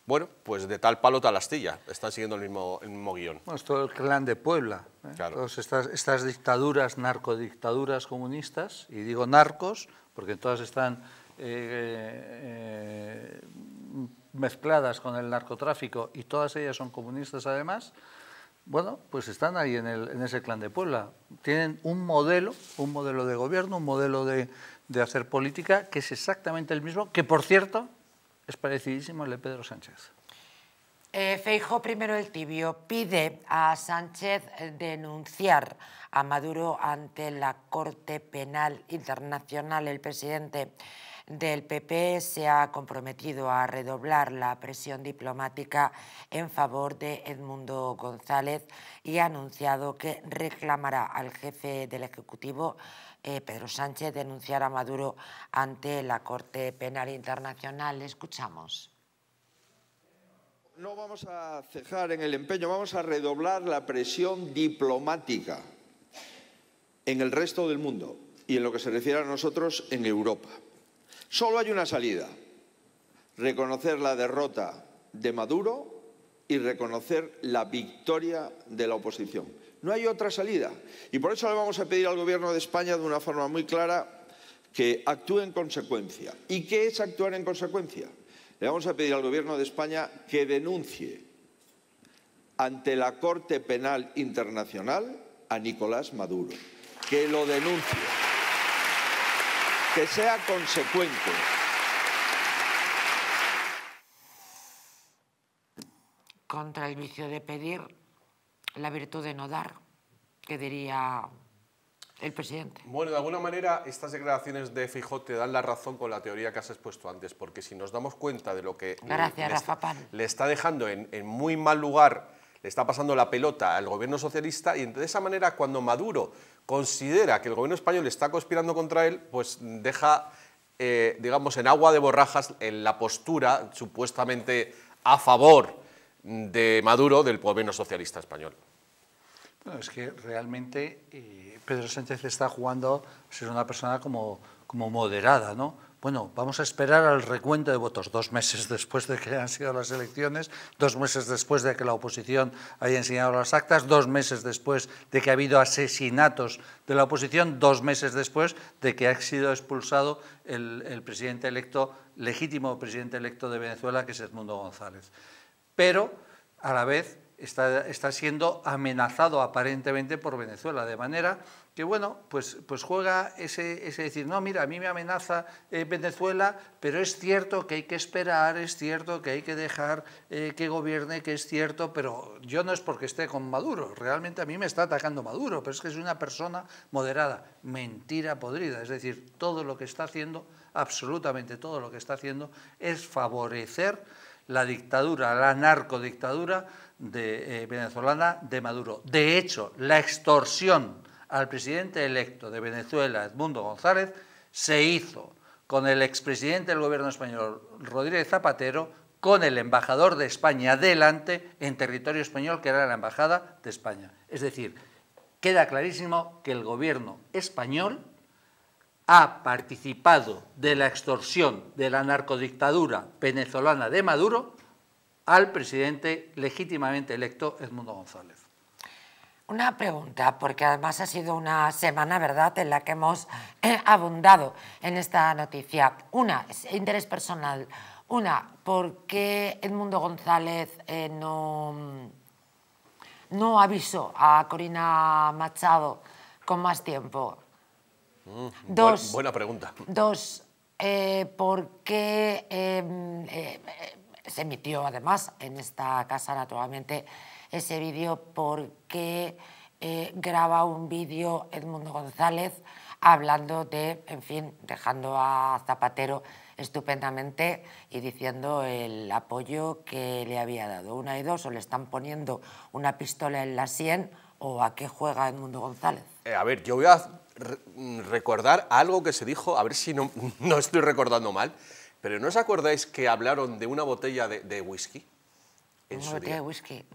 bueno, pues de tal palo tal astilla, están siguiendo el mismo, el mismo guión. Bueno, es todo el clan de Puebla, ¿eh? claro. Todas estas, dictaduras, narcodictaduras comunistas, y digo narcos porque todas están eh, eh, mezcladas con el narcotráfico y todas ellas son comunistas además, bueno, pues están ahí en, ese clan de Puebla. Tienen un modelo, un modelo de gobierno, un modelo de, hacer política que es exactamente el mismo, que por cierto es parecidísimo al de Pedro Sánchez. Eh, Feijo primero el tibio pide a Sánchez denunciar a Maduro ante la Corte Penal Internacional. El presidente del PP se ha comprometido a redoblar la presión diplomática en favor de Edmundo González y ha anunciado que reclamará al jefe del Ejecutivo, eh, Pedro Sánchez, denunciar a Maduro ante la Corte Penal Internacional. Escuchamos no vamos a cejar en el empeño, vamos a redoblar la presión diplomática en el resto del mundo y en lo que se refiere a nosotros en Europa. Solo hay una salida, reconocer la derrota de Maduro y reconocer la victoria de la oposición. No hay otra salida. Y por eso le vamos a pedir al Gobierno de España de una forma muy clara que actúe en consecuencia. ¿Y qué es actuar en consecuencia? Le vamos a pedir al Gobierno de España que denuncie ante la Corte Penal Internacional a Nicolás Maduro. Que lo denuncie que sea consecuente. Contra el vicio de pedir, la virtud de no dar, que diría el presidente. Bueno, de alguna manera estas declaraciones de Fijote te dan la razón con la teoría que has expuesto antes, porque si nos damos cuenta de lo que le, está, dejando en muy mal lugar, le está pasando la pelota al gobierno socialista y de esa manera cuando Maduro considera que el gobierno español está conspirando contra él, pues deja, eh, digamos, en agua de borrajas la postura supuestamente a favor de Maduro del gobierno socialista español. es que realmente eh, Pedro Sánchez está jugando ser una persona como, como moderada, ¿no? Bueno, vamos a esperar al recuento de votos dos meses después de que han sido las elecciones, dos meses después de que la oposición haya enseñado las actas, dos meses después de que ha habido asesinatos de la oposición, dos meses después de que ha sido expulsado el, presidente electo, legítimo presidente electo de Venezuela, que es Edmundo González. Pero, a la vez, está, está siendo amenazado aparentemente por Venezuela, de manera que bueno, pues, pues juega ese, ese decir, no, mira, a mí me amenaza eh, Venezuela, pero es cierto que hay que esperar, es cierto que hay que dejar eh, que gobierne, que es cierto, pero yo no es porque esté con Maduro, realmente a mí me está atacando Maduro, pero es que es una persona moderada, mentira podrida, es decir, todo lo que está haciendo, absolutamente todo lo que está haciendo, es favorecer la dictadura, la narcodictadura de, eh, venezolana de Maduro. De hecho, la extorsión al presidente electo de Venezuela, Edmundo González, se hizo con el expresidente del gobierno español, Rodríguez Zapatero, con el embajador de España delante en territorio español, que era la embajada de España. Es decir, queda clarísimo que el gobierno español ha participado de la extorsión de la narcodictadura venezolana de Maduro al presidente legítimamente electo Edmundo González. Una pregunta, porque además ha sido una semana, ¿verdad?, en la que hemos eh, abundado en esta noticia. Una, interés personal. Una, ¿por qué Edmundo González eh, no, no avisó a Corina Machado con más tiempo? Mm, dos, buena pregunta. Dos, eh, ¿por qué em, se emitió además en esta casa, naturalmente, ese vídeo porque eh, graba un vídeo Edmundo González hablando de, en fin, dejando a Zapatero estupendamente y diciendo el apoyo que le había dado. Una y dos, o le están poniendo una pistola en la sien o a qué juega Edmundo González. Eh, a ver, yo voy a mm, recordar algo que se dijo, a ver si no, no estoy recordando mal, pero ¿no os acordáis que hablaron de una botella de, whisky? una botella de whisky.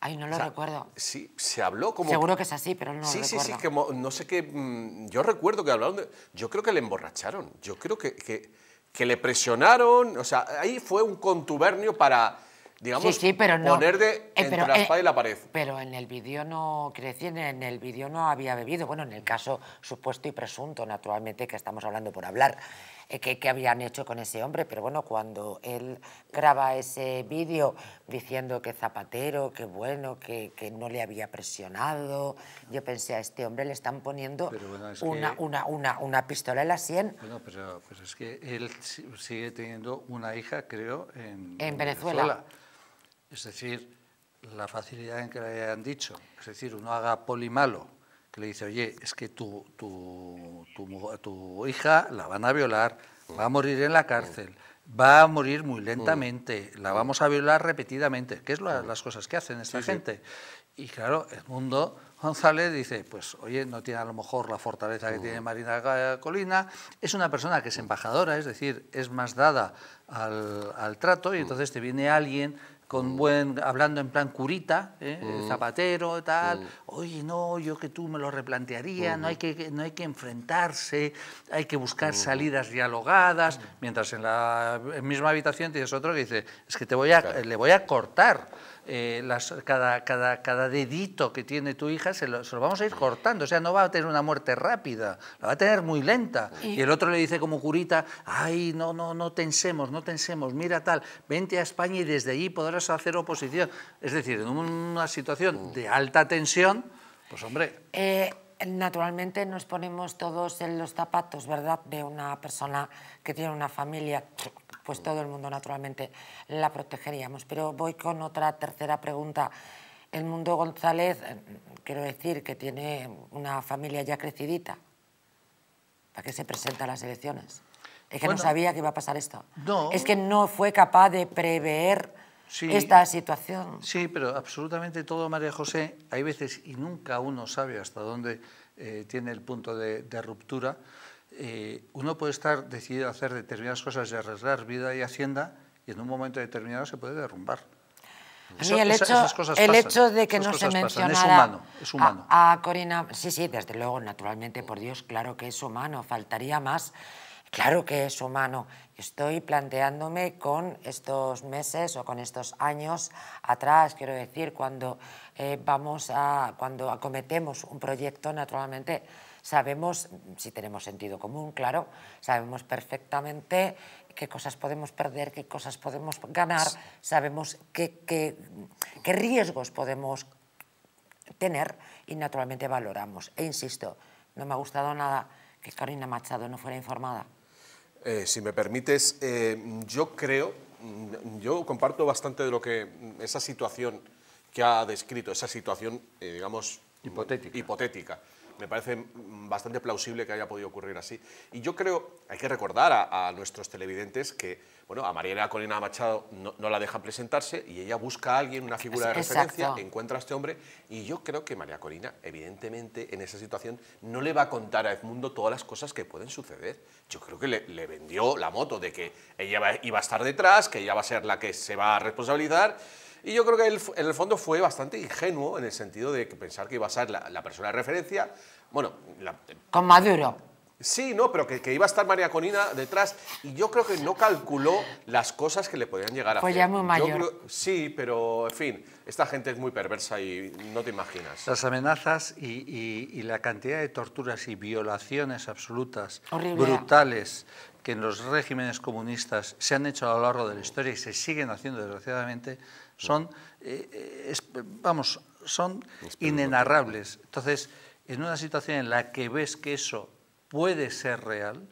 Ay, no lo recuerdo. Sí, se habló como... Seguro que es así, pero no lo recuerdo. Sí, sí, sí, que no sé qué... Mm, yo recuerdo que hablaron de... Yo creo que le emborracharon, yo creo que, que, le presionaron, o sea, ahí fue un contubernio para, digamos, poner de eh, entre la eh, y la pared. Pero en el vídeo no, crecían. en el vídeo no había bebido, bueno, en el caso supuesto y presunto, naturalmente, que estamos hablando por hablar. Eh, que, habían hecho con ese hombre, pero bueno, cuando él graba ese vídeo diciendo que Zapatero, que bueno, que, que, no le había presionado, yo pensé, a este hombre le están poniendo una, una, una, una, pistola en la sien. Bueno, pero, es que él sigue teniendo una hija, creo, en, Venezuela. Es decir, la facilidad en que le hayan dicho, es decir, uno haga poli malo le dice, oye, es que tu, tu, hija la van a violar, va a morir en la cárcel, va a morir muy lentamente, la vamos a violar repetidamente, que es la, las cosas que hacen esta gente. Y claro, Edmundo González dice, pues oye, no tiene a lo mejor la fortaleza que tiene Marina Colina, es una persona que es embajadora, es decir, es más dada al, al trato y entonces te viene alguien con buen, hablando en plan curita, ¿eh? mm. zapatero, tal, mm. oye, no, yo que tú me lo replantearía, no, hay mm. que, no hay que enfrentarse, hay que buscar salidas dialogadas, mientras en la misma habitación tienes otro que dice, es que te voy a, le voy a cortar eh, cada, dedito que tiene tu hija se lo, vamos a ir cortando. O sea, no va a tener una muerte rápida, la va a tener muy lenta. Y, el otro le dice como curita, ay, no, no, no tensemos, no tensemos, mira tal, vente a España y desde allí podrás hacer oposición. Es decir, en una situación mm. de alta tensión, pues hombre... Eh, naturalmente nos ponemos todos en los zapatos, ¿verdad? De una persona que tiene una familia pues todo el mundo naturalmente la protegeríamos. Pero voy con otra tercera pregunta. El mundo González, eh, quiero decir que tiene una familia ya crecidita. ¿Para qué se presenta a las elecciones? Es que no sabía que iba a pasar esto. No. Es que no fue capaz de prever esta situación. Sí, pero absolutamente todo, María José, hay veces y nunca uno sabe hasta dónde eh, tiene el punto de ruptura. Eh, uno puede estar decidido a hacer determinadas cosas y arriesgar vida y hacienda y en un momento determinado se puede derrumbar. a mí el, hecho, de que no se mencionara es humano, es humano. A, Corina, sí, sí, desde luego, naturalmente, por Dios, claro que es humano, faltaría más, claro que es humano. Estoy planteándome con estos meses o con estos años atrás, quiero decir, cuando eh, vamos a, cuando acometemos un proyecto, naturalmente, sabemos, mm, si tenemos sentido común, claro, sabemos perfectamente qué cosas podemos perder, qué cosas podemos ganar, sabemos mm, qué, riesgos podemos tener y naturalmente valoramos. E insisto, no me ha gustado nada que Carolina Machado no fuera informada. Eh, si me permites, eh, yo creo, mm, yo comparto bastante de lo que esa situación que ha descrito, esa situación, eh, digamos, hipotética me parece bastante plausible que haya podido ocurrir así. Y yo creo, hay que recordar a, nuestros televidentes que, bueno, a María Colina Machado no, la deja presentarse y ella busca a alguien, una figura de referencia, encuentra a este hombre y yo creo que María Corina, evidentemente, en esa situación no le va a contar a Edmundo todas las cosas que pueden suceder. Yo creo que le, le vendió la moto de que ella iba a estar detrás, que ella va a ser la que se va a responsabilizar y yo creo que en el fondo fue bastante ingenuo en el sentido de pensar que iba a ser la, persona de referencia. Bueno, con Maduro. Sí, no, pero que, que, iba a estar María Conina detrás y yo creo que no calculó las cosas que le podían llegar a pues hacer. ya muy mayor. sí, pero en fin, esta gente es muy perversa y no te imaginas. Las amenazas y, la cantidad de torturas y violaciones absolutas, brutales, que en los regímenes comunistas se han hecho a lo largo de la historia y se siguen haciendo desgraciadamente son, eh, eh, vamos, son inenarrables. Entonces, en una situación en la que ves que eso puede ser real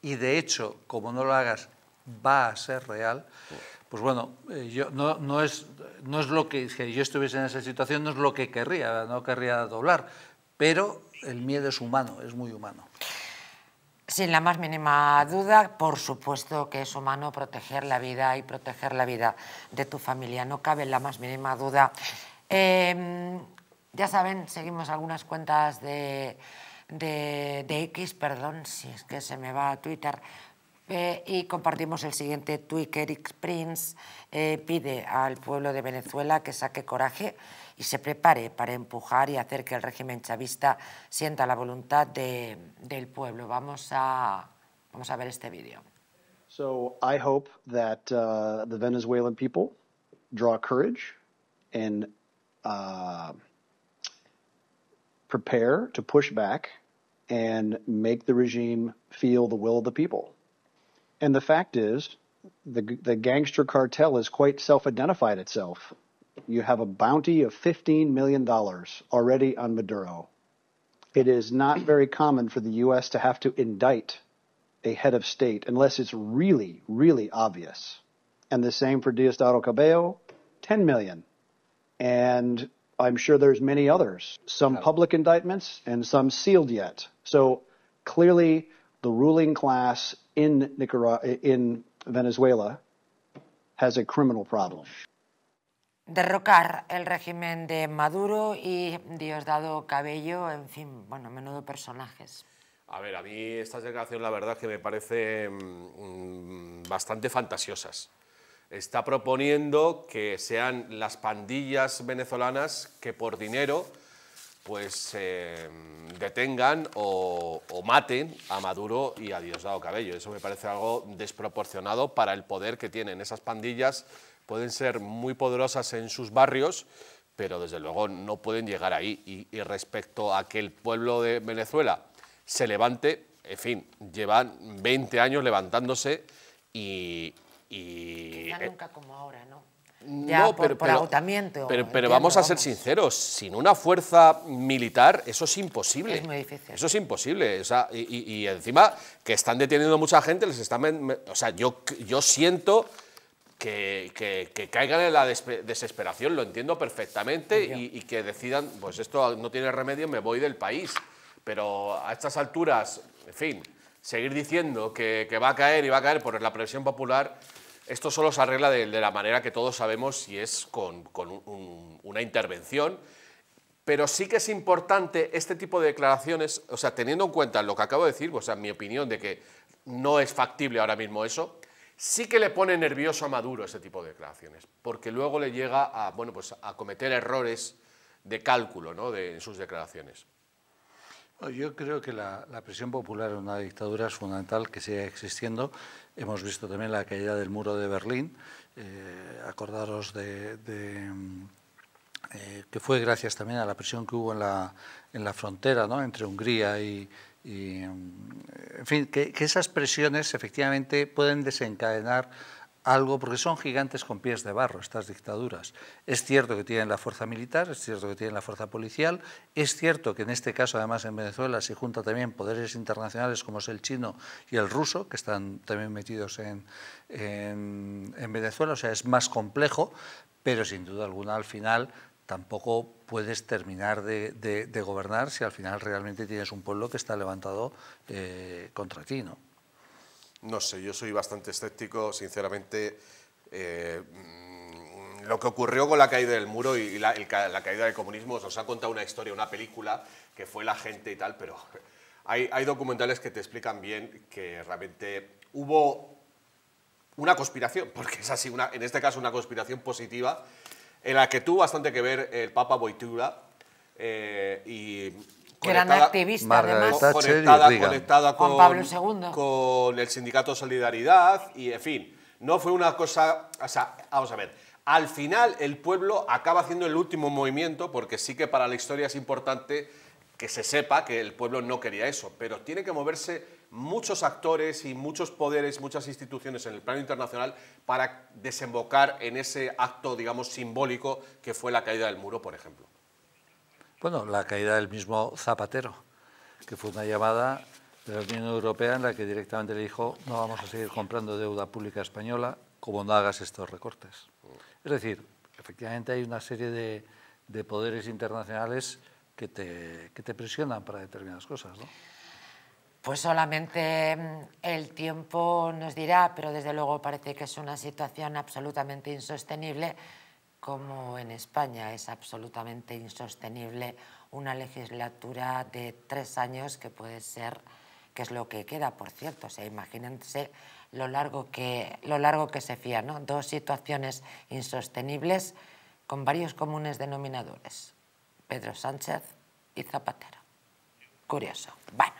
y de hecho, como no lo hagas, va a ser real, pues bueno, eh, yo, no, es, no es lo que, yo estuviese en esa situación, no es lo que querría, no querría doblar, pero el miedo es humano, es muy humano. Sin la más mínima duda, por supuesto que es humano proteger la vida y proteger la vida de tu familia, no cabe la más mínima duda. Em, ya saben, seguimos algunas cuentas de, X, perdón, si es que se me va a Twitter, eh, y compartimos el siguiente tweet Eric Prince eh, pide al pueblo de Venezuela que saque coraje y se prepare para empujar y hacer que el régimen chavista sienta la voluntad de, del pueblo. Vamos a, vamos a ver este vídeo. So I hope that uh, the Venezuelan people draw courage and uh, prepare to push back and make the regime feel the will of the people. And the fact is, the, the gangster cartel has quite self identified itself you have a bounty of $15 million already on Maduro. It is not very common for the U.S. to have to indict a head of state unless it's really, really obvious. And the same for Diosdado Cabello, 10 million. And I'm sure there's many others, some public indictments and some sealed yet. So clearly the ruling class in Nicaragua in Venezuela has a criminal problem. derrocar el régimen de Maduro y Diosdado Cabello, en fin, bueno, menudo personajes. A ver, a mí estas declaraciones la verdad que me parecen mm, bastante fantasiosas. Está proponiendo que sean las pandillas venezolanas que por dinero pues eh, detengan o, o, maten a Maduro y a Diosdado Cabello. Eso me parece algo desproporcionado para el poder que tienen esas pandillas pueden ser muy poderosas en sus barrios, pero desde luego no pueden llegar ahí. Y, respecto a que el pueblo de Venezuela se levante, en fin, llevan 20 años levantándose y... Eh, nunca como ahora, ¿no? Ya, pero, Pero, vamos a ser sinceros, sin una fuerza militar eso es imposible. Es muy difícil. Eso es imposible. y, encima que están deteniendo mucha gente, les están... O sea, yo, yo siento que, caigan en la desesperación, lo entiendo perfectamente, y, que decidan, pues esto no tiene remedio, me voy del país. Pero a estas alturas, en fin, seguir diciendo que, va a caer y va a caer por la presión popular, esto solo se arregla de, la manera que todos sabemos si es con, una intervención. Pero sí que es importante este tipo de declaraciones, o sea, teniendo en cuenta lo que acabo de decir, o sea, mi opinión de que no es factible ahora mismo eso, Sí que le pone nervioso a Maduro ese tipo de declaraciones, porque luego le llega a, bueno, pues a cometer errores de cálculo ¿no? en sus declaraciones. Yo creo que la, presión popular en una dictadura es fundamental que siga existiendo. Hemos visto también la caída del muro de Berlín. Eh, acordaros de, eh, que fue gracias también a la presión que hubo en la, en la frontera ¿no? entre Hungría y, y, en fin, que, esas presiones efectivamente pueden desencadenar algo, porque son gigantes con pies de barro estas dictaduras. Es cierto que tienen la fuerza militar, es cierto que tienen la fuerza policial, es cierto que en este caso además en Venezuela se junta también poderes internacionales como es el chino y el ruso, que están también metidos en Venezuela, o sea, es más complejo, pero sin duda alguna al final tampoco puedes terminar de, gobernar si al final realmente tienes un pueblo que está levantado eh, contra ti, ¿no? No sé, yo soy bastante escéptico, sinceramente. Eh, lo que ocurrió con la caída del muro y la, caída del comunismo, os ha contado una historia, una película, que fue la gente y tal, pero hay, documentales que te explican bien que realmente hubo una conspiración, porque es así, en este caso una conspiración positiva, en la que tuvo bastante que ver el Papa Boitura, eh, y activista además conectada, con, con, con el sindicato Solidaridad y en fin no fue una cosa o sea vamos a ver al final el pueblo acaba haciendo el último movimiento porque sí que para la historia es importante que se sepa que el pueblo no quería eso pero tiene que moverse muchos actores y muchos poderes, muchas instituciones en el plano internacional para desembocar en ese acto, digamos, simbólico que fue la caída del muro, por ejemplo. Bueno, la caída del mismo Zapatero, que fue una llamada de la Unión Europea en la que directamente le dijo no vamos a seguir comprando deuda pública española como no hagas estos recortes. Es decir, efectivamente hay una serie de, poderes internacionales que te, que te presionan para determinadas cosas. ¿no? Pues solamente mm, el tiempo nos dirá, pero desde luego parece que es una situación absolutamente insostenible, como en España es absolutamente insostenible una legislatura de tres años que puede ser, que es lo que queda, por cierto. O sea, imagínense lo largo que, lo largo que se fía, ¿no? Dos situaciones insostenibles con varios comunes denominadores, Pedro Sánchez y Zapatero. Curioso. Bueno.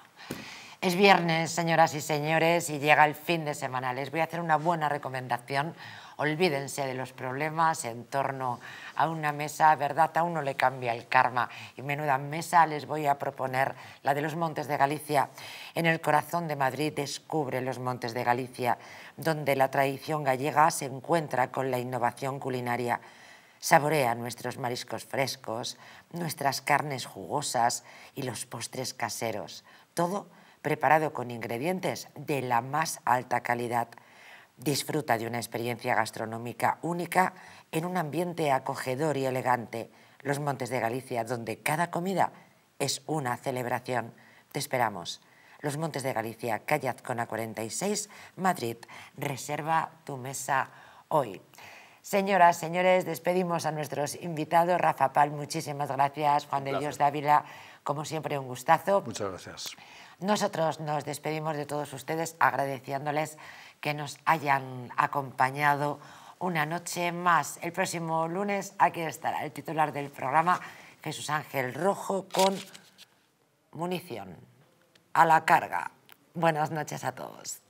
Es viernes, señoras y señores, y llega el fin de semana. Les voy a hacer una buena recomendación. Olvídense de los problemas en torno a una mesa, ¿verdad? A uno le cambia el karma. Y menuda mesa les voy a proponer, la de los Montes de Galicia. En el corazón de Madrid descubre los Montes de Galicia, donde la tradición gallega se encuentra con la innovación culinaria. Saborea nuestros mariscos frescos, nuestras carnes jugosas y los postres caseros. Todo preparado con ingredientes de la más alta calidad. Disfruta de una experiencia gastronómica única en un ambiente acogedor y elegante, los Montes de Galicia, donde cada comida es una celebración. Te esperamos. Los Montes de Galicia, Calle Azcona 46, Madrid. Reserva tu mesa hoy. Señoras, señores, despedimos a nuestros invitados. Rafa Pal, muchísimas gracias. Juan de Dios Dávila, como siempre, un gustazo. Muchas gracias. Nosotros nos despedimos de todos ustedes agradeciéndoles que nos hayan acompañado una noche más. El próximo lunes aquí estará el titular del programa, Jesús Ángel Rojo, con munición a la carga. Buenas noches a todos.